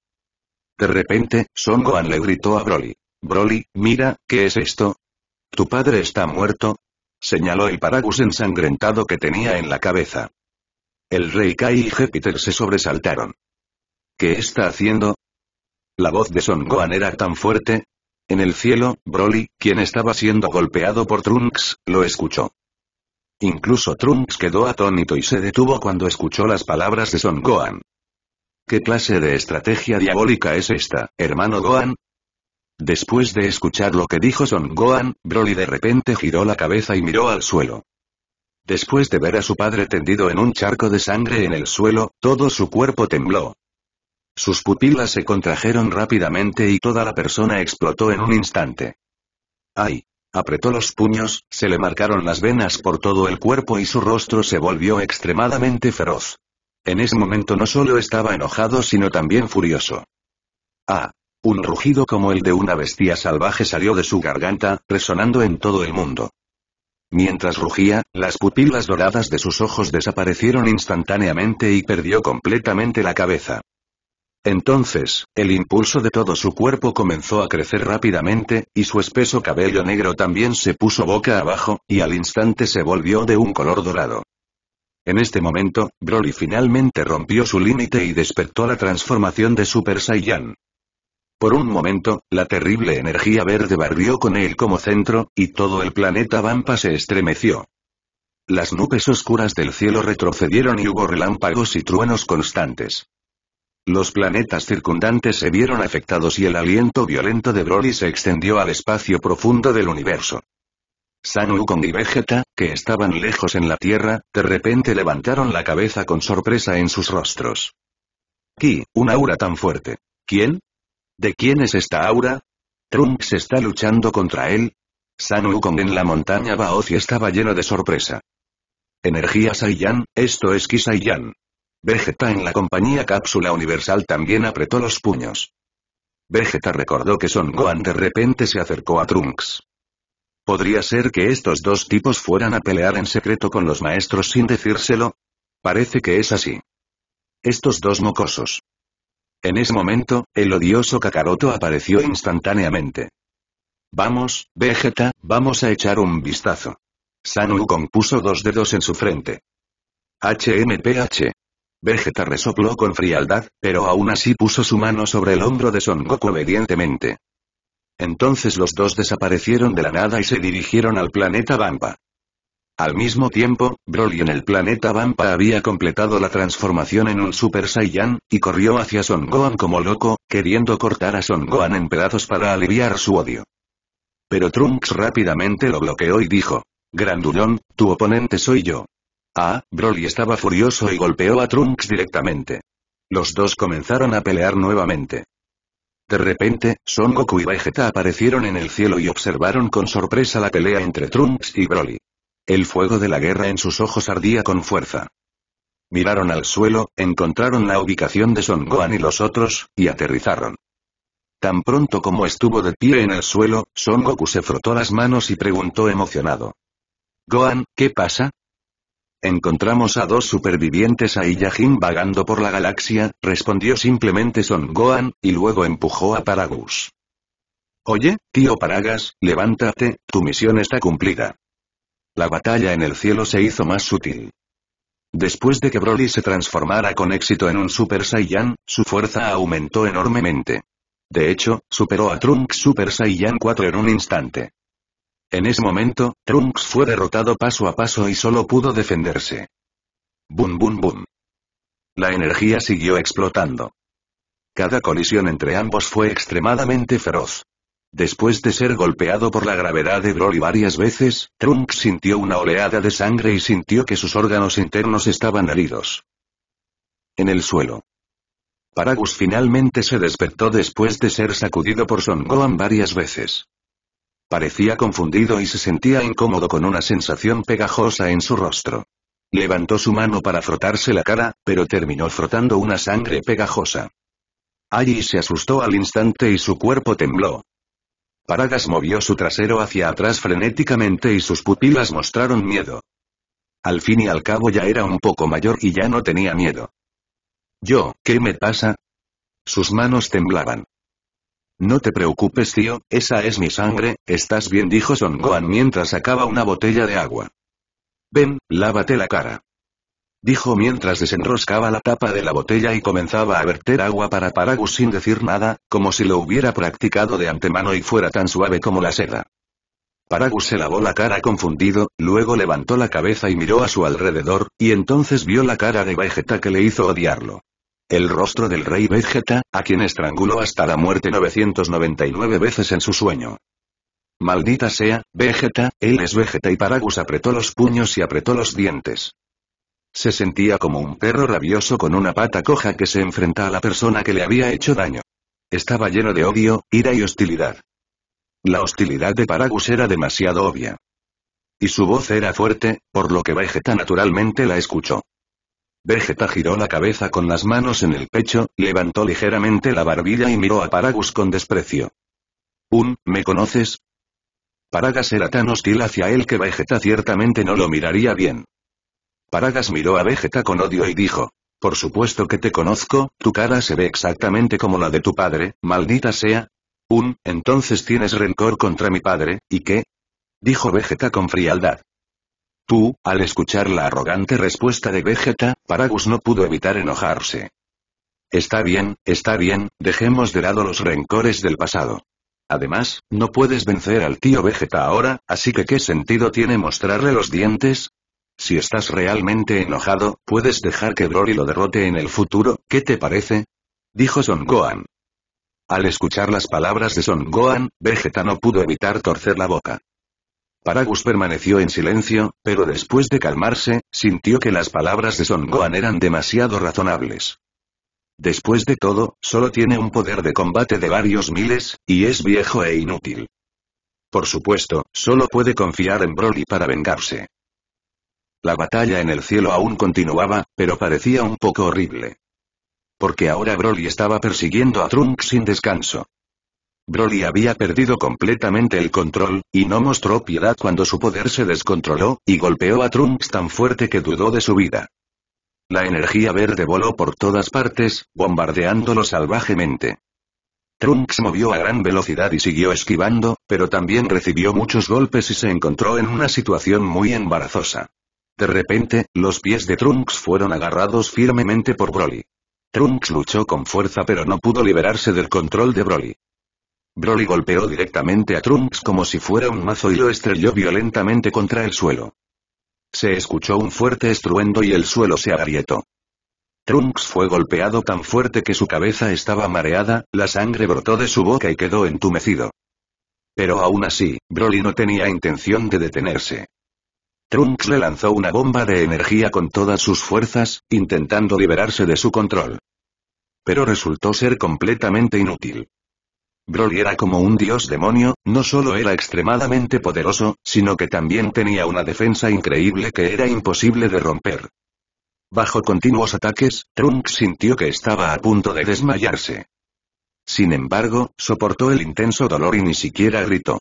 De repente, Son Gohan le gritó a Broly. Broly, mira, ¿qué es esto? Tu padre está muerto, señaló el paraguas ensangrentado que tenía en la cabeza. El rey Kai y Júpiter se sobresaltaron. ¿Qué está haciendo? La voz de Son Gohan era tan fuerte. En el cielo, Broly, quien estaba siendo golpeado por Trunks, lo escuchó. Incluso Trunks quedó atónito y se detuvo cuando escuchó las palabras de Son Gohan. ¿Qué clase de estrategia diabólica es esta, hermano Gohan? Después de escuchar lo que dijo Son Gohan, Broly de repente giró la cabeza y miró al suelo. Después de ver a su padre tendido en un charco de sangre en el suelo, todo su cuerpo tembló. Sus pupilas se contrajeron rápidamente y toda la persona explotó en un instante. ¡Ay! Apretó los puños, se le marcaron las venas por todo el cuerpo y su rostro se volvió extremadamente feroz. En ese momento no solo estaba enojado sino también furioso. Ah, un rugido como el de una bestia salvaje salió de su garganta, resonando en todo el mundo. Mientras rugía, las pupilas doradas de sus ojos desaparecieron instantáneamente y perdió completamente la cabeza. Entonces, el impulso de todo su cuerpo comenzó a crecer rápidamente, y su espeso cabello negro también se puso boca abajo, y al instante se volvió de un color dorado. En este momento, Broly finalmente rompió su límite y despertó la transformación de Super Saiyan. Por un momento, la terrible energía verde barrió con él como centro, y todo el planeta Vampa se estremeció. Las nubes oscuras del cielo retrocedieron y hubo relámpagos y truenos constantes. Los planetas circundantes se vieron afectados y el aliento violento de Broly se extendió al espacio profundo del universo. San con y Vegeta, que estaban lejos en la Tierra, de repente levantaron la cabeza con sorpresa en sus rostros. Ki, una aura tan fuerte. ¿Quién? ¿De quién es esta aura? ¿Trunks está luchando contra él? San Wukong en la montaña Baozi estaba lleno de sorpresa. Energía Saiyan, esto es Ki Saiyan. Vegeta en la compañía Cápsula Universal también apretó los puños. Vegeta recordó que Son Gohan de repente se acercó a Trunks. ¿Podría ser que estos dos tipos fueran a pelear en secreto con los maestros sin decírselo? Parece que es así. Estos dos mocosos. En ese momento, el odioso Kakaroto apareció instantáneamente. Vamos, Vegeta, vamos a echar un vistazo. Sanu puso dos dedos en su frente. HMPH. Vegeta resopló con frialdad, pero aún así puso su mano sobre el hombro de Son Goku obedientemente. Entonces los dos desaparecieron de la nada y se dirigieron al planeta Bamba. Al mismo tiempo, Broly en el planeta Vampa había completado la transformación en un Super Saiyan, y corrió hacia Son Gohan como loco, queriendo cortar a Son Gohan en pedazos para aliviar su odio. Pero Trunks rápidamente lo bloqueó y dijo, Grandulón, tu oponente soy yo. Ah, Broly estaba furioso y golpeó a Trunks directamente. Los dos comenzaron a pelear nuevamente. De repente, Son Goku y Vegeta aparecieron en el cielo y observaron con sorpresa la pelea entre Trunks y Broly. El fuego de la guerra en sus ojos ardía con fuerza. Miraron al suelo, encontraron la ubicación de Son Gohan y los otros, y aterrizaron. Tan pronto como estuvo de pie en el suelo, Son Goku se frotó las manos y preguntó emocionado. "Goan, ¿qué pasa? Encontramos a dos supervivientes a Iyajin vagando por la galaxia, respondió simplemente Son Gohan, y luego empujó a Paragus. Oye, tío Paragas, levántate, tu misión está cumplida. La batalla en el cielo se hizo más sutil. Después de que Broly se transformara con éxito en un Super Saiyan, su fuerza aumentó enormemente. De hecho, superó a Trunks Super Saiyan 4 en un instante. En ese momento, Trunks fue derrotado paso a paso y solo pudo defenderse. Boom boom boom. La energía siguió explotando. Cada colisión entre ambos fue extremadamente feroz. Después de ser golpeado por la gravedad de Broly varias veces, Trunks sintió una oleada de sangre y sintió que sus órganos internos estaban heridos. En el suelo. Paragus finalmente se despertó después de ser sacudido por Son Gohan varias veces. Parecía confundido y se sentía incómodo con una sensación pegajosa en su rostro. Levantó su mano para frotarse la cara, pero terminó frotando una sangre pegajosa. Allí se asustó al instante y su cuerpo tembló. Paragas movió su trasero hacia atrás frenéticamente y sus pupilas mostraron miedo. Al fin y al cabo ya era un poco mayor y ya no tenía miedo. Yo, ¿qué me pasa? Sus manos temblaban. No te preocupes, tío, esa es mi sangre, estás bien, dijo Son Gohan mientras sacaba una botella de agua. Ven, lávate la cara dijo mientras desenroscaba la tapa de la botella y comenzaba a verter agua para Paragus sin decir nada, como si lo hubiera practicado de antemano y fuera tan suave como la seda. Paragus se lavó la cara confundido, luego levantó la cabeza y miró a su alrededor, y entonces vio la cara de Vegeta que le hizo odiarlo. El rostro del rey Vegeta, a quien estranguló hasta la muerte 999 veces en su sueño. Maldita sea, Vegeta, él es Vegeta y Paragus apretó los puños y apretó los dientes. Se sentía como un perro rabioso con una pata coja que se enfrenta a la persona que le había hecho daño. Estaba lleno de odio, ira y hostilidad. La hostilidad de Paragus era demasiado obvia. Y su voz era fuerte, por lo que Vegeta naturalmente la escuchó. Vegeta giró la cabeza con las manos en el pecho, levantó ligeramente la barbilla y miró a Paragus con desprecio. Un, ¿me conoces? Paragus era tan hostil hacia él que Vegeta ciertamente no lo miraría bien. Paragas miró a Vegeta con odio y dijo. Por supuesto que te conozco, tu cara se ve exactamente como la de tu padre, maldita sea. Un, entonces tienes rencor contra mi padre, ¿y qué? Dijo Vegeta con frialdad. Tú, al escuchar la arrogante respuesta de Vegeta, Paragus no pudo evitar enojarse. Está bien, está bien, dejemos de lado los rencores del pasado. Además, no puedes vencer al tío Vegeta ahora, así que ¿qué sentido tiene mostrarle los dientes? Si estás realmente enojado, puedes dejar que Broly lo derrote en el futuro, ¿qué te parece? Dijo Son Gohan. Al escuchar las palabras de Son Gohan, Vegeta no pudo evitar torcer la boca. Paragus permaneció en silencio, pero después de calmarse, sintió que las palabras de Son Gohan eran demasiado razonables. Después de todo, solo tiene un poder de combate de varios miles, y es viejo e inútil. Por supuesto, solo puede confiar en Broly para vengarse. La batalla en el cielo aún continuaba, pero parecía un poco horrible. Porque ahora Broly estaba persiguiendo a Trunks sin descanso. Broly había perdido completamente el control, y no mostró piedad cuando su poder se descontroló, y golpeó a Trunks tan fuerte que dudó de su vida. La energía verde voló por todas partes, bombardeándolo salvajemente. Trunks movió a gran velocidad y siguió esquivando, pero también recibió muchos golpes y se encontró en una situación muy embarazosa. De repente, los pies de Trunks fueron agarrados firmemente por Broly. Trunks luchó con fuerza pero no pudo liberarse del control de Broly. Broly golpeó directamente a Trunks como si fuera un mazo y lo estrelló violentamente contra el suelo. Se escuchó un fuerte estruendo y el suelo se agrietó. Trunks fue golpeado tan fuerte que su cabeza estaba mareada, la sangre brotó de su boca y quedó entumecido. Pero aún así, Broly no tenía intención de detenerse. Trunks le lanzó una bomba de energía con todas sus fuerzas, intentando liberarse de su control. Pero resultó ser completamente inútil. Broly era como un dios demonio, no solo era extremadamente poderoso, sino que también tenía una defensa increíble que era imposible de romper. Bajo continuos ataques, Trunks sintió que estaba a punto de desmayarse. Sin embargo, soportó el intenso dolor y ni siquiera gritó.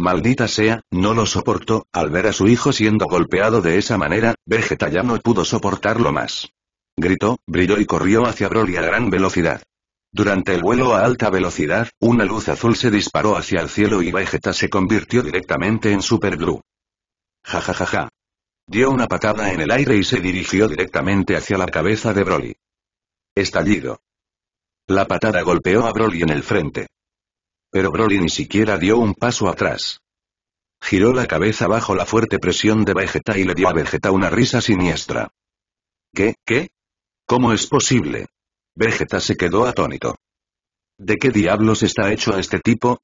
Maldita sea, no lo soportó, al ver a su hijo siendo golpeado de esa manera, Vegeta ya no pudo soportarlo más. Gritó, brilló y corrió hacia Broly a gran velocidad. Durante el vuelo a alta velocidad, una luz azul se disparó hacia el cielo y Vegeta se convirtió directamente en Super Blue. Ja Dio una patada en el aire y se dirigió directamente hacia la cabeza de Broly. Estallido. La patada golpeó a Broly en el frente. Pero Broly ni siquiera dio un paso atrás. Giró la cabeza bajo la fuerte presión de Vegeta y le dio a Vegeta una risa siniestra. ¿Qué, qué? ¿Cómo es posible? Vegeta se quedó atónito. ¿De qué diablos está hecho este tipo?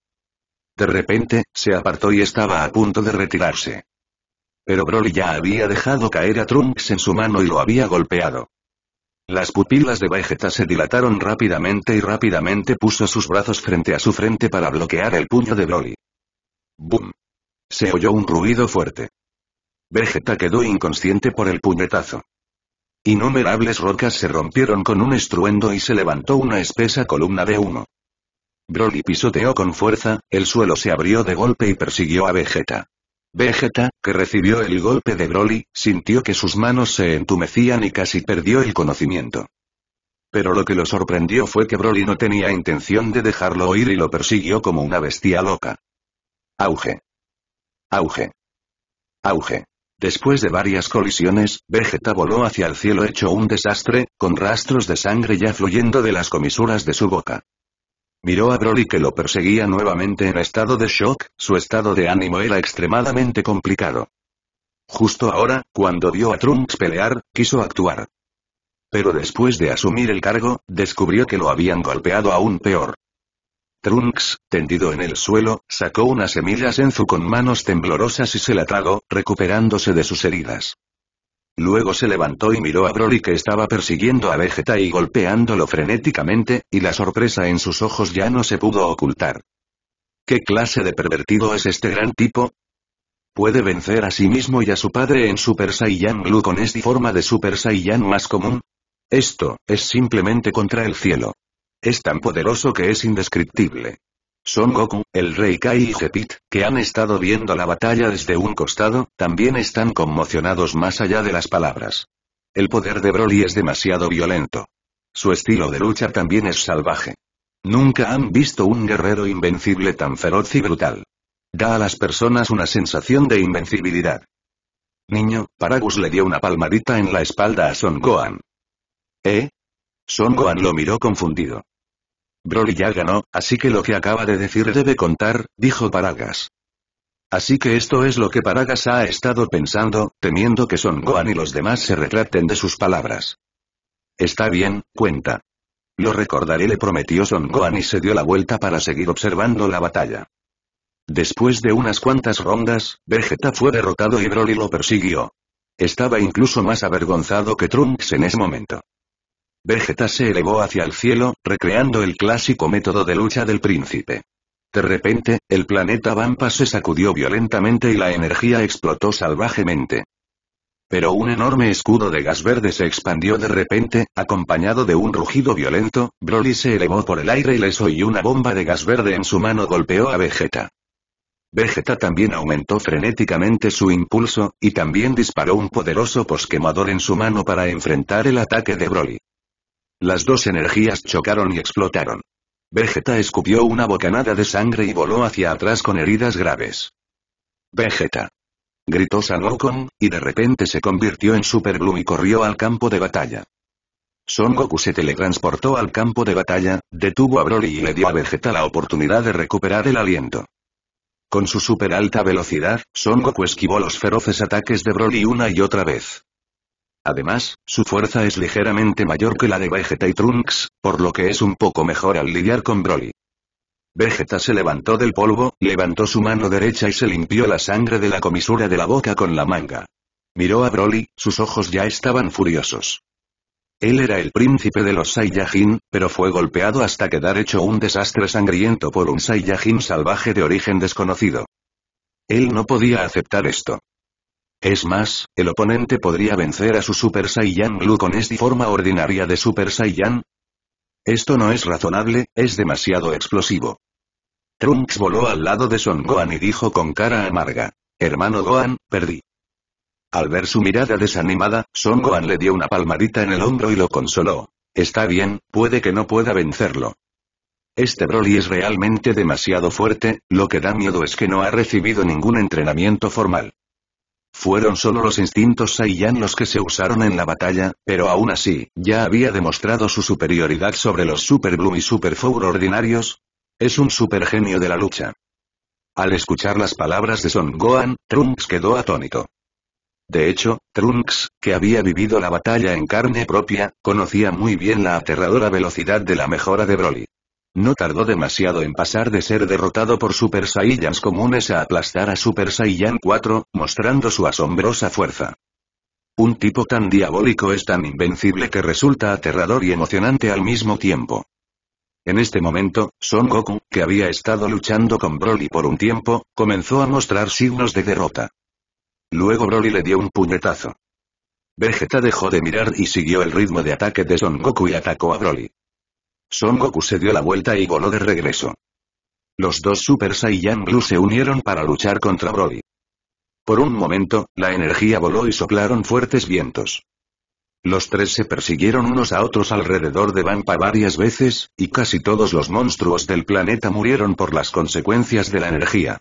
De repente, se apartó y estaba a punto de retirarse. Pero Broly ya había dejado caer a Trunks en su mano y lo había golpeado. Las pupilas de Vegeta se dilataron rápidamente y rápidamente puso sus brazos frente a su frente para bloquear el puño de Broly. ¡Bum! Se oyó un ruido fuerte. Vegeta quedó inconsciente por el puñetazo. Innumerables rocas se rompieron con un estruendo y se levantó una espesa columna de humo. Broly pisoteó con fuerza, el suelo se abrió de golpe y persiguió a Vegeta. Vegeta, que recibió el golpe de Broly, sintió que sus manos se entumecían y casi perdió el conocimiento. Pero lo que lo sorprendió fue que Broly no tenía intención de dejarlo oír y lo persiguió como una bestia loca. Auge. Auge. Auge. Después de varias colisiones, Vegeta voló hacia el cielo hecho un desastre, con rastros de sangre ya fluyendo de las comisuras de su boca. Miró a Broly que lo perseguía nuevamente en estado de shock, su estado de ánimo era extremadamente complicado. Justo ahora, cuando vio a Trunks pelear, quiso actuar. Pero después de asumir el cargo, descubrió que lo habían golpeado aún peor. Trunks, tendido en el suelo, sacó unas semillas en su con manos temblorosas y se la tragó, recuperándose de sus heridas. Luego se levantó y miró a Broly que estaba persiguiendo a Vegeta y golpeándolo frenéticamente, y la sorpresa en sus ojos ya no se pudo ocultar. ¿Qué clase de pervertido es este gran tipo? Puede vencer a sí mismo y a su padre en Super Saiyan Blue con esta forma de Super Saiyan más común. Esto, es simplemente contra el cielo. Es tan poderoso que es indescriptible. Son Goku, el Rey Kai y jepit que han estado viendo la batalla desde un costado, también están conmocionados más allá de las palabras. El poder de Broly es demasiado violento. Su estilo de lucha también es salvaje. Nunca han visto un guerrero invencible tan feroz y brutal. Da a las personas una sensación de invencibilidad. Niño, Paragus le dio una palmadita en la espalda a Son Gohan. ¿Eh? Son Gohan lo miró confundido. Broly ya ganó, así que lo que acaba de decir debe contar, dijo Paragas. Así que esto es lo que Paragas ha estado pensando, temiendo que Son Gohan y los demás se retracten de sus palabras. Está bien, cuenta. Lo recordaré le prometió Son Gohan y se dio la vuelta para seguir observando la batalla. Después de unas cuantas rondas, Vegeta fue derrotado y Broly lo persiguió. Estaba incluso más avergonzado que Trunks en ese momento. Vegeta se elevó hacia el cielo, recreando el clásico método de lucha del príncipe. De repente, el planeta Vampa se sacudió violentamente y la energía explotó salvajemente. Pero un enorme escudo de gas verde se expandió de repente, acompañado de un rugido violento, Broly se elevó por el aire y ileso y una bomba de gas verde en su mano golpeó a Vegeta. Vegeta también aumentó frenéticamente su impulso, y también disparó un poderoso posquemador en su mano para enfrentar el ataque de Broly. Las dos energías chocaron y explotaron. Vegeta escupió una bocanada de sangre y voló hacia atrás con heridas graves. Vegeta. Gritó San y de repente se convirtió en Super Blue y corrió al campo de batalla. Son Goku se teletransportó al campo de batalla, detuvo a Broly y le dio a Vegeta la oportunidad de recuperar el aliento. Con su super alta velocidad, Son Goku esquivó los feroces ataques de Broly una y otra vez. Además, su fuerza es ligeramente mayor que la de Vegeta y Trunks, por lo que es un poco mejor al lidiar con Broly. Vegeta se levantó del polvo, levantó su mano derecha y se limpió la sangre de la comisura de la boca con la manga. Miró a Broly, sus ojos ya estaban furiosos. Él era el príncipe de los Saiyajin, pero fue golpeado hasta quedar hecho un desastre sangriento por un Saiyajin salvaje de origen desconocido. Él no podía aceptar esto. Es más, el oponente podría vencer a su Super Saiyan Blue con esta forma ordinaria de Super Saiyan. Esto no es razonable, es demasiado explosivo. Trunks voló al lado de Son Gohan y dijo con cara amarga. Hermano Gohan, perdí. Al ver su mirada desanimada, Son Gohan le dio una palmadita en el hombro y lo consoló. Está bien, puede que no pueda vencerlo. Este Broly es realmente demasiado fuerte, lo que da miedo es que no ha recibido ningún entrenamiento formal. Fueron solo los instintos Saiyan los que se usaron en la batalla, pero aún así, ya había demostrado su superioridad sobre los Super Blue y Super Four ordinarios. Es un genio de la lucha. Al escuchar las palabras de Son Gohan, Trunks quedó atónito. De hecho, Trunks, que había vivido la batalla en carne propia, conocía muy bien la aterradora velocidad de la mejora de Broly. No tardó demasiado en pasar de ser derrotado por Super Saiyans comunes a aplastar a Super Saiyan 4, mostrando su asombrosa fuerza. Un tipo tan diabólico es tan invencible que resulta aterrador y emocionante al mismo tiempo. En este momento, Son Goku, que había estado luchando con Broly por un tiempo, comenzó a mostrar signos de derrota. Luego Broly le dio un puñetazo. Vegeta dejó de mirar y siguió el ritmo de ataque de Son Goku y atacó a Broly. Son Goku se dio la vuelta y voló de regreso. Los dos Super Saiyan Blue se unieron para luchar contra Broly. Por un momento, la energía voló y soplaron fuertes vientos. Los tres se persiguieron unos a otros alrededor de Vampa varias veces, y casi todos los monstruos del planeta murieron por las consecuencias de la energía.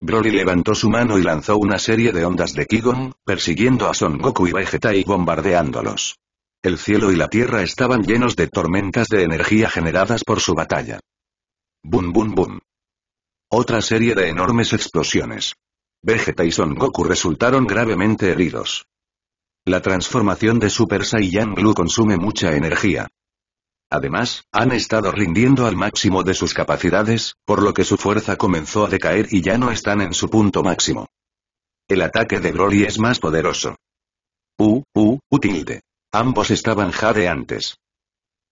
Broly levantó su mano y lanzó una serie de ondas de Kigon, persiguiendo a Son Goku y Vegeta y bombardeándolos. El cielo y la tierra estaban llenos de tormentas de energía generadas por su batalla. Bum bum bum. Otra serie de enormes explosiones. Vegeta y Son Goku resultaron gravemente heridos. La transformación de Super Saiyan Blue consume mucha energía. Además, han estado rindiendo al máximo de sus capacidades, por lo que su fuerza comenzó a decaer y ya no están en su punto máximo. El ataque de Broly es más poderoso. U, U, Utilde. Ambos estaban jadeantes.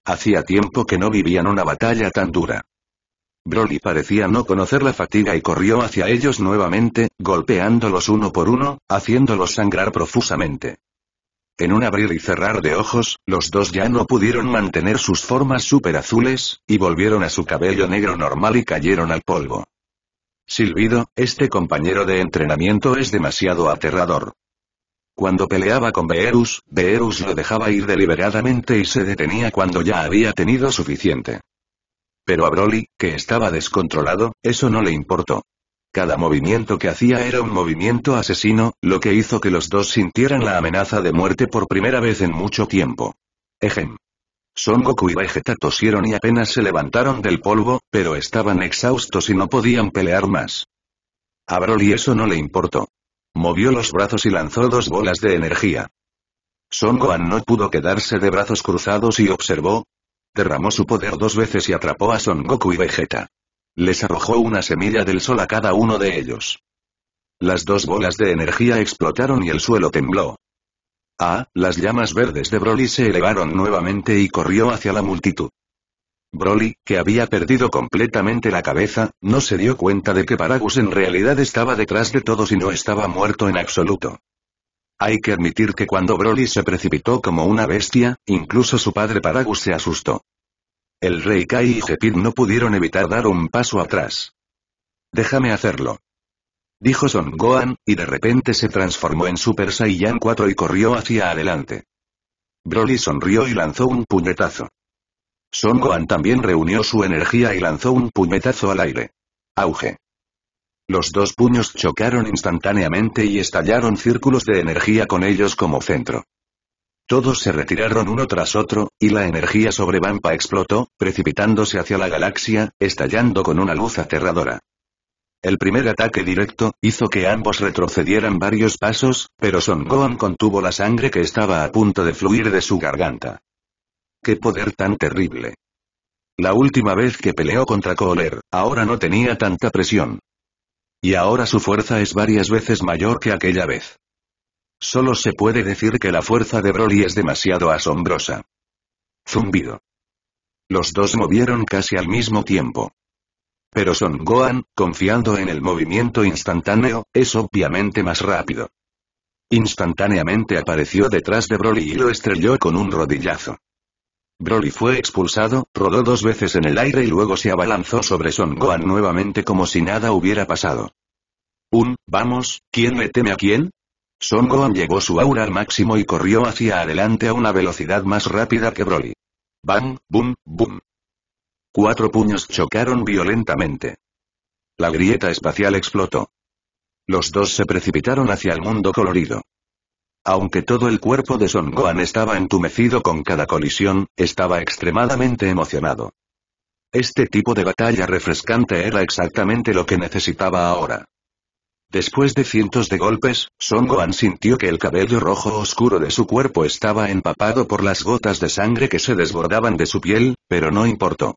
Hacía tiempo que no vivían una batalla tan dura. Broly parecía no conocer la fatiga y corrió hacia ellos nuevamente, golpeándolos uno por uno, haciéndolos sangrar profusamente. En un abrir y cerrar de ojos, los dos ya no pudieron mantener sus formas superazules, y volvieron a su cabello negro normal y cayeron al polvo. Silbido, este compañero de entrenamiento es demasiado aterrador. Cuando peleaba con Beerus, Beerus lo dejaba ir deliberadamente y se detenía cuando ya había tenido suficiente. Pero a Broly, que estaba descontrolado, eso no le importó. Cada movimiento que hacía era un movimiento asesino, lo que hizo que los dos sintieran la amenaza de muerte por primera vez en mucho tiempo. Ejem. Son Goku y Vegeta tosieron y apenas se levantaron del polvo, pero estaban exhaustos y no podían pelear más. A Broly eso no le importó. Movió los brazos y lanzó dos bolas de energía. Son Gohan no pudo quedarse de brazos cruzados y observó. Derramó su poder dos veces y atrapó a Son Goku y Vegeta. Les arrojó una semilla del sol a cada uno de ellos. Las dos bolas de energía explotaron y el suelo tembló. Ah, las llamas verdes de Broly se elevaron nuevamente y corrió hacia la multitud. Broly, que había perdido completamente la cabeza, no se dio cuenta de que Paragus en realidad estaba detrás de todos y no estaba muerto en absoluto. Hay que admitir que cuando Broly se precipitó como una bestia, incluso su padre Paragus se asustó. El rey Kai y Gepid no pudieron evitar dar un paso atrás. Déjame hacerlo. Dijo Son Gohan, y de repente se transformó en Super Saiyan 4 y corrió hacia adelante. Broly sonrió y lanzó un puñetazo. Son Gohan también reunió su energía y lanzó un puñetazo al aire. Auge. Los dos puños chocaron instantáneamente y estallaron círculos de energía con ellos como centro. Todos se retiraron uno tras otro, y la energía sobre Vampa explotó, precipitándose hacia la galaxia, estallando con una luz aterradora. El primer ataque directo, hizo que ambos retrocedieran varios pasos, pero Son Gohan contuvo la sangre que estaba a punto de fluir de su garganta. ¡Qué poder tan terrible! La última vez que peleó contra Kohler, ahora no tenía tanta presión. Y ahora su fuerza es varias veces mayor que aquella vez. Solo se puede decir que la fuerza de Broly es demasiado asombrosa. Zumbido. Los dos movieron casi al mismo tiempo. Pero Son Gohan, confiando en el movimiento instantáneo, es obviamente más rápido. Instantáneamente apareció detrás de Broly y lo estrelló con un rodillazo. Broly fue expulsado, rodó dos veces en el aire y luego se abalanzó sobre Son Gohan nuevamente como si nada hubiera pasado. Un, vamos, ¿quién le teme a quién? Son Gohan llegó su aura al máximo y corrió hacia adelante a una velocidad más rápida que Broly. ¡Bam, boom, boom. Cuatro puños chocaron violentamente. La grieta espacial explotó. Los dos se precipitaron hacia el mundo colorido. Aunque todo el cuerpo de Son Gohan estaba entumecido con cada colisión, estaba extremadamente emocionado. Este tipo de batalla refrescante era exactamente lo que necesitaba ahora. Después de cientos de golpes, Son Gohan sintió que el cabello rojo oscuro de su cuerpo estaba empapado por las gotas de sangre que se desbordaban de su piel, pero no importó.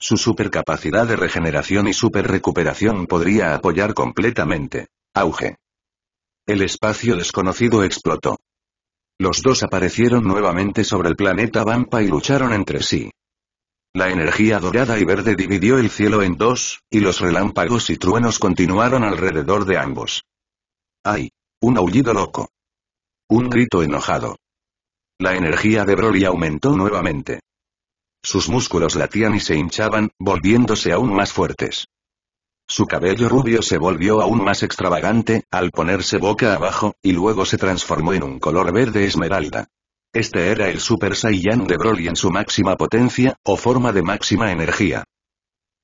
Su supercapacidad de regeneración y superrecuperación podría apoyar completamente. Auge. El espacio desconocido explotó. Los dos aparecieron nuevamente sobre el planeta Vampa y lucharon entre sí. La energía dorada y verde dividió el cielo en dos, y los relámpagos y truenos continuaron alrededor de ambos. ¡Ay! Un aullido loco. Un grito enojado. La energía de Broly aumentó nuevamente. Sus músculos latían y se hinchaban, volviéndose aún más fuertes. Su cabello rubio se volvió aún más extravagante, al ponerse boca abajo, y luego se transformó en un color verde esmeralda. Este era el Super Saiyan de Broly en su máxima potencia, o forma de máxima energía.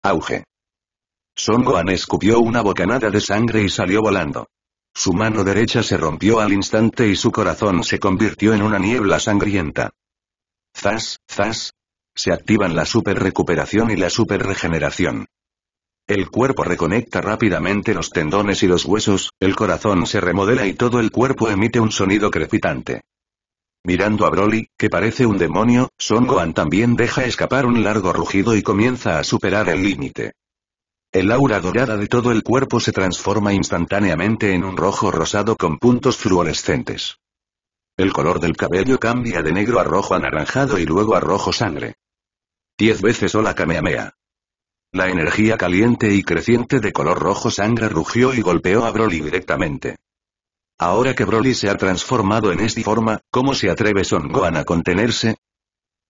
Auge. Son Gohan escupió una bocanada de sangre y salió volando. Su mano derecha se rompió al instante y su corazón se convirtió en una niebla sangrienta. Zas, zas. Se activan la super recuperación y la super regeneración. El cuerpo reconecta rápidamente los tendones y los huesos, el corazón se remodela y todo el cuerpo emite un sonido crepitante. Mirando a Broly, que parece un demonio, Son Gohan también deja escapar un largo rugido y comienza a superar el límite. El aura dorada de todo el cuerpo se transforma instantáneamente en un rojo rosado con puntos fluorescentes. El color del cabello cambia de negro a rojo anaranjado y luego a rojo sangre. Diez veces Hola cameamea. La energía caliente y creciente de color rojo sangre rugió y golpeó a Broly directamente. Ahora que Broly se ha transformado en esta forma, ¿cómo se atreve Son Gohan a contenerse?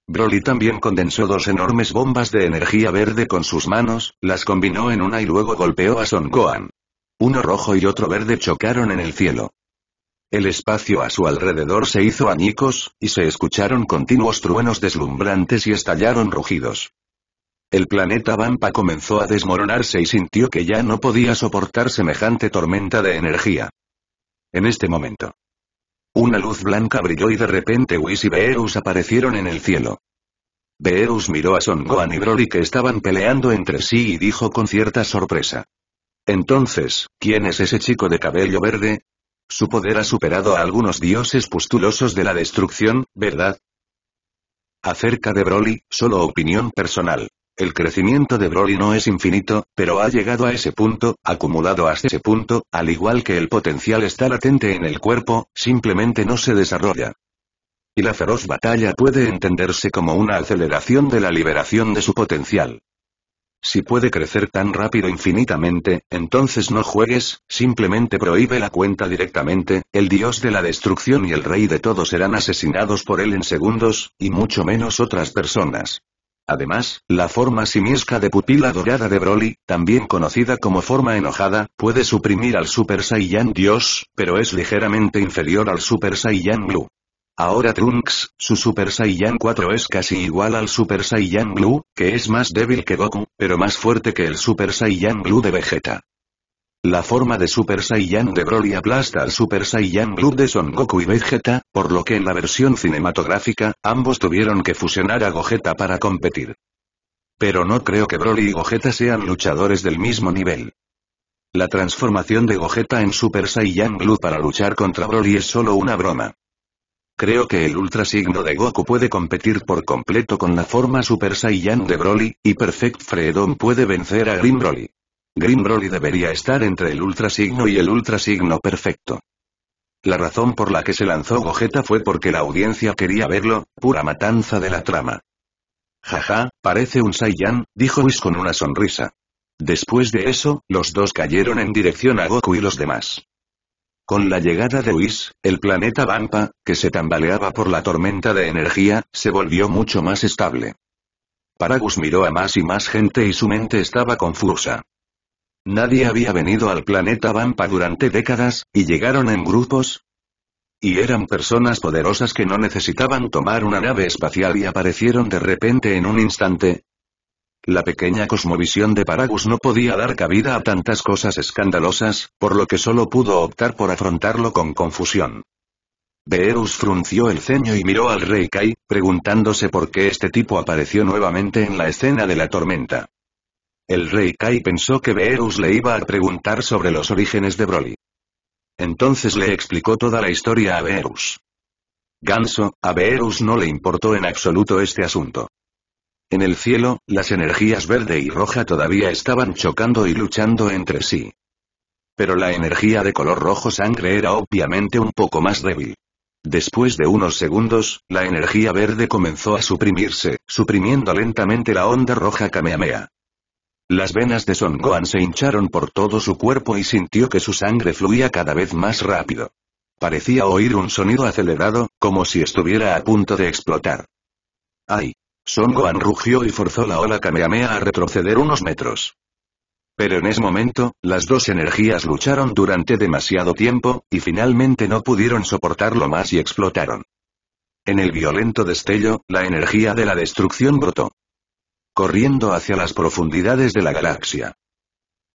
Broly también condensó dos enormes bombas de energía verde con sus manos, las combinó en una y luego golpeó a Son Gohan. Uno rojo y otro verde chocaron en el cielo. El espacio a su alrededor se hizo añicos, y se escucharon continuos truenos deslumbrantes y estallaron rugidos. El planeta Vampa comenzó a desmoronarse y sintió que ya no podía soportar semejante tormenta de energía. En este momento. Una luz blanca brilló y de repente Whis y Beerus aparecieron en el cielo. Beerus miró a Son Gohan y Broly que estaban peleando entre sí y dijo con cierta sorpresa. Entonces, ¿quién es ese chico de cabello verde? Su poder ha superado a algunos dioses pustulosos de la destrucción, ¿verdad? Acerca de Broly, solo opinión personal. El crecimiento de Broly no es infinito, pero ha llegado a ese punto, acumulado hasta ese punto, al igual que el potencial está latente en el cuerpo, simplemente no se desarrolla. Y la feroz batalla puede entenderse como una aceleración de la liberación de su potencial. Si puede crecer tan rápido infinitamente, entonces no juegues, simplemente prohíbe la cuenta directamente, el dios de la destrucción y el rey de todos serán asesinados por él en segundos, y mucho menos otras personas. Además, la forma simiesca de pupila dorada de Broly, también conocida como forma enojada, puede suprimir al Super Saiyan Dios, pero es ligeramente inferior al Super Saiyan Blue. Ahora Trunks, su Super Saiyan 4 es casi igual al Super Saiyan Blue, que es más débil que Goku, pero más fuerte que el Super Saiyan Blue de Vegeta. La forma de Super Saiyan de Broly aplasta al Super Saiyan Blue de Son Goku y Vegeta, por lo que en la versión cinematográfica, ambos tuvieron que fusionar a Gogeta para competir. Pero no creo que Broly y Gogeta sean luchadores del mismo nivel. La transformación de Gogeta en Super Saiyan Blue para luchar contra Broly es solo una broma. Creo que el ultra signo de Goku puede competir por completo con la forma Super Saiyan de Broly, y Perfect Freedom puede vencer a Green Broly. Green debería estar entre el ultrasigno y el ultrasigno perfecto. La razón por la que se lanzó Gogeta fue porque la audiencia quería verlo, pura matanza de la trama. Jaja, parece un Saiyan, dijo Whis con una sonrisa. Después de eso, los dos cayeron en dirección a Goku y los demás. Con la llegada de Whis, el planeta Vampa, que se tambaleaba por la tormenta de energía, se volvió mucho más estable. Paragus miró a más y más gente y su mente estaba confusa. Nadie había venido al planeta Vampa durante décadas, y llegaron en grupos. Y eran personas poderosas que no necesitaban tomar una nave espacial y aparecieron de repente en un instante. La pequeña cosmovisión de Paragus no podía dar cabida a tantas cosas escandalosas, por lo que solo pudo optar por afrontarlo con confusión. Beerus frunció el ceño y miró al rey Kai, preguntándose por qué este tipo apareció nuevamente en la escena de la tormenta. El rey Kai pensó que Beerus le iba a preguntar sobre los orígenes de Broly. Entonces le explicó toda la historia a Beerus. Ganso, a Beerus no le importó en absoluto este asunto. En el cielo, las energías verde y roja todavía estaban chocando y luchando entre sí. Pero la energía de color rojo sangre era obviamente un poco más débil. Después de unos segundos, la energía verde comenzó a suprimirse, suprimiendo lentamente la onda roja cameamea. Las venas de Son Gohan se hincharon por todo su cuerpo y sintió que su sangre fluía cada vez más rápido. Parecía oír un sonido acelerado, como si estuviera a punto de explotar. ¡Ay! Son Gohan rugió y forzó la ola Kamehameha a retroceder unos metros. Pero en ese momento, las dos energías lucharon durante demasiado tiempo, y finalmente no pudieron soportarlo más y explotaron. En el violento destello, la energía de la destrucción brotó corriendo hacia las profundidades de la galaxia.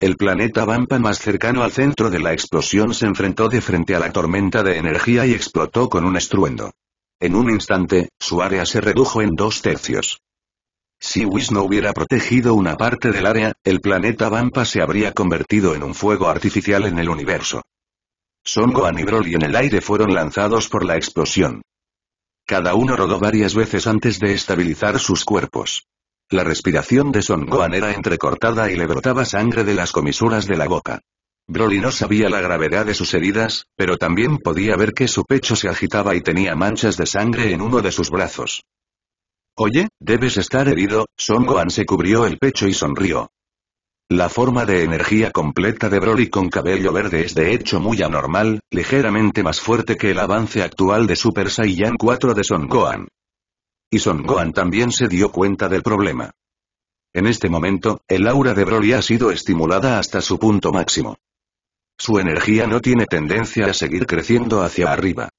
El planeta Vampa más cercano al centro de la explosión se enfrentó de frente a la tormenta de energía y explotó con un estruendo. En un instante, su área se redujo en dos tercios. Si Whis no hubiera protegido una parte del área, el planeta Vampa se habría convertido en un fuego artificial en el universo. Son Gohan y Broly en el aire fueron lanzados por la explosión. Cada uno rodó varias veces antes de estabilizar sus cuerpos. La respiración de Son Gohan era entrecortada y le brotaba sangre de las comisuras de la boca. Broly no sabía la gravedad de sus heridas, pero también podía ver que su pecho se agitaba y tenía manchas de sangre en uno de sus brazos. Oye, debes estar herido, Son Gohan se cubrió el pecho y sonrió. La forma de energía completa de Broly con cabello verde es de hecho muy anormal, ligeramente más fuerte que el avance actual de Super Saiyan 4 de Son Gohan. Y Son Gohan también se dio cuenta del problema. En este momento, el aura de Broly ha sido estimulada hasta su punto máximo. Su energía no tiene tendencia a seguir creciendo hacia arriba.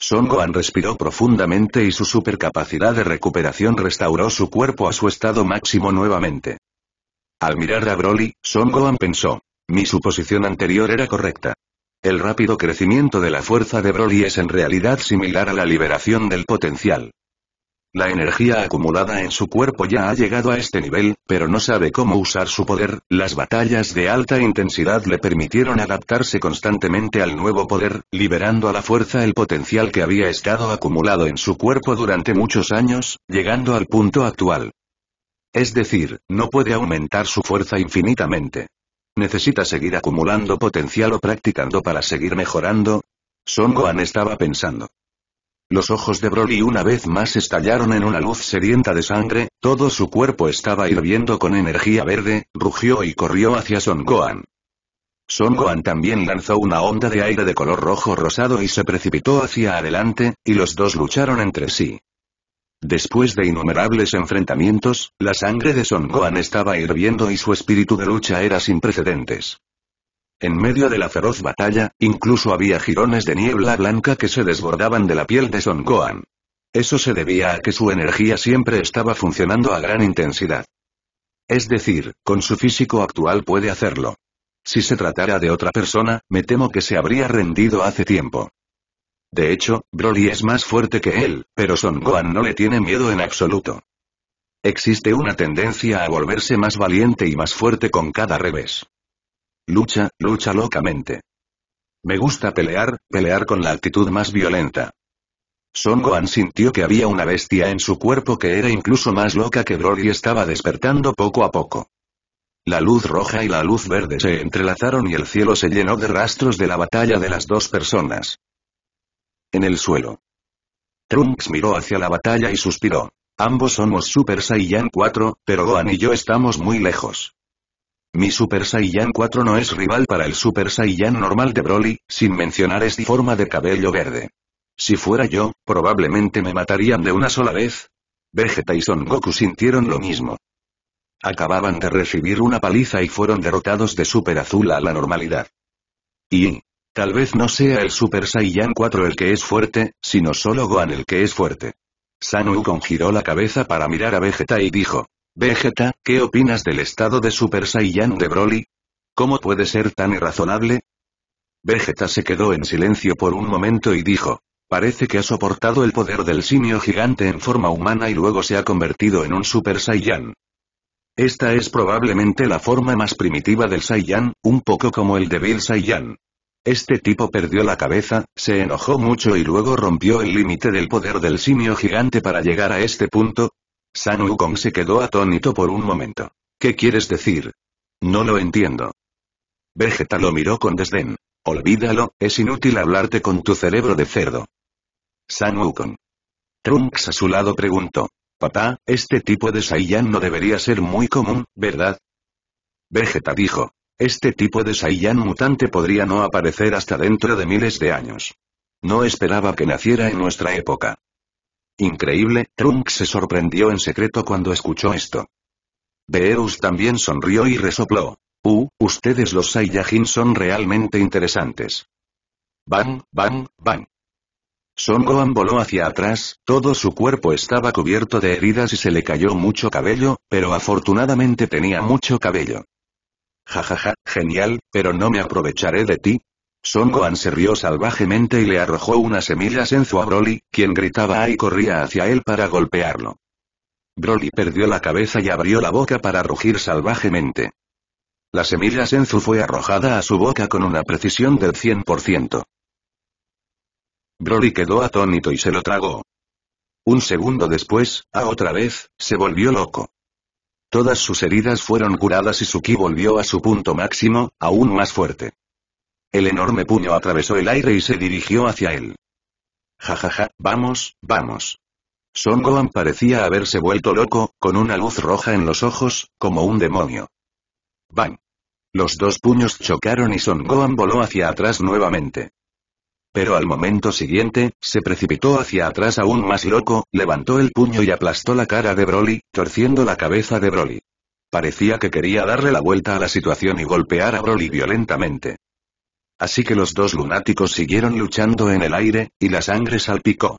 Son Gohan respiró profundamente y su supercapacidad de recuperación restauró su cuerpo a su estado máximo nuevamente. Al mirar a Broly, Son Gohan pensó, mi suposición anterior era correcta. El rápido crecimiento de la fuerza de Broly es en realidad similar a la liberación del potencial. La energía acumulada en su cuerpo ya ha llegado a este nivel, pero no sabe cómo usar su poder, las batallas de alta intensidad le permitieron adaptarse constantemente al nuevo poder, liberando a la fuerza el potencial que había estado acumulado en su cuerpo durante muchos años, llegando al punto actual. Es decir, no puede aumentar su fuerza infinitamente. Necesita seguir acumulando potencial o practicando para seguir mejorando. Son Gohan estaba pensando. Los ojos de Broly una vez más estallaron en una luz sedienta de sangre, todo su cuerpo estaba hirviendo con energía verde, rugió y corrió hacia Son Gohan. Son Gohan también lanzó una onda de aire de color rojo rosado y se precipitó hacia adelante, y los dos lucharon entre sí. Después de innumerables enfrentamientos, la sangre de Son Gohan estaba hirviendo y su espíritu de lucha era sin precedentes. En medio de la feroz batalla, incluso había jirones de niebla blanca que se desbordaban de la piel de Son Gohan. Eso se debía a que su energía siempre estaba funcionando a gran intensidad. Es decir, con su físico actual puede hacerlo. Si se tratara de otra persona, me temo que se habría rendido hace tiempo. De hecho, Broly es más fuerte que él, pero Son Gohan no le tiene miedo en absoluto. Existe una tendencia a volverse más valiente y más fuerte con cada revés. Lucha, lucha locamente. Me gusta pelear, pelear con la actitud más violenta. Son Gohan sintió que había una bestia en su cuerpo que era incluso más loca que Broly estaba despertando poco a poco. La luz roja y la luz verde se entrelazaron y el cielo se llenó de rastros de la batalla de las dos personas. En el suelo. Trunks miró hacia la batalla y suspiró. Ambos somos Super Saiyan 4, pero Gohan y yo estamos muy lejos. Mi Super Saiyan 4 no es rival para el Super Saiyan normal de Broly, sin mencionar esta forma de cabello verde. Si fuera yo, probablemente me matarían de una sola vez. Vegeta y Son Goku sintieron lo mismo. Acababan de recibir una paliza y fueron derrotados de Super Azul a la normalidad. Y... Tal vez no sea el Super Saiyan 4 el que es fuerte, sino solo Gohan el que es fuerte. Sanu congiró giró la cabeza para mirar a Vegeta y dijo, Vegeta, ¿qué opinas del estado de Super Saiyan de Broly? ¿Cómo puede ser tan irrazonable? Vegeta se quedó en silencio por un momento y dijo, Parece que ha soportado el poder del simio gigante en forma humana y luego se ha convertido en un Super Saiyan. Esta es probablemente la forma más primitiva del Saiyan, un poco como el de Saiyan. Este tipo perdió la cabeza, se enojó mucho y luego rompió el límite del poder del simio gigante para llegar a este punto, San Wukong se quedó atónito por un momento. ¿Qué quieres decir? No lo entiendo. Vegeta lo miró con desdén. Olvídalo, es inútil hablarte con tu cerebro de cerdo. San Wukong. Trunks a su lado preguntó. Papá, este tipo de Saiyan no debería ser muy común, ¿verdad? Vegeta dijo. Este tipo de Saiyan mutante podría no aparecer hasta dentro de miles de años. No esperaba que naciera en nuestra época. Increíble, Trunks se sorprendió en secreto cuando escuchó esto. Beerus también sonrió y resopló. Uh, ustedes los Saiyajin son realmente interesantes. Bang, bang, bang. Son Gohan voló hacia atrás, todo su cuerpo estaba cubierto de heridas y se le cayó mucho cabello, pero afortunadamente tenía mucho cabello. Jajaja, ja, ja, genial, pero no me aprovecharé de ti, son Gohan se rió salvajemente y le arrojó una semilla senzu a Broly, quien gritaba y corría hacia él para golpearlo. Broly perdió la cabeza y abrió la boca para rugir salvajemente. La semilla Senzu fue arrojada a su boca con una precisión del 100%. Broly quedó atónito y se lo tragó. Un segundo después, a otra vez, se volvió loco. Todas sus heridas fueron curadas y su volvió a su punto máximo, aún más fuerte. El enorme puño atravesó el aire y se dirigió hacia él. Ja ja vamos, vamos. Son Gohan parecía haberse vuelto loco, con una luz roja en los ojos, como un demonio. Bang. Los dos puños chocaron y Son Gohan voló hacia atrás nuevamente. Pero al momento siguiente, se precipitó hacia atrás aún más loco, levantó el puño y aplastó la cara de Broly, torciendo la cabeza de Broly. Parecía que quería darle la vuelta a la situación y golpear a Broly violentamente. Así que los dos lunáticos siguieron luchando en el aire, y la sangre salpicó.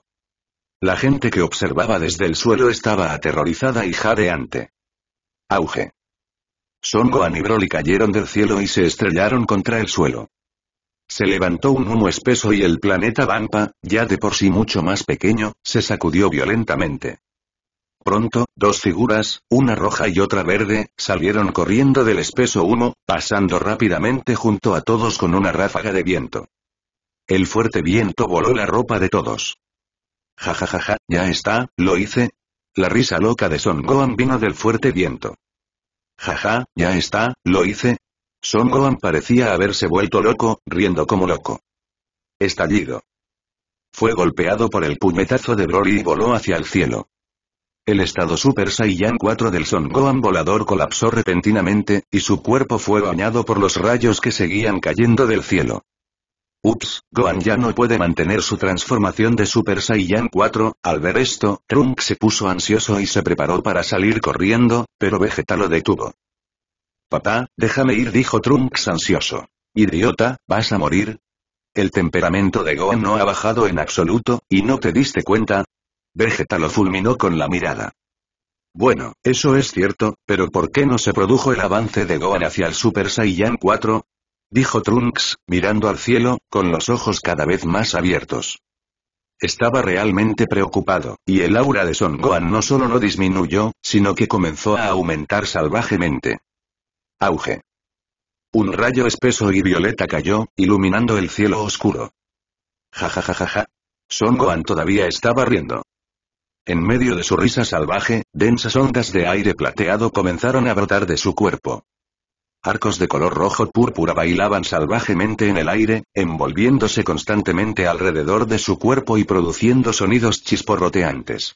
La gente que observaba desde el suelo estaba aterrorizada y jadeante. Auge. Son Gohan y Broly cayeron del cielo y se estrellaron contra el suelo. Se levantó un humo espeso y el planeta Vampa, ya de por sí mucho más pequeño, se sacudió violentamente. Pronto, dos figuras, una roja y otra verde, salieron corriendo del espeso humo, pasando rápidamente junto a todos con una ráfaga de viento. El fuerte viento voló la ropa de todos. Ja ja ja ja, ya está, lo hice. La risa loca de Son Gohan vino del fuerte viento. Ja ja, ya está, lo hice. Son Gohan parecía haberse vuelto loco, riendo como loco. Estallido. Fue golpeado por el puñetazo de Broly y voló hacia el cielo. El estado Super Saiyan 4 del Son Gohan volador colapsó repentinamente, y su cuerpo fue bañado por los rayos que seguían cayendo del cielo. Ups, Gohan ya no puede mantener su transformación de Super Saiyan 4, al ver esto, Trunks se puso ansioso y se preparó para salir corriendo, pero Vegeta lo detuvo. Papá, déjame ir dijo Trunks ansioso. Idiota, ¿vas a morir? El temperamento de Gohan no ha bajado en absoluto, ¿y no te diste cuenta? Vegeta lo fulminó con la mirada. Bueno, eso es cierto, pero ¿por qué no se produjo el avance de Gohan hacia el Super Saiyan 4? Dijo Trunks, mirando al cielo, con los ojos cada vez más abiertos. Estaba realmente preocupado, y el aura de Son Gohan no solo no disminuyó, sino que comenzó a aumentar salvajemente. Auge. Un rayo espeso y violeta cayó, iluminando el cielo oscuro. Ja ja ja ja ja. Son Gohan todavía estaba riendo. En medio de su risa salvaje, densas ondas de aire plateado comenzaron a brotar de su cuerpo. Arcos de color rojo púrpura bailaban salvajemente en el aire, envolviéndose constantemente alrededor de su cuerpo y produciendo sonidos chisporroteantes.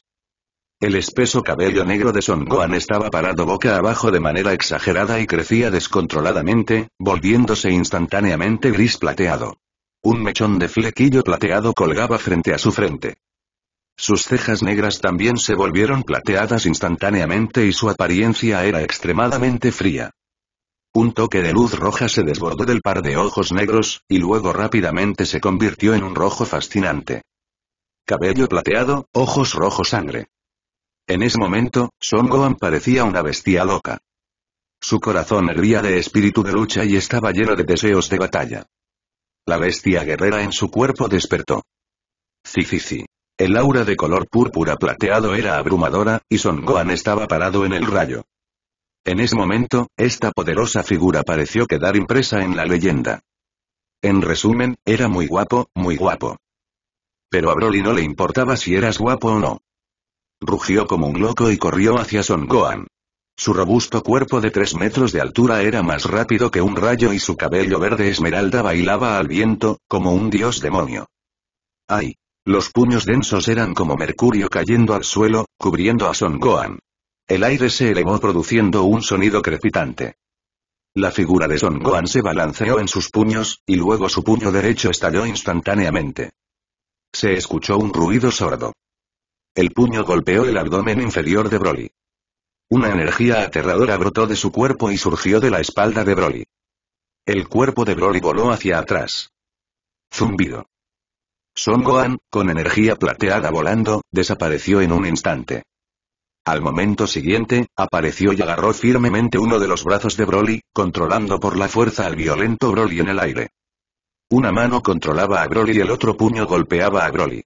El espeso cabello negro de Son Gohan estaba parado boca abajo de manera exagerada y crecía descontroladamente, volviéndose instantáneamente gris plateado. Un mechón de flequillo plateado colgaba frente a su frente. Sus cejas negras también se volvieron plateadas instantáneamente y su apariencia era extremadamente fría. Un toque de luz roja se desbordó del par de ojos negros, y luego rápidamente se convirtió en un rojo fascinante. Cabello plateado, ojos rojo sangre. En ese momento, Son Gohan parecía una bestia loca. Su corazón hervía de espíritu de lucha y estaba lleno de deseos de batalla. La bestia guerrera en su cuerpo despertó. sí. El aura de color púrpura plateado era abrumadora, y Son Gohan estaba parado en el rayo. En ese momento, esta poderosa figura pareció quedar impresa en la leyenda. En resumen, era muy guapo, muy guapo. Pero a Broly no le importaba si eras guapo o no. Rugió como un loco y corrió hacia Son Gohan. Su robusto cuerpo de tres metros de altura era más rápido que un rayo y su cabello verde esmeralda bailaba al viento, como un dios demonio. ¡Ay! Los puños densos eran como mercurio cayendo al suelo, cubriendo a Son Gohan. El aire se elevó produciendo un sonido crepitante. La figura de Son Gohan se balanceó en sus puños, y luego su puño derecho estalló instantáneamente. Se escuchó un ruido sordo. El puño golpeó el abdomen inferior de Broly. Una energía aterradora brotó de su cuerpo y surgió de la espalda de Broly. El cuerpo de Broly voló hacia atrás. Zumbido. Son Gohan, con energía plateada volando, desapareció en un instante. Al momento siguiente, apareció y agarró firmemente uno de los brazos de Broly, controlando por la fuerza al violento Broly en el aire. Una mano controlaba a Broly y el otro puño golpeaba a Broly.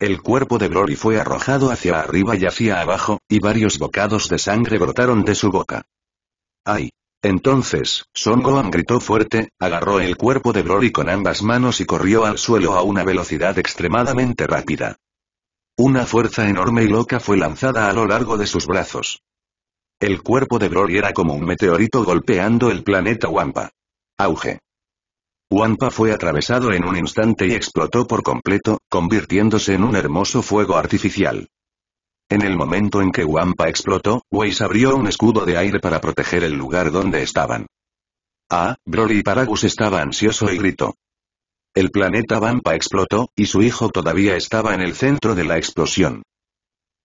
El cuerpo de Broly fue arrojado hacia arriba y hacia abajo, y varios bocados de sangre brotaron de su boca. ¡Ay! Entonces, Son Gohan gritó fuerte, agarró el cuerpo de Broly con ambas manos y corrió al suelo a una velocidad extremadamente rápida. Una fuerza enorme y loca fue lanzada a lo largo de sus brazos. El cuerpo de Broly era como un meteorito golpeando el planeta Wampa. Auge. Wampa fue atravesado en un instante y explotó por completo, convirtiéndose en un hermoso fuego artificial. En el momento en que Wampa explotó, Weiss abrió un escudo de aire para proteger el lugar donde estaban. Ah, Broly Paragus estaba ansioso y gritó. El planeta Wampa explotó, y su hijo todavía estaba en el centro de la explosión.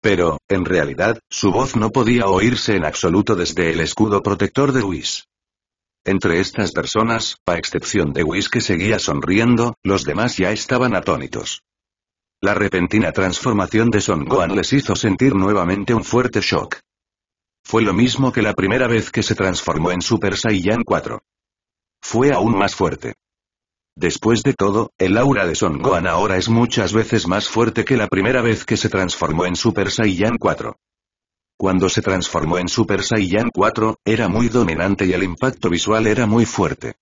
Pero, en realidad, su voz no podía oírse en absoluto desde el escudo protector de Whis. Entre estas personas, a excepción de Whis que seguía sonriendo, los demás ya estaban atónitos. La repentina transformación de Son Gohan les hizo sentir nuevamente un fuerte shock. Fue lo mismo que la primera vez que se transformó en Super Saiyan 4. Fue aún más fuerte. Después de todo, el aura de Son Gohan ahora es muchas veces más fuerte que la primera vez que se transformó en Super Saiyan 4. Cuando se transformó en Super Saiyan 4, era muy dominante y el impacto visual era muy fuerte.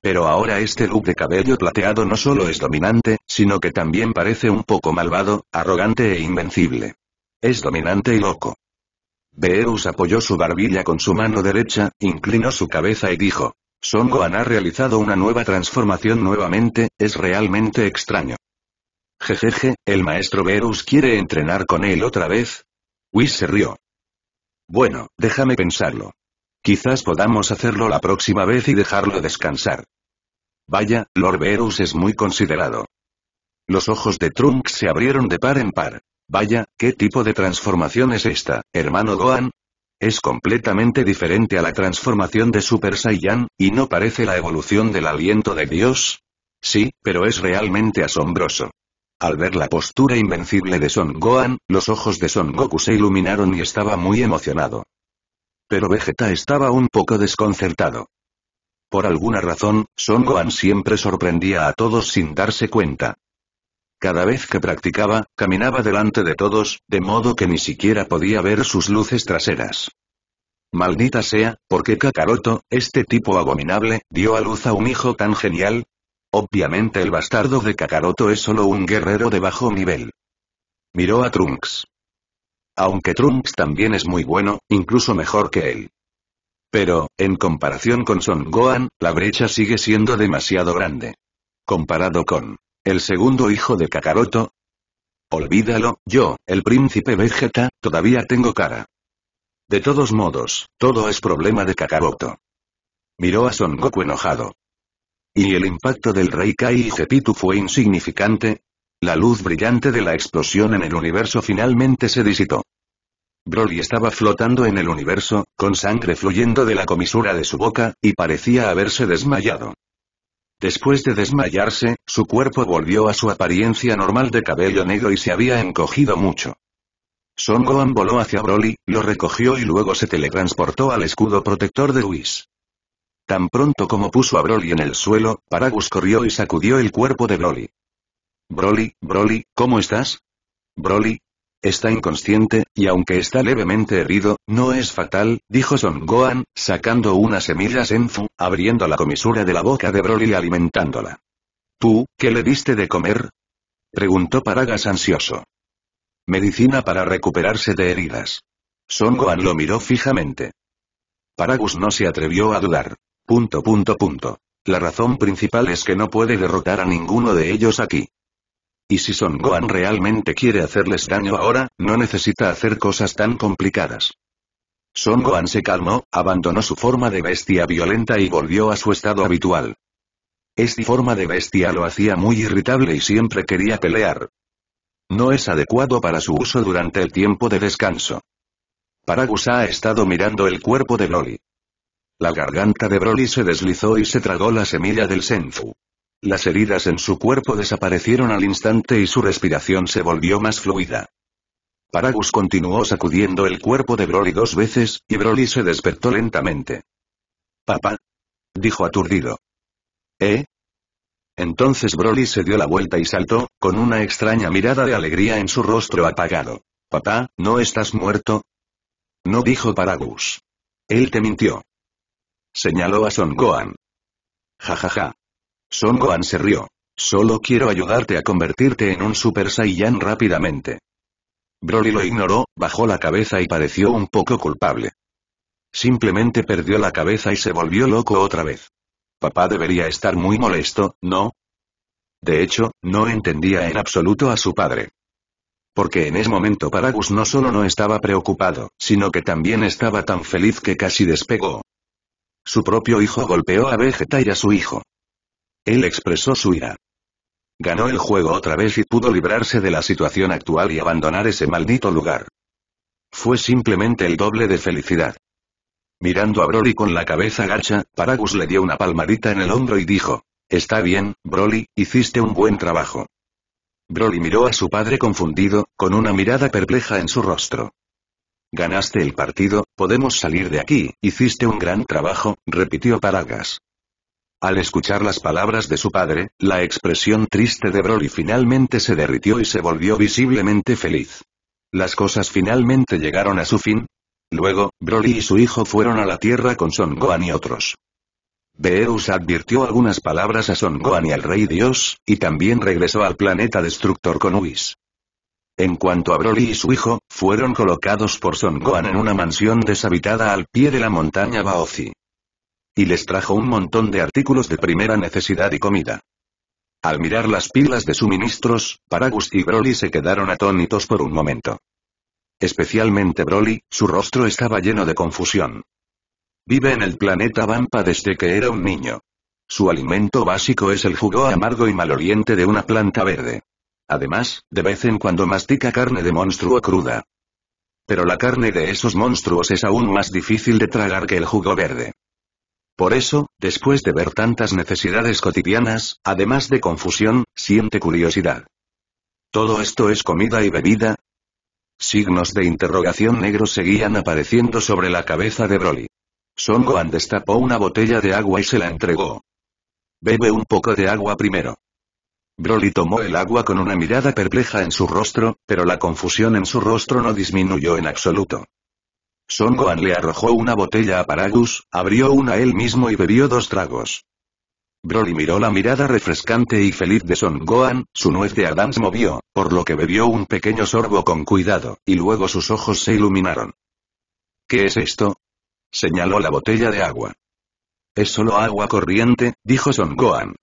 Pero ahora este look de cabello plateado no solo es dominante, sino que también parece un poco malvado, arrogante e invencible. Es dominante y loco. Beerus apoyó su barbilla con su mano derecha, inclinó su cabeza y dijo. Son Gohan ha realizado una nueva transformación nuevamente, es realmente extraño. Jejeje, el maestro Beerus quiere entrenar con él otra vez. Whis se rió. Bueno, déjame pensarlo. Quizás podamos hacerlo la próxima vez y dejarlo descansar. Vaya, Lord Verus es muy considerado. Los ojos de Trunks se abrieron de par en par. Vaya, ¿qué tipo de transformación es esta, hermano Gohan? Es completamente diferente a la transformación de Super Saiyan, y no parece la evolución del aliento de Dios. Sí, pero es realmente asombroso. Al ver la postura invencible de Son Gohan, los ojos de Son Goku se iluminaron y estaba muy emocionado. Pero Vegeta estaba un poco desconcertado. Por alguna razón, Son Gohan siempre sorprendía a todos sin darse cuenta. Cada vez que practicaba, caminaba delante de todos, de modo que ni siquiera podía ver sus luces traseras. Maldita sea, ¿por qué Kakaroto, este tipo abominable, dio a luz a un hijo tan genial? Obviamente el bastardo de Kakaroto es solo un guerrero de bajo nivel. Miró a Trunks. Aunque Trunks también es muy bueno, incluso mejor que él. Pero, en comparación con Son Gohan, la brecha sigue siendo demasiado grande. Comparado con el segundo hijo de Kakaroto. Olvídalo, yo, el príncipe Vegeta, todavía tengo cara. De todos modos, todo es problema de Kakaroto. Miró a Son Goku enojado. Y el impacto del rey Kai y Gepitu fue insignificante, la luz brillante de la explosión en el universo finalmente se disitó. Broly estaba flotando en el universo, con sangre fluyendo de la comisura de su boca, y parecía haberse desmayado. Después de desmayarse, su cuerpo volvió a su apariencia normal de cabello negro y se había encogido mucho. Son Gohan voló hacia Broly, lo recogió y luego se teletransportó al escudo protector de Luis. Tan pronto como puso a Broly en el suelo, Paragus corrió y sacudió el cuerpo de Broly. Broly, Broly, ¿cómo estás? Broly. Está inconsciente, y aunque está levemente herido, no es fatal, dijo Son Gohan, sacando semillas en Fu, abriendo la comisura de la boca de Broly y alimentándola. ¿Tú, qué le diste de comer? Preguntó Paragas ansioso. Medicina para recuperarse de heridas. Son Gohan lo miró fijamente. Paragus no se atrevió a dudar. Punto punto punto. La razón principal es que no puede derrotar a ninguno de ellos aquí. Y si Son Gohan realmente quiere hacerles daño ahora, no necesita hacer cosas tan complicadas. Son Gohan se calmó, abandonó su forma de bestia violenta y volvió a su estado habitual. Esta forma de bestia lo hacía muy irritable y siempre quería pelear. No es adecuado para su uso durante el tiempo de descanso. Paragusa ha estado mirando el cuerpo de Broly. La garganta de Broly se deslizó y se tragó la semilla del Senfu. Las heridas en su cuerpo desaparecieron al instante y su respiración se volvió más fluida. Paragus continuó sacudiendo el cuerpo de Broly dos veces, y Broly se despertó lentamente. Papá. Dijo aturdido. ¿Eh? Entonces Broly se dio la vuelta y saltó, con una extraña mirada de alegría en su rostro apagado. Papá, ¿no estás muerto? No dijo Paragus. Él te mintió. Señaló a Son Gohan. Ja ja ja. Son Gohan se rió. Solo quiero ayudarte a convertirte en un Super Saiyan rápidamente. Broly lo ignoró, bajó la cabeza y pareció un poco culpable. Simplemente perdió la cabeza y se volvió loco otra vez. Papá debería estar muy molesto, ¿no? De hecho, no entendía en absoluto a su padre. Porque en ese momento Paragus no solo no estaba preocupado, sino que también estaba tan feliz que casi despegó. Su propio hijo golpeó a Vegeta y a su hijo. Él expresó su ira. Ganó el juego otra vez y pudo librarse de la situación actual y abandonar ese maldito lugar. Fue simplemente el doble de felicidad. Mirando a Broly con la cabeza gacha, Paragus le dio una palmadita en el hombro y dijo, Está bien, Broly, hiciste un buen trabajo. Broly miró a su padre confundido, con una mirada perpleja en su rostro. Ganaste el partido, podemos salir de aquí, hiciste un gran trabajo, repitió Paragas. Al escuchar las palabras de su padre, la expresión triste de Broly finalmente se derritió y se volvió visiblemente feliz. Las cosas finalmente llegaron a su fin. Luego, Broly y su hijo fueron a la Tierra con Son Gohan y otros. Beerus advirtió algunas palabras a Son Gohan y al Rey Dios, y también regresó al planeta destructor con Whis. En cuanto a Broly y su hijo, fueron colocados por Son Gohan en una mansión deshabitada al pie de la montaña Baozi. Y les trajo un montón de artículos de primera necesidad y comida. Al mirar las pilas de suministros, Paragus y Broly se quedaron atónitos por un momento. Especialmente Broly, su rostro estaba lleno de confusión. Vive en el planeta Vampa desde que era un niño. Su alimento básico es el jugo amargo y maloliente de una planta verde. Además, de vez en cuando mastica carne de monstruo cruda. Pero la carne de esos monstruos es aún más difícil de tragar que el jugo verde. Por eso, después de ver tantas necesidades cotidianas, además de confusión, siente curiosidad. ¿Todo esto es comida y bebida? Signos de interrogación negro seguían apareciendo sobre la cabeza de Broly. Son Gohan destapó una botella de agua y se la entregó. Bebe un poco de agua primero. Broly tomó el agua con una mirada perpleja en su rostro, pero la confusión en su rostro no disminuyó en absoluto. Son Gohan le arrojó una botella a Paragus, abrió una él mismo y bebió dos tragos. Broly miró la mirada refrescante y feliz de Son Gohan, su nuez de Adams movió, por lo que bebió un pequeño sorbo con cuidado, y luego sus ojos se iluminaron. ¿Qué es esto? Señaló la botella de agua. Es solo agua corriente, dijo Son Gohan.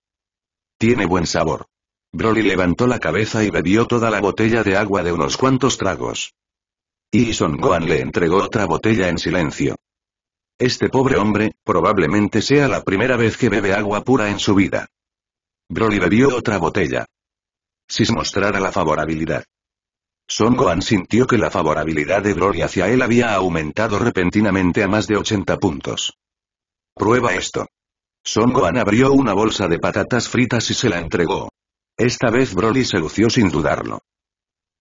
Tiene buen sabor. Broly levantó la cabeza y bebió toda la botella de agua de unos cuantos tragos. Y Son Gohan le entregó otra botella en silencio. Este pobre hombre, probablemente sea la primera vez que bebe agua pura en su vida. Broly bebió otra botella. Sis mostrara la favorabilidad. Son Gohan sintió que la favorabilidad de Broly hacia él había aumentado repentinamente a más de 80 puntos. Prueba esto. Son Gohan abrió una bolsa de patatas fritas y se la entregó. Esta vez Broly se lució sin dudarlo.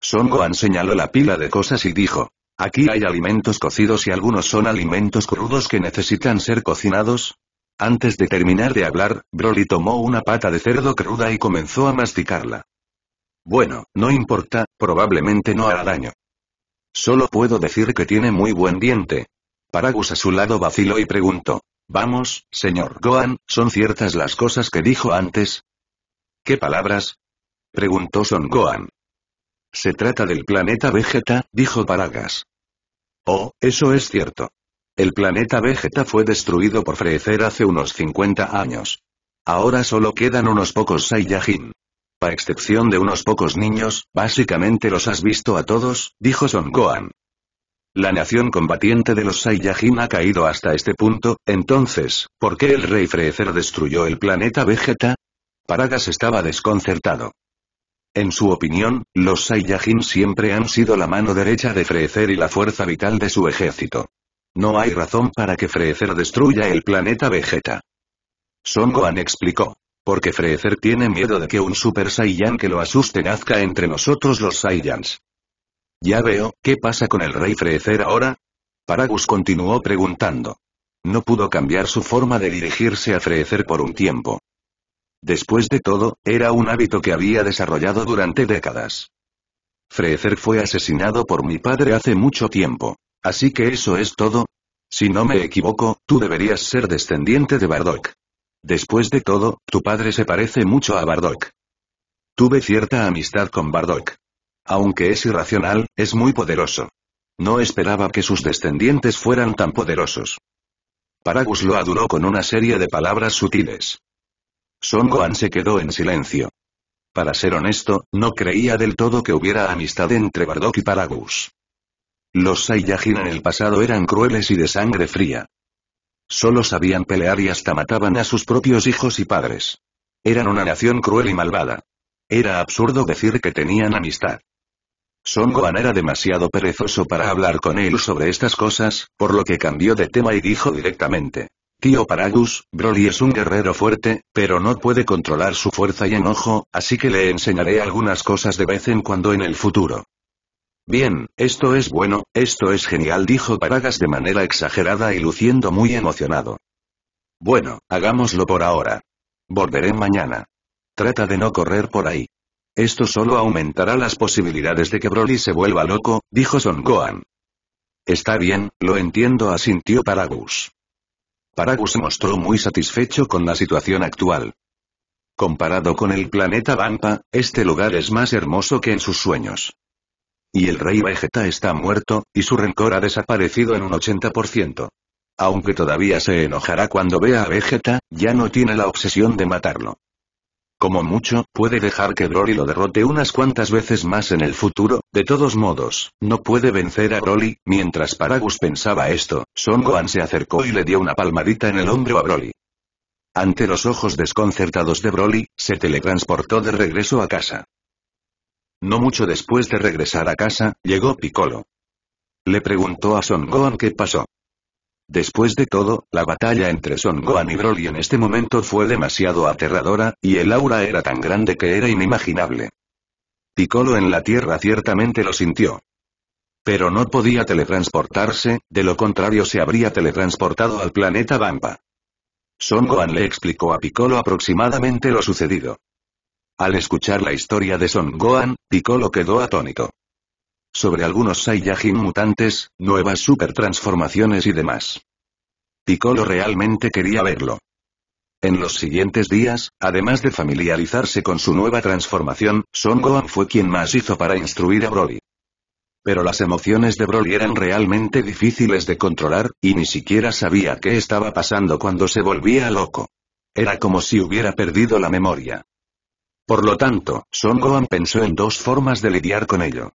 Son Gohan señaló la pila de cosas y dijo. Aquí hay alimentos cocidos y algunos son alimentos crudos que necesitan ser cocinados. Antes de terminar de hablar, Broly tomó una pata de cerdo cruda y comenzó a masticarla. Bueno, no importa, probablemente no hará daño. Solo puedo decir que tiene muy buen diente. Paragus a su lado vaciló y preguntó. Vamos, señor Gohan, ¿son ciertas las cosas que dijo antes? ¿Qué palabras? Preguntó Son Gohan. Se trata del planeta Vegeta, dijo Paragas. Oh, eso es cierto. El planeta Vegeta fue destruido por Freezer hace unos 50 años. Ahora solo quedan unos pocos Saiyajin. A excepción de unos pocos niños, básicamente los has visto a todos, dijo Son Gohan. La nación combatiente de los Saiyajin ha caído hasta este punto, entonces, ¿por qué el rey Freezer destruyó el planeta Vegeta? Paragas estaba desconcertado. En su opinión, los Saiyajin siempre han sido la mano derecha de Freezer y la fuerza vital de su ejército. No hay razón para que Freezer destruya el planeta Vegeta. Son Gohan explicó. Porque Freezer tiene miedo de que un Super Saiyan que lo asuste nazca entre nosotros los Saiyans. Ya veo, ¿qué pasa con el rey Frecer ahora? Paragus continuó preguntando. No pudo cambiar su forma de dirigirse a Freezer por un tiempo. Después de todo, era un hábito que había desarrollado durante décadas. Frezer fue asesinado por mi padre hace mucho tiempo. Así que eso es todo. Si no me equivoco, tú deberías ser descendiente de Bardock. Después de todo, tu padre se parece mucho a Bardock. Tuve cierta amistad con Bardock. Aunque es irracional, es muy poderoso. No esperaba que sus descendientes fueran tan poderosos. Paragus lo aduró con una serie de palabras sutiles. Son Gohan se quedó en silencio. Para ser honesto, no creía del todo que hubiera amistad entre Bardock y Paragus. Los Saiyajin en el pasado eran crueles y de sangre fría. Solo sabían pelear y hasta mataban a sus propios hijos y padres. Eran una nación cruel y malvada. Era absurdo decir que tenían amistad. Son Gohan era demasiado perezoso para hablar con él sobre estas cosas, por lo que cambió de tema y dijo directamente. Tío Paragus, Broly es un guerrero fuerte, pero no puede controlar su fuerza y enojo, así que le enseñaré algunas cosas de vez en cuando en el futuro. Bien, esto es bueno, esto es genial dijo Paragas de manera exagerada y luciendo muy emocionado. Bueno, hagámoslo por ahora. Volveré mañana. Trata de no correr por ahí. Esto solo aumentará las posibilidades de que Broly se vuelva loco, dijo Son Gohan. Está bien, lo entiendo asintió Paragus. Paragus se mostró muy satisfecho con la situación actual. Comparado con el planeta Vampa, este lugar es más hermoso que en sus sueños. Y el rey Vegeta está muerto, y su rencor ha desaparecido en un 80%. Aunque todavía se enojará cuando vea a Vegeta, ya no tiene la obsesión de matarlo. Como mucho, puede dejar que Broly lo derrote unas cuantas veces más en el futuro, de todos modos, no puede vencer a Broly, mientras Paragus pensaba esto, Son Gohan se acercó y le dio una palmadita en el hombro a Broly. Ante los ojos desconcertados de Broly, se teletransportó de regreso a casa. No mucho después de regresar a casa, llegó Piccolo. Le preguntó a Son Gohan qué pasó. Después de todo, la batalla entre Son Gohan y Broly en este momento fue demasiado aterradora, y el aura era tan grande que era inimaginable. Piccolo en la Tierra ciertamente lo sintió. Pero no podía teletransportarse, de lo contrario se habría teletransportado al planeta Bampa. Son Gohan le explicó a Piccolo aproximadamente lo sucedido. Al escuchar la historia de Son Gohan, Piccolo quedó atónito sobre algunos Saiyajin mutantes, nuevas supertransformaciones y demás. Piccolo realmente quería verlo. En los siguientes días, además de familiarizarse con su nueva transformación, Son Gohan fue quien más hizo para instruir a Broly. Pero las emociones de Broly eran realmente difíciles de controlar, y ni siquiera sabía qué estaba pasando cuando se volvía loco. Era como si hubiera perdido la memoria. Por lo tanto, Son Gohan pensó en dos formas de lidiar con ello.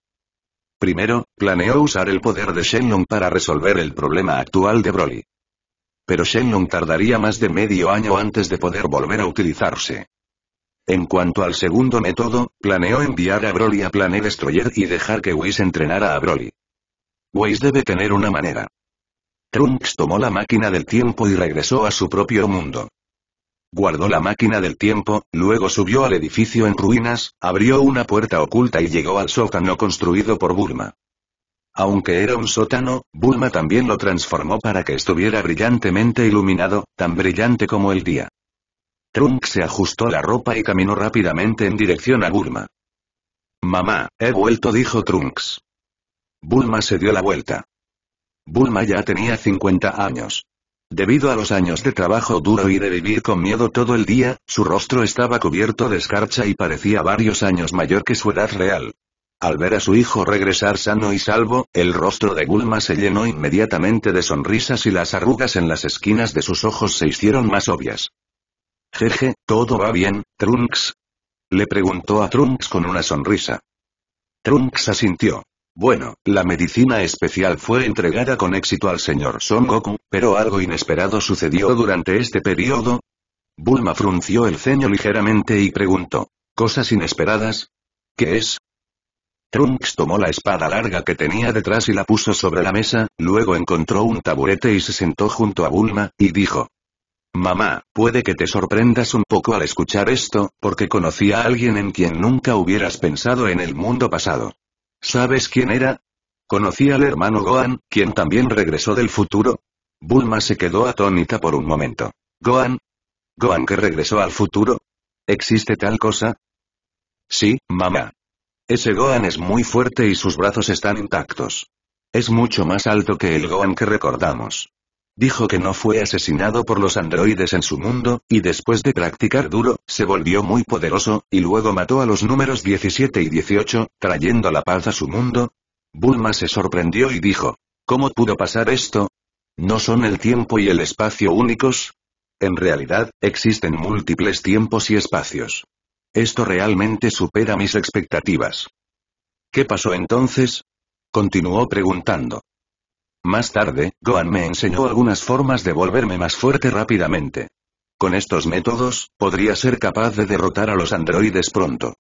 Primero, planeó usar el poder de Shenlong para resolver el problema actual de Broly. Pero Shenlong tardaría más de medio año antes de poder volver a utilizarse. En cuanto al segundo método, planeó enviar a Broly a Planet Destroyer y dejar que Whis entrenara a Broly. Whis debe tener una manera. Trunks tomó la máquina del tiempo y regresó a su propio mundo. Guardó la máquina del tiempo, luego subió al edificio en ruinas, abrió una puerta oculta y llegó al sótano construido por Bulma. Aunque era un sótano, Bulma también lo transformó para que estuviera brillantemente iluminado, tan brillante como el día. Trunks se ajustó la ropa y caminó rápidamente en dirección a Bulma. Mamá, he vuelto, dijo Trunks. Bulma se dio la vuelta. Bulma ya tenía 50 años. Debido a los años de trabajo duro y de vivir con miedo todo el día, su rostro estaba cubierto de escarcha y parecía varios años mayor que su edad real. Al ver a su hijo regresar sano y salvo, el rostro de Gulma se llenó inmediatamente de sonrisas y las arrugas en las esquinas de sus ojos se hicieron más obvias. Jeje, ¿todo va bien, Trunks? Le preguntó a Trunks con una sonrisa. Trunks asintió. Bueno, la medicina especial fue entregada con éxito al señor Son Goku, pero algo inesperado sucedió durante este periodo. Bulma frunció el ceño ligeramente y preguntó. ¿Cosas inesperadas? ¿Qué es? Trunks tomó la espada larga que tenía detrás y la puso sobre la mesa, luego encontró un taburete y se sentó junto a Bulma, y dijo. Mamá, puede que te sorprendas un poco al escuchar esto, porque conocí a alguien en quien nunca hubieras pensado en el mundo pasado. ¿Sabes quién era? ¿Conocí al hermano Gohan, quien también regresó del futuro? Bulma se quedó atónita por un momento. ¿Gohan? ¿Gohan que regresó al futuro? ¿Existe tal cosa? Sí, mamá. Ese Gohan es muy fuerte y sus brazos están intactos. Es mucho más alto que el Gohan que recordamos. Dijo que no fue asesinado por los androides en su mundo, y después de practicar duro, se volvió muy poderoso, y luego mató a los números 17 y 18, trayendo la paz a su mundo. Bulma se sorprendió y dijo, ¿Cómo pudo pasar esto? ¿No son el tiempo y el espacio únicos? En realidad, existen múltiples tiempos y espacios. Esto realmente supera mis expectativas. ¿Qué pasó entonces? Continuó preguntando. Más tarde, Gohan me enseñó algunas formas de volverme más fuerte rápidamente. Con estos métodos, podría ser capaz de derrotar a los androides pronto.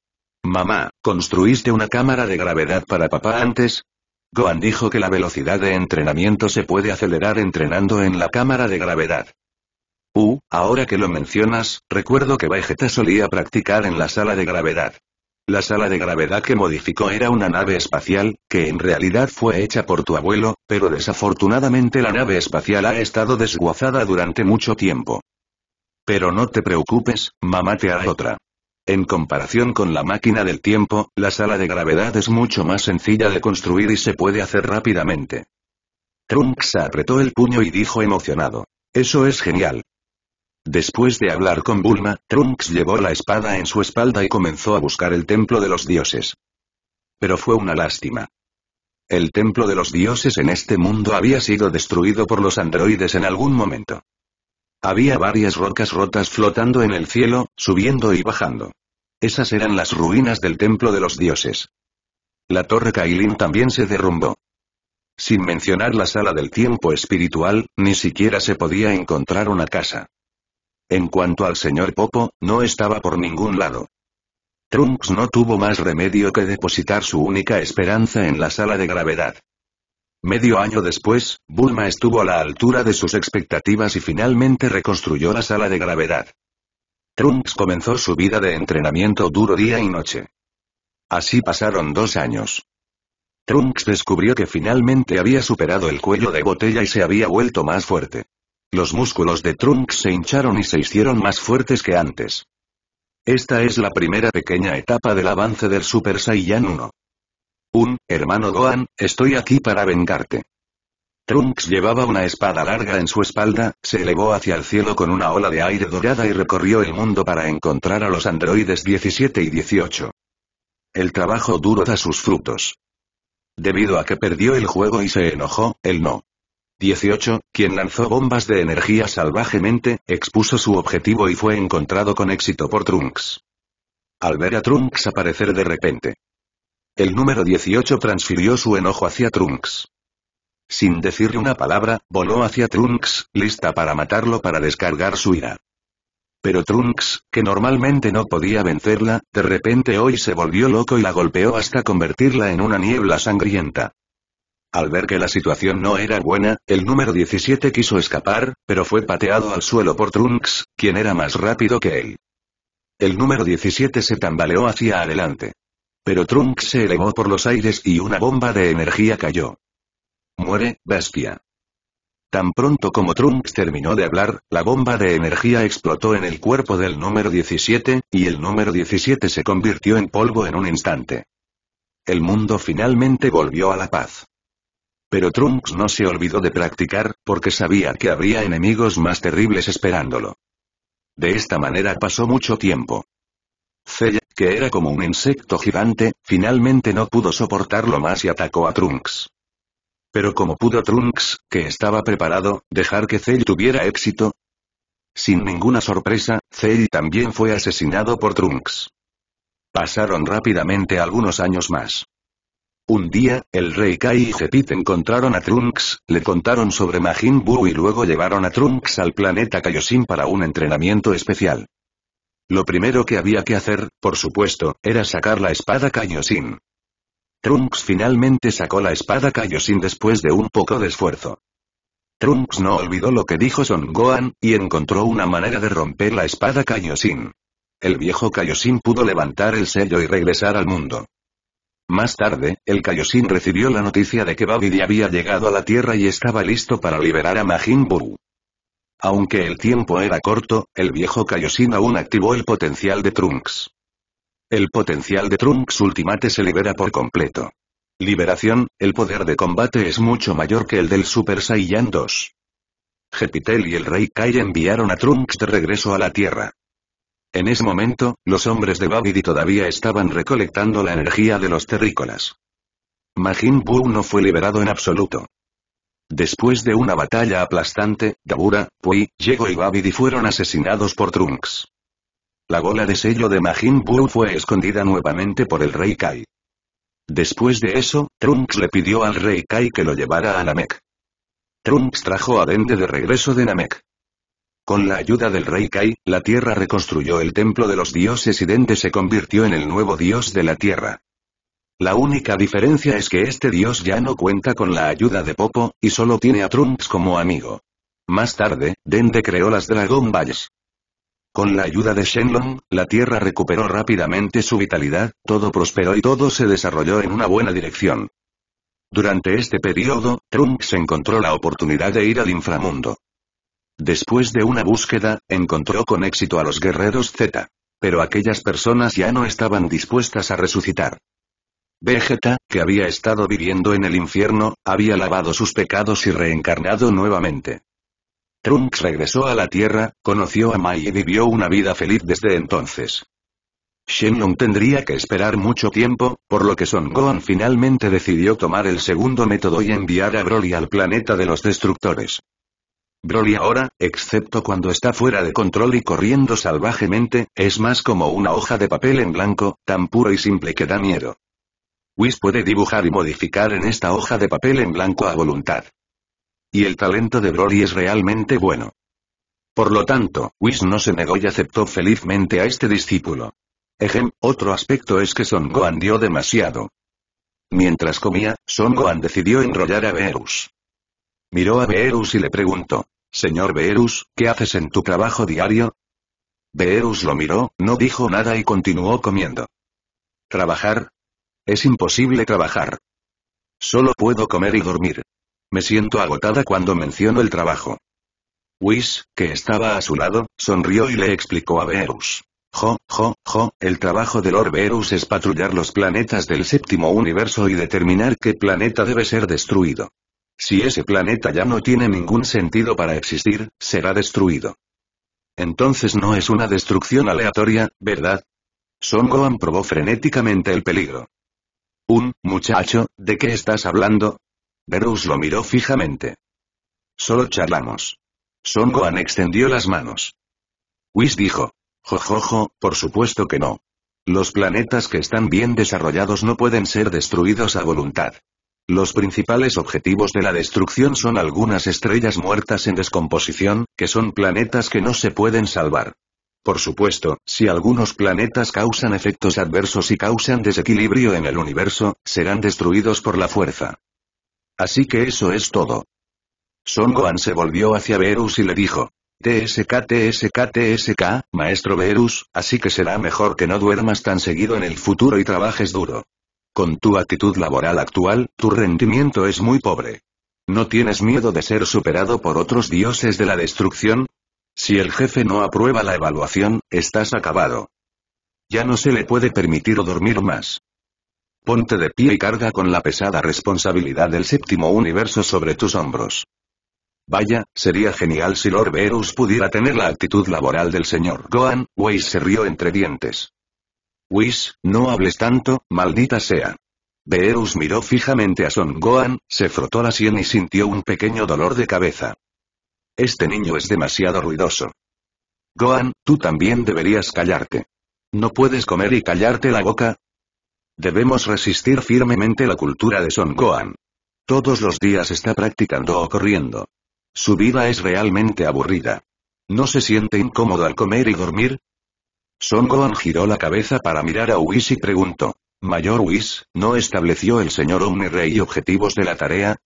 Mamá, ¿construiste una cámara de gravedad para papá antes? Gohan dijo que la velocidad de entrenamiento se puede acelerar entrenando en la cámara de gravedad. Uh, ahora que lo mencionas, recuerdo que Vegeta solía practicar en la sala de gravedad. La sala de gravedad que modificó era una nave espacial, que en realidad fue hecha por tu abuelo, pero desafortunadamente la nave espacial ha estado desguazada durante mucho tiempo. Pero no te preocupes, mamá te hará otra. En comparación con la máquina del tiempo, la sala de gravedad es mucho más sencilla de construir y se puede hacer rápidamente. Trunks apretó el puño y dijo emocionado. Eso es genial. Después de hablar con Bulma, Trunks llevó la espada en su espalda y comenzó a buscar el templo de los dioses. Pero fue una lástima. El templo de los dioses en este mundo había sido destruido por los androides en algún momento. Había varias rocas rotas flotando en el cielo, subiendo y bajando. Esas eran las ruinas del templo de los dioses. La torre Kailin también se derrumbó. Sin mencionar la sala del tiempo espiritual, ni siquiera se podía encontrar una casa. En cuanto al señor Popo, no estaba por ningún lado. Trunks no tuvo más remedio que depositar su única esperanza en la sala de gravedad. Medio año después, Bulma estuvo a la altura de sus expectativas y finalmente reconstruyó la sala de gravedad. Trunks comenzó su vida de entrenamiento duro día y noche. Así pasaron dos años. Trunks descubrió que finalmente había superado el cuello de botella y se había vuelto más fuerte. Los músculos de Trunks se hincharon y se hicieron más fuertes que antes. Esta es la primera pequeña etapa del avance del Super Saiyan 1. Un, hermano Gohan, estoy aquí para vengarte. Trunks llevaba una espada larga en su espalda, se elevó hacia el cielo con una ola de aire dorada y recorrió el mundo para encontrar a los androides 17 y 18. El trabajo duro da sus frutos. Debido a que perdió el juego y se enojó, el no 18, quien lanzó bombas de energía salvajemente, expuso su objetivo y fue encontrado con éxito por Trunks. Al ver a Trunks aparecer de repente. El número 18 transfirió su enojo hacia Trunks. Sin decirle una palabra, voló hacia Trunks, lista para matarlo para descargar su ira. Pero Trunks, que normalmente no podía vencerla, de repente hoy se volvió loco y la golpeó hasta convertirla en una niebla sangrienta. Al ver que la situación no era buena, el número 17 quiso escapar, pero fue pateado al suelo por Trunks, quien era más rápido que él. El número 17 se tambaleó hacia adelante. Pero Trunks se elevó por los aires y una bomba de energía cayó. Muere, bestia. Tan pronto como Trunks terminó de hablar, la bomba de energía explotó en el cuerpo del número 17, y el número 17 se convirtió en polvo en un instante. El mundo finalmente volvió a la paz. Pero Trunks no se olvidó de practicar, porque sabía que habría enemigos más terribles esperándolo. De esta manera pasó mucho tiempo. Cell, que era como un insecto gigante, finalmente no pudo soportarlo más y atacó a Trunks. Pero como pudo Trunks, que estaba preparado, dejar que Cell tuviera éxito? Sin ninguna sorpresa, Cell también fue asesinado por Trunks. Pasaron rápidamente algunos años más. Un día, el Rey Kai y Jepit encontraron a Trunks, le contaron sobre Majin Buu y luego llevaron a Trunks al planeta Kaioshin para un entrenamiento especial. Lo primero que había que hacer, por supuesto, era sacar la espada Kaioshin. Trunks finalmente sacó la espada Kaioshin después de un poco de esfuerzo. Trunks no olvidó lo que dijo Son Gohan, y encontró una manera de romper la espada Kaioshin. El viejo Kaioshin pudo levantar el sello y regresar al mundo. Más tarde, el Kaioshin recibió la noticia de que Babidi había llegado a la Tierra y estaba listo para liberar a Majin Buu. Aunque el tiempo era corto, el viejo Kaioshin aún activó el potencial de Trunks. El potencial de Trunks Ultimate se libera por completo. Liberación, el poder de combate es mucho mayor que el del Super Saiyan 2. Gepitel y el Rey Kai enviaron a Trunks de regreso a la Tierra. En ese momento, los hombres de Babidi todavía estaban recolectando la energía de los terrícolas. Majin Buu no fue liberado en absoluto. Después de una batalla aplastante, Dabura, Pui, Yego y Babidi fueron asesinados por Trunks. La bola de sello de Majin Buu fue escondida nuevamente por el Rey Kai. Después de eso, Trunks le pidió al Rey Kai que lo llevara a Namek. Trunks trajo a Dende de regreso de Namek. Con la ayuda del rey Kai, la tierra reconstruyó el templo de los dioses y Dente se convirtió en el nuevo dios de la tierra. La única diferencia es que este dios ya no cuenta con la ayuda de Popo, y solo tiene a Trunks como amigo. Más tarde, Dende creó las Dragon Balls. Con la ayuda de Shenlong, la Tierra recuperó rápidamente su vitalidad, todo prosperó y todo se desarrolló en una buena dirección. Durante este periodo, Trunks encontró la oportunidad de ir al inframundo. Después de una búsqueda, encontró con éxito a los guerreros Z. Pero aquellas personas ya no estaban dispuestas a resucitar. Vegeta, que había estado viviendo en el infierno, había lavado sus pecados y reencarnado nuevamente. Trunks regresó a la Tierra, conoció a Mai y vivió una vida feliz desde entonces. Shenlong tendría que esperar mucho tiempo, por lo que Son Gohan finalmente decidió tomar el segundo método y enviar a Broly al planeta de los destructores. Broly ahora, excepto cuando está fuera de control y corriendo salvajemente, es más como una hoja de papel en blanco, tan puro y simple que da miedo. Whis puede dibujar y modificar en esta hoja de papel en blanco a voluntad. Y el talento de Broly es realmente bueno. Por lo tanto, Whis no se negó y aceptó felizmente a este discípulo. Ejem, otro aspecto es que Son Gohan dio demasiado. Mientras comía, Son Gohan decidió enrollar a Beerus. Miró a Beerus y le preguntó, Señor Beerus, ¿qué haces en tu trabajo diario? Beerus lo miró, no dijo nada y continuó comiendo. ¿Trabajar? Es imposible trabajar. Solo puedo comer y dormir. Me siento agotada cuando menciono el trabajo. Whis, que estaba a su lado, sonrió y le explicó a Beerus. Jo, jo, jo, el trabajo de Lord Beerus es patrullar los planetas del séptimo universo y determinar qué planeta debe ser destruido. Si ese planeta ya no tiene ningún sentido para existir, será destruido. Entonces no es una destrucción aleatoria, ¿verdad? Son Gohan probó frenéticamente el peligro. Un, muchacho, ¿de qué estás hablando? Verus lo miró fijamente. Solo charlamos. Son Gohan extendió las manos. Whis dijo. Jojojo, por supuesto que no. Los planetas que están bien desarrollados no pueden ser destruidos a voluntad. Los principales objetivos de la destrucción son algunas estrellas muertas en descomposición, que son planetas que no se pueden salvar. Por supuesto, si algunos planetas causan efectos adversos y causan desequilibrio en el universo, serán destruidos por la fuerza. Así que eso es todo. Son Gohan se volvió hacia Verus y le dijo. TSK TSK TSK, maestro Verus, así que será mejor que no duermas tan seguido en el futuro y trabajes duro. Con tu actitud laboral actual, tu rendimiento es muy pobre. ¿No tienes miedo de ser superado por otros dioses de la destrucción? Si el jefe no aprueba la evaluación, estás acabado. Ya no se le puede permitir dormir más. Ponte de pie y carga con la pesada responsabilidad del séptimo universo sobre tus hombros. Vaya, sería genial si Lord Verus pudiera tener la actitud laboral del señor Gohan, Weiss se rió entre dientes. Whis, no hables tanto, maldita sea. Beerus miró fijamente a Son Gohan, se frotó la sien y sintió un pequeño dolor de cabeza. Este niño es demasiado ruidoso. Gohan, tú también deberías callarte. ¿No puedes comer y callarte la boca? Debemos resistir firmemente la cultura de Son Gohan. Todos los días está practicando o corriendo. Su vida es realmente aburrida. ¿No se siente incómodo al comer y dormir? Son Gohan giró la cabeza para mirar a Whis y preguntó. Mayor Whis, ¿no estableció el señor Omni-Rey objetivos de la tarea?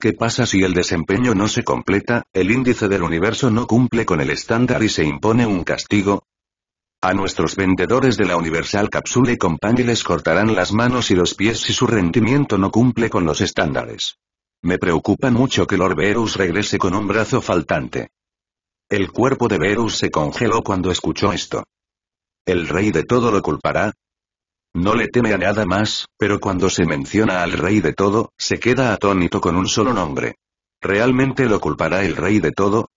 ¿Qué pasa si el desempeño no se completa, el índice del universo no cumple con el estándar y se impone un castigo? A nuestros vendedores de la Universal Capsule Company les cortarán las manos y los pies si su rendimiento no cumple con los estándares. Me preocupa mucho que Lord Verus regrese con un brazo faltante. El cuerpo de Verus se congeló cuando escuchó esto. ¿El rey de todo lo culpará? No le teme a nada más, pero cuando se menciona al rey de todo, se queda atónito con un solo nombre. ¿Realmente lo culpará el rey de todo?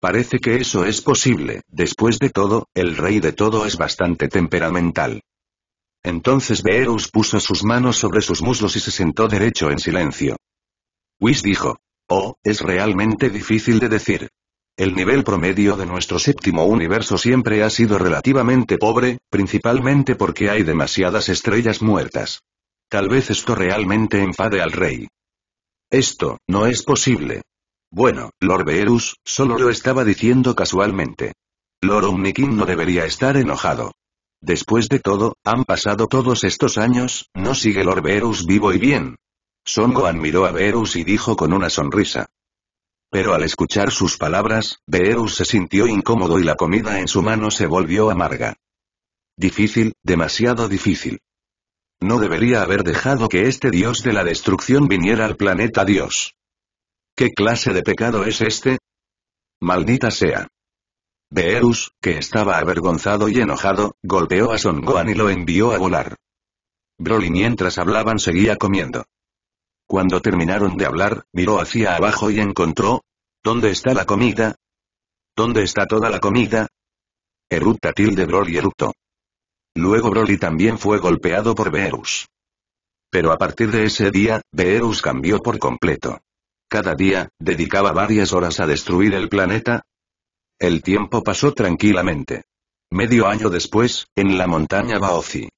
Parece que eso es posible, después de todo, el rey de todo es bastante temperamental. Entonces Beerus puso sus manos sobre sus muslos y se sentó derecho en silencio. Whis dijo. Oh, es realmente difícil de decir. El nivel promedio de nuestro séptimo universo siempre ha sido relativamente pobre, principalmente porque hay demasiadas estrellas muertas. Tal vez esto realmente enfade al rey. Esto, no es posible. Bueno, Lord verus solo lo estaba diciendo casualmente. Lord Omnikin no debería estar enojado. Después de todo, han pasado todos estos años, ¿no sigue Lord verus vivo y bien? Songo admiró a Verus y dijo con una sonrisa. Pero al escuchar sus palabras, Beerus se sintió incómodo y la comida en su mano se volvió amarga. Difícil, demasiado difícil. No debería haber dejado que este dios de la destrucción viniera al planeta Dios. ¿Qué clase de pecado es este? Maldita sea. Beerus, que estaba avergonzado y enojado, golpeó a Son Gohan y lo envió a volar. Broly mientras hablaban seguía comiendo. Cuando terminaron de hablar, miró hacia abajo y encontró... ¿Dónde está la comida? ¿Dónde está toda la comida? Erupta tilde Broly eruptó. Luego Broly también fue golpeado por Beerus. Pero a partir de ese día, Beerus cambió por completo. Cada día, dedicaba varias horas a destruir el planeta. El tiempo pasó tranquilamente. Medio año después, en la montaña Baozi.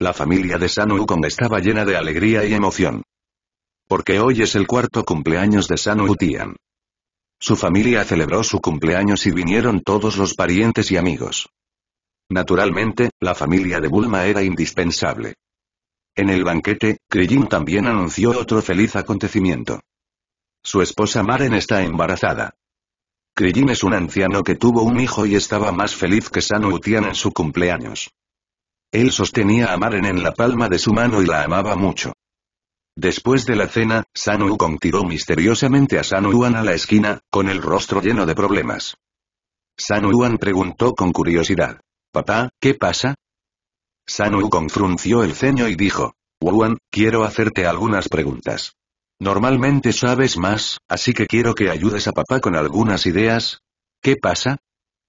La familia de San estaba llena de alegría y emoción. Porque hoy es el cuarto cumpleaños de San Utian. Su familia celebró su cumpleaños y vinieron todos los parientes y amigos. Naturalmente, la familia de Bulma era indispensable. En el banquete, Krillin también anunció otro feliz acontecimiento. Su esposa Maren está embarazada. Krillin es un anciano que tuvo un hijo y estaba más feliz que San Utian en su cumpleaños. Él sostenía a Maren en la palma de su mano y la amaba mucho. Después de la cena, San Wukong tiró misteriosamente a San Yuan a la esquina, con el rostro lleno de problemas. San Yuan preguntó con curiosidad. Papá, ¿qué pasa? San Wukong frunció el ceño y dijo. Wuan, quiero hacerte algunas preguntas. Normalmente sabes más, así que quiero que ayudes a papá con algunas ideas. ¿Qué pasa?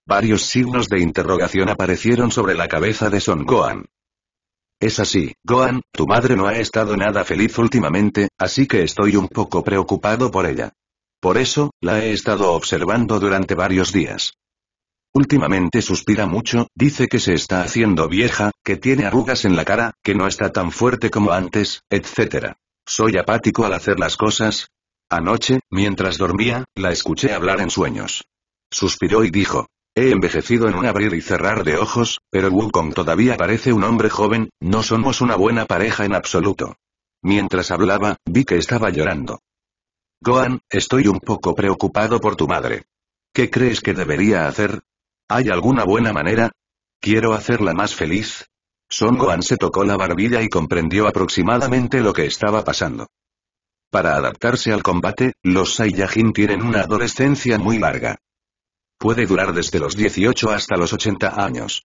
Varios signos de interrogación aparecieron sobre la cabeza de Son Gohan. Es así, Gohan, tu madre no ha estado nada feliz últimamente, así que estoy un poco preocupado por ella. Por eso, la he estado observando durante varios días. Últimamente suspira mucho, dice que se está haciendo vieja, que tiene arrugas en la cara, que no está tan fuerte como antes, etc. Soy apático al hacer las cosas. Anoche, mientras dormía, la escuché hablar en sueños. Suspiró y dijo, He envejecido en un abrir y cerrar de ojos, pero Wukong todavía parece un hombre joven, no somos una buena pareja en absoluto. Mientras hablaba, vi que estaba llorando. Gohan, estoy un poco preocupado por tu madre. ¿Qué crees que debería hacer? ¿Hay alguna buena manera? Quiero hacerla más feliz. Son Gohan se tocó la barbilla y comprendió aproximadamente lo que estaba pasando. Para adaptarse al combate, los Saiyajin tienen una adolescencia muy larga. Puede durar desde los 18 hasta los 80 años.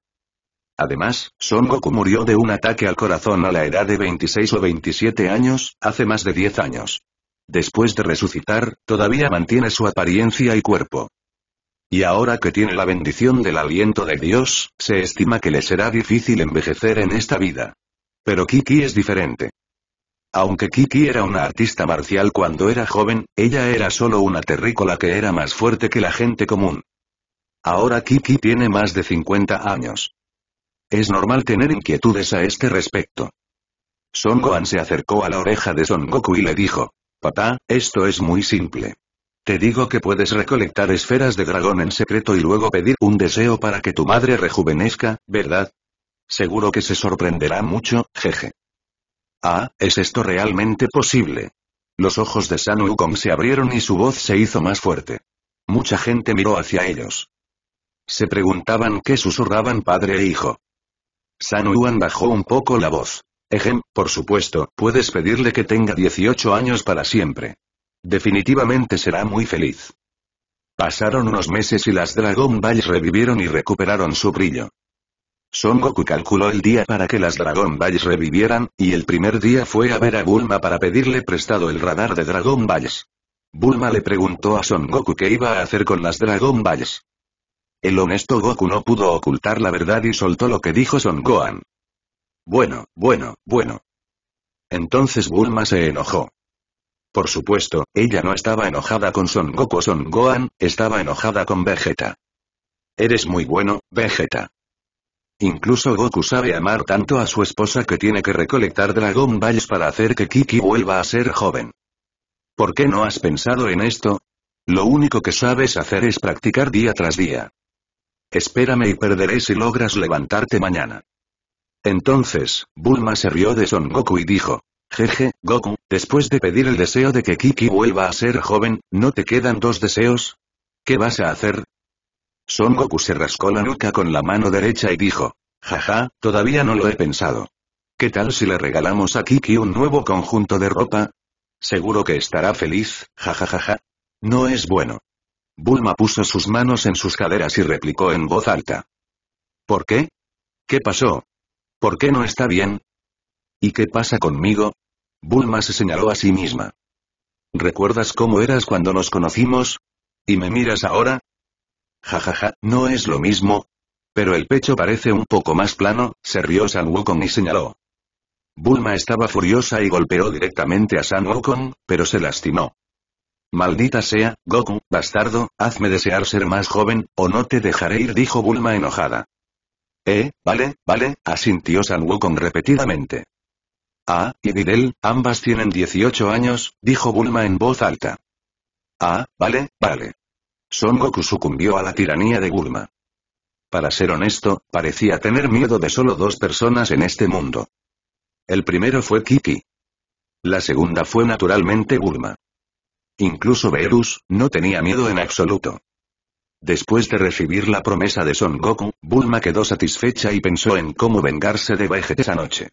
Además, Son Goku murió de un ataque al corazón a la edad de 26 o 27 años, hace más de 10 años. Después de resucitar, todavía mantiene su apariencia y cuerpo. Y ahora que tiene la bendición del aliento de Dios, se estima que le será difícil envejecer en esta vida. Pero Kiki es diferente. Aunque Kiki era una artista marcial cuando era joven, ella era solo una terrícola que era más fuerte que la gente común. Ahora Kiki tiene más de 50 años. Es normal tener inquietudes a este respecto. Son Gohan se acercó a la oreja de Son Goku y le dijo, Papá, esto es muy simple. Te digo que puedes recolectar esferas de dragón en secreto y luego pedir un deseo para que tu madre rejuvenezca, ¿verdad? Seguro que se sorprenderá mucho, jeje. Ah, ¿es esto realmente posible? Los ojos de San Wukong se abrieron y su voz se hizo más fuerte. Mucha gente miró hacia ellos. Se preguntaban qué susurraban padre e hijo. San Juan bajó un poco la voz. Ejem, por supuesto, puedes pedirle que tenga 18 años para siempre. Definitivamente será muy feliz. Pasaron unos meses y las Dragon Balls revivieron y recuperaron su brillo. Son Goku calculó el día para que las Dragon Balls revivieran, y el primer día fue a ver a Bulma para pedirle prestado el radar de Dragon Balls. Bulma le preguntó a Son Goku qué iba a hacer con las Dragon Balls. El honesto Goku no pudo ocultar la verdad y soltó lo que dijo Son Gohan. Bueno, bueno, bueno. Entonces Bulma se enojó. Por supuesto, ella no estaba enojada con Son Goku Son Gohan, estaba enojada con Vegeta. Eres muy bueno, Vegeta. Incluso Goku sabe amar tanto a su esposa que tiene que recolectar Dragon Balls para hacer que Kiki vuelva a ser joven. ¿Por qué no has pensado en esto? Lo único que sabes hacer es practicar día tras día. Espérame y perderé si logras levantarte mañana. Entonces, Bulma se rió de Son Goku y dijo, Jeje, Goku, después de pedir el deseo de que Kiki vuelva a ser joven, ¿no te quedan dos deseos? ¿Qué vas a hacer? Son Goku se rascó la nuca con la mano derecha y dijo, jaja, todavía no lo he pensado. ¿Qué tal si le regalamos a Kiki un nuevo conjunto de ropa? Seguro que estará feliz, jajajaja. No es bueno. Bulma puso sus manos en sus caderas y replicó en voz alta. ¿Por qué? ¿Qué pasó? ¿Por qué no está bien? ¿Y qué pasa conmigo? Bulma se señaló a sí misma. ¿Recuerdas cómo eras cuando nos conocimos? ¿Y me miras ahora? Jajaja, ja, ja, no es lo mismo. Pero el pecho parece un poco más plano, se rió San Wukong y señaló. Bulma estaba furiosa y golpeó directamente a San Wukong, pero se lastimó. Maldita sea, Goku, bastardo, hazme desear ser más joven, o no te dejaré ir, dijo Bulma enojada. Eh, vale, vale, asintió San con repetidamente. Ah, y Videl, ambas tienen 18 años, dijo Bulma en voz alta. Ah, vale, vale. Son Goku sucumbió a la tiranía de Bulma. Para ser honesto, parecía tener miedo de solo dos personas en este mundo. El primero fue Kiki. La segunda fue naturalmente Bulma. Incluso Beerus, no tenía miedo en absoluto. Después de recibir la promesa de Son Goku, Bulma quedó satisfecha y pensó en cómo vengarse de Vegeta esa noche.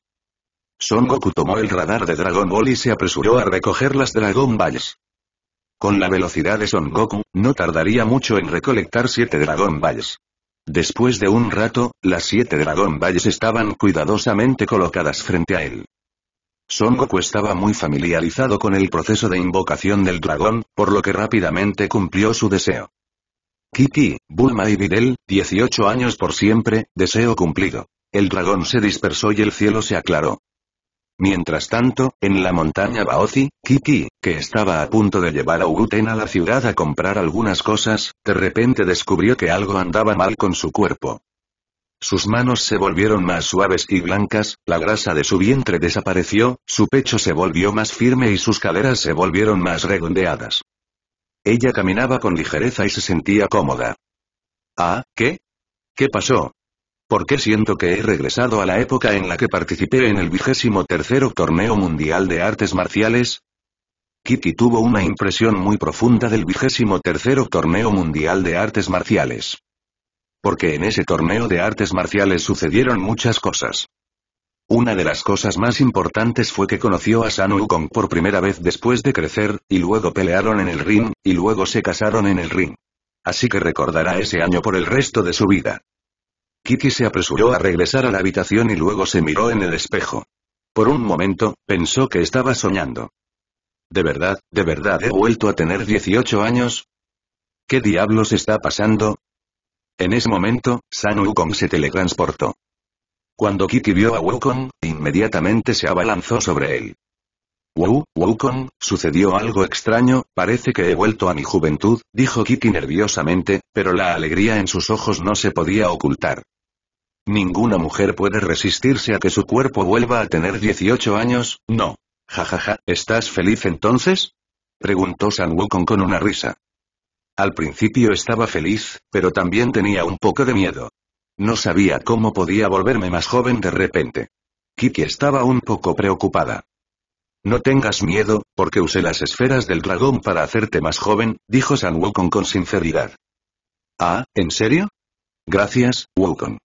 Son Goku tomó el radar de Dragon Ball y se apresuró a recoger las Dragon Balls. Con la velocidad de Son Goku, no tardaría mucho en recolectar siete Dragon Balls. Después de un rato, las siete Dragon Balls estaban cuidadosamente colocadas frente a él. Son Goku estaba muy familiarizado con el proceso de invocación del dragón, por lo que rápidamente cumplió su deseo. Kiki, Bulma y Videl, 18 años por siempre, deseo cumplido. El dragón se dispersó y el cielo se aclaró. Mientras tanto, en la montaña Baozi, Kiki, que estaba a punto de llevar a Uguten a la ciudad a comprar algunas cosas, de repente descubrió que algo andaba mal con su cuerpo. Sus manos se volvieron más suaves y blancas, la grasa de su vientre desapareció, su pecho se volvió más firme y sus caderas se volvieron más redondeadas. Ella caminaba con ligereza y se sentía cómoda. ¿Ah, qué? ¿Qué pasó? ¿Por qué siento que he regresado a la época en la que participé en el vigésimo tercero torneo mundial de artes marciales? Kitty tuvo una impresión muy profunda del vigésimo tercero torneo mundial de artes marciales porque en ese torneo de artes marciales sucedieron muchas cosas. Una de las cosas más importantes fue que conoció a San Wukong por primera vez después de crecer, y luego pelearon en el ring, y luego se casaron en el ring. Así que recordará ese año por el resto de su vida. Kiki se apresuró a regresar a la habitación y luego se miró en el espejo. Por un momento, pensó que estaba soñando. ¿De verdad, de verdad he vuelto a tener 18 años? ¿Qué diablos está pasando? En ese momento, San Wukong se teletransportó. Cuando Kiki vio a Wukong, inmediatamente se abalanzó sobre él. «Wu, Wukong, sucedió algo extraño, parece que he vuelto a mi juventud, dijo Kiki nerviosamente, pero la alegría en sus ojos no se podía ocultar. Ninguna mujer puede resistirse a que su cuerpo vuelva a tener 18 años, no. Ja ja, ja, ¿estás feliz entonces? Preguntó San Wukong con una risa. Al principio estaba feliz, pero también tenía un poco de miedo. No sabía cómo podía volverme más joven de repente. Kiki estaba un poco preocupada. No tengas miedo, porque usé las esferas del dragón para hacerte más joven, dijo San Wukong con sinceridad. Ah, ¿en serio? Gracias, Wukong.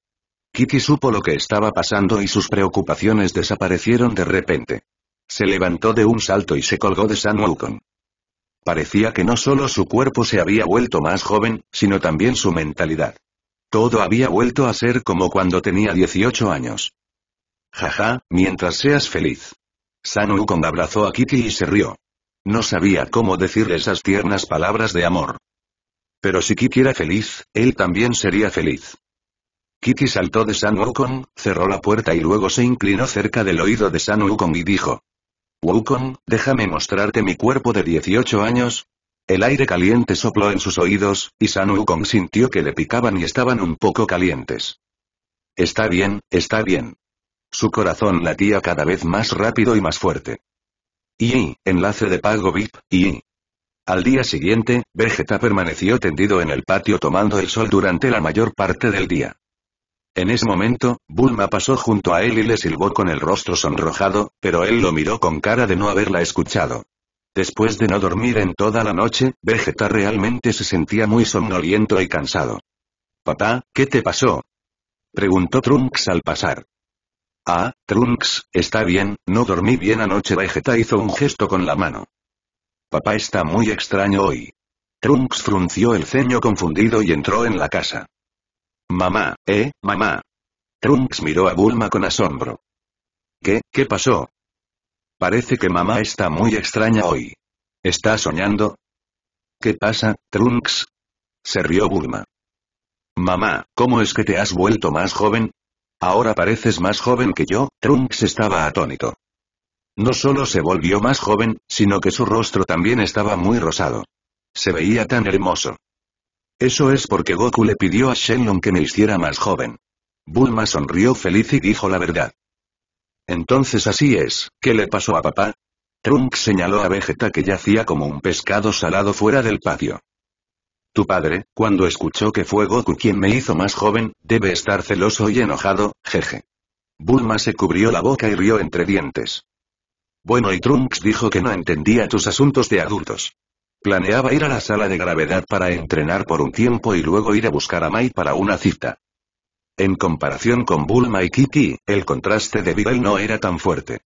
Kiki supo lo que estaba pasando y sus preocupaciones desaparecieron de repente. Se levantó de un salto y se colgó de San Wukong. Parecía que no solo su cuerpo se había vuelto más joven, sino también su mentalidad. Todo había vuelto a ser como cuando tenía 18 años. Jaja, mientras seas feliz. San Wukong abrazó a Kiki y se rió. No sabía cómo decir esas tiernas palabras de amor. Pero si Kiki era feliz, él también sería feliz. Kiki saltó de San Wukong, cerró la puerta y luego se inclinó cerca del oído de San Wukong y dijo, Wukong, déjame mostrarte mi cuerpo de 18 años. El aire caliente sopló en sus oídos, y San Wukong sintió que le picaban y estaban un poco calientes. Está bien, está bien. Su corazón latía cada vez más rápido y más fuerte. Y, enlace de pago VIP, y. Al día siguiente, Vegeta permaneció tendido en el patio tomando el sol durante la mayor parte del día. En ese momento, Bulma pasó junto a él y le silbó con el rostro sonrojado, pero él lo miró con cara de no haberla escuchado. Después de no dormir en toda la noche, Vegeta realmente se sentía muy somnoliento y cansado. Papá, ¿qué te pasó? preguntó Trunks al pasar. Ah, Trunks, está bien, no dormí bien anoche. Vegeta hizo un gesto con la mano. Papá está muy extraño hoy. Trunks frunció el ceño confundido y entró en la casa. Mamá, ¿eh, mamá? Trunks miró a Bulma con asombro. ¿Qué, qué pasó? Parece que mamá está muy extraña hoy. ¿Está soñando? ¿Qué pasa, Trunks? Se rió Bulma. Mamá, ¿cómo es que te has vuelto más joven? Ahora pareces más joven que yo, Trunks estaba atónito. No solo se volvió más joven, sino que su rostro también estaba muy rosado. Se veía tan hermoso. Eso es porque Goku le pidió a Shenlong que me hiciera más joven. Bulma sonrió feliz y dijo la verdad. Entonces así es, ¿qué le pasó a papá? Trunks señaló a Vegeta que yacía como un pescado salado fuera del patio. Tu padre, cuando escuchó que fue Goku quien me hizo más joven, debe estar celoso y enojado, jeje. Bulma se cubrió la boca y rió entre dientes. Bueno y Trunks dijo que no entendía tus asuntos de adultos. Planeaba ir a la sala de gravedad para entrenar por un tiempo y luego ir a buscar a Mai para una cita. En comparación con Bulma y Kiki, el contraste de Bibel no era tan fuerte.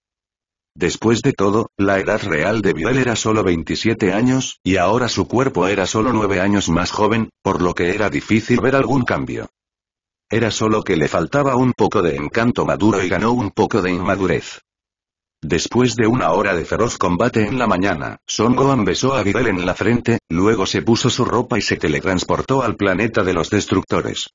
Después de todo, la edad real de Bibel era solo 27 años, y ahora su cuerpo era solo 9 años más joven, por lo que era difícil ver algún cambio. Era solo que le faltaba un poco de encanto maduro y ganó un poco de inmadurez. Después de una hora de feroz combate en la mañana, Son Gohan besó a Videl en la frente, luego se puso su ropa y se teletransportó al planeta de los destructores.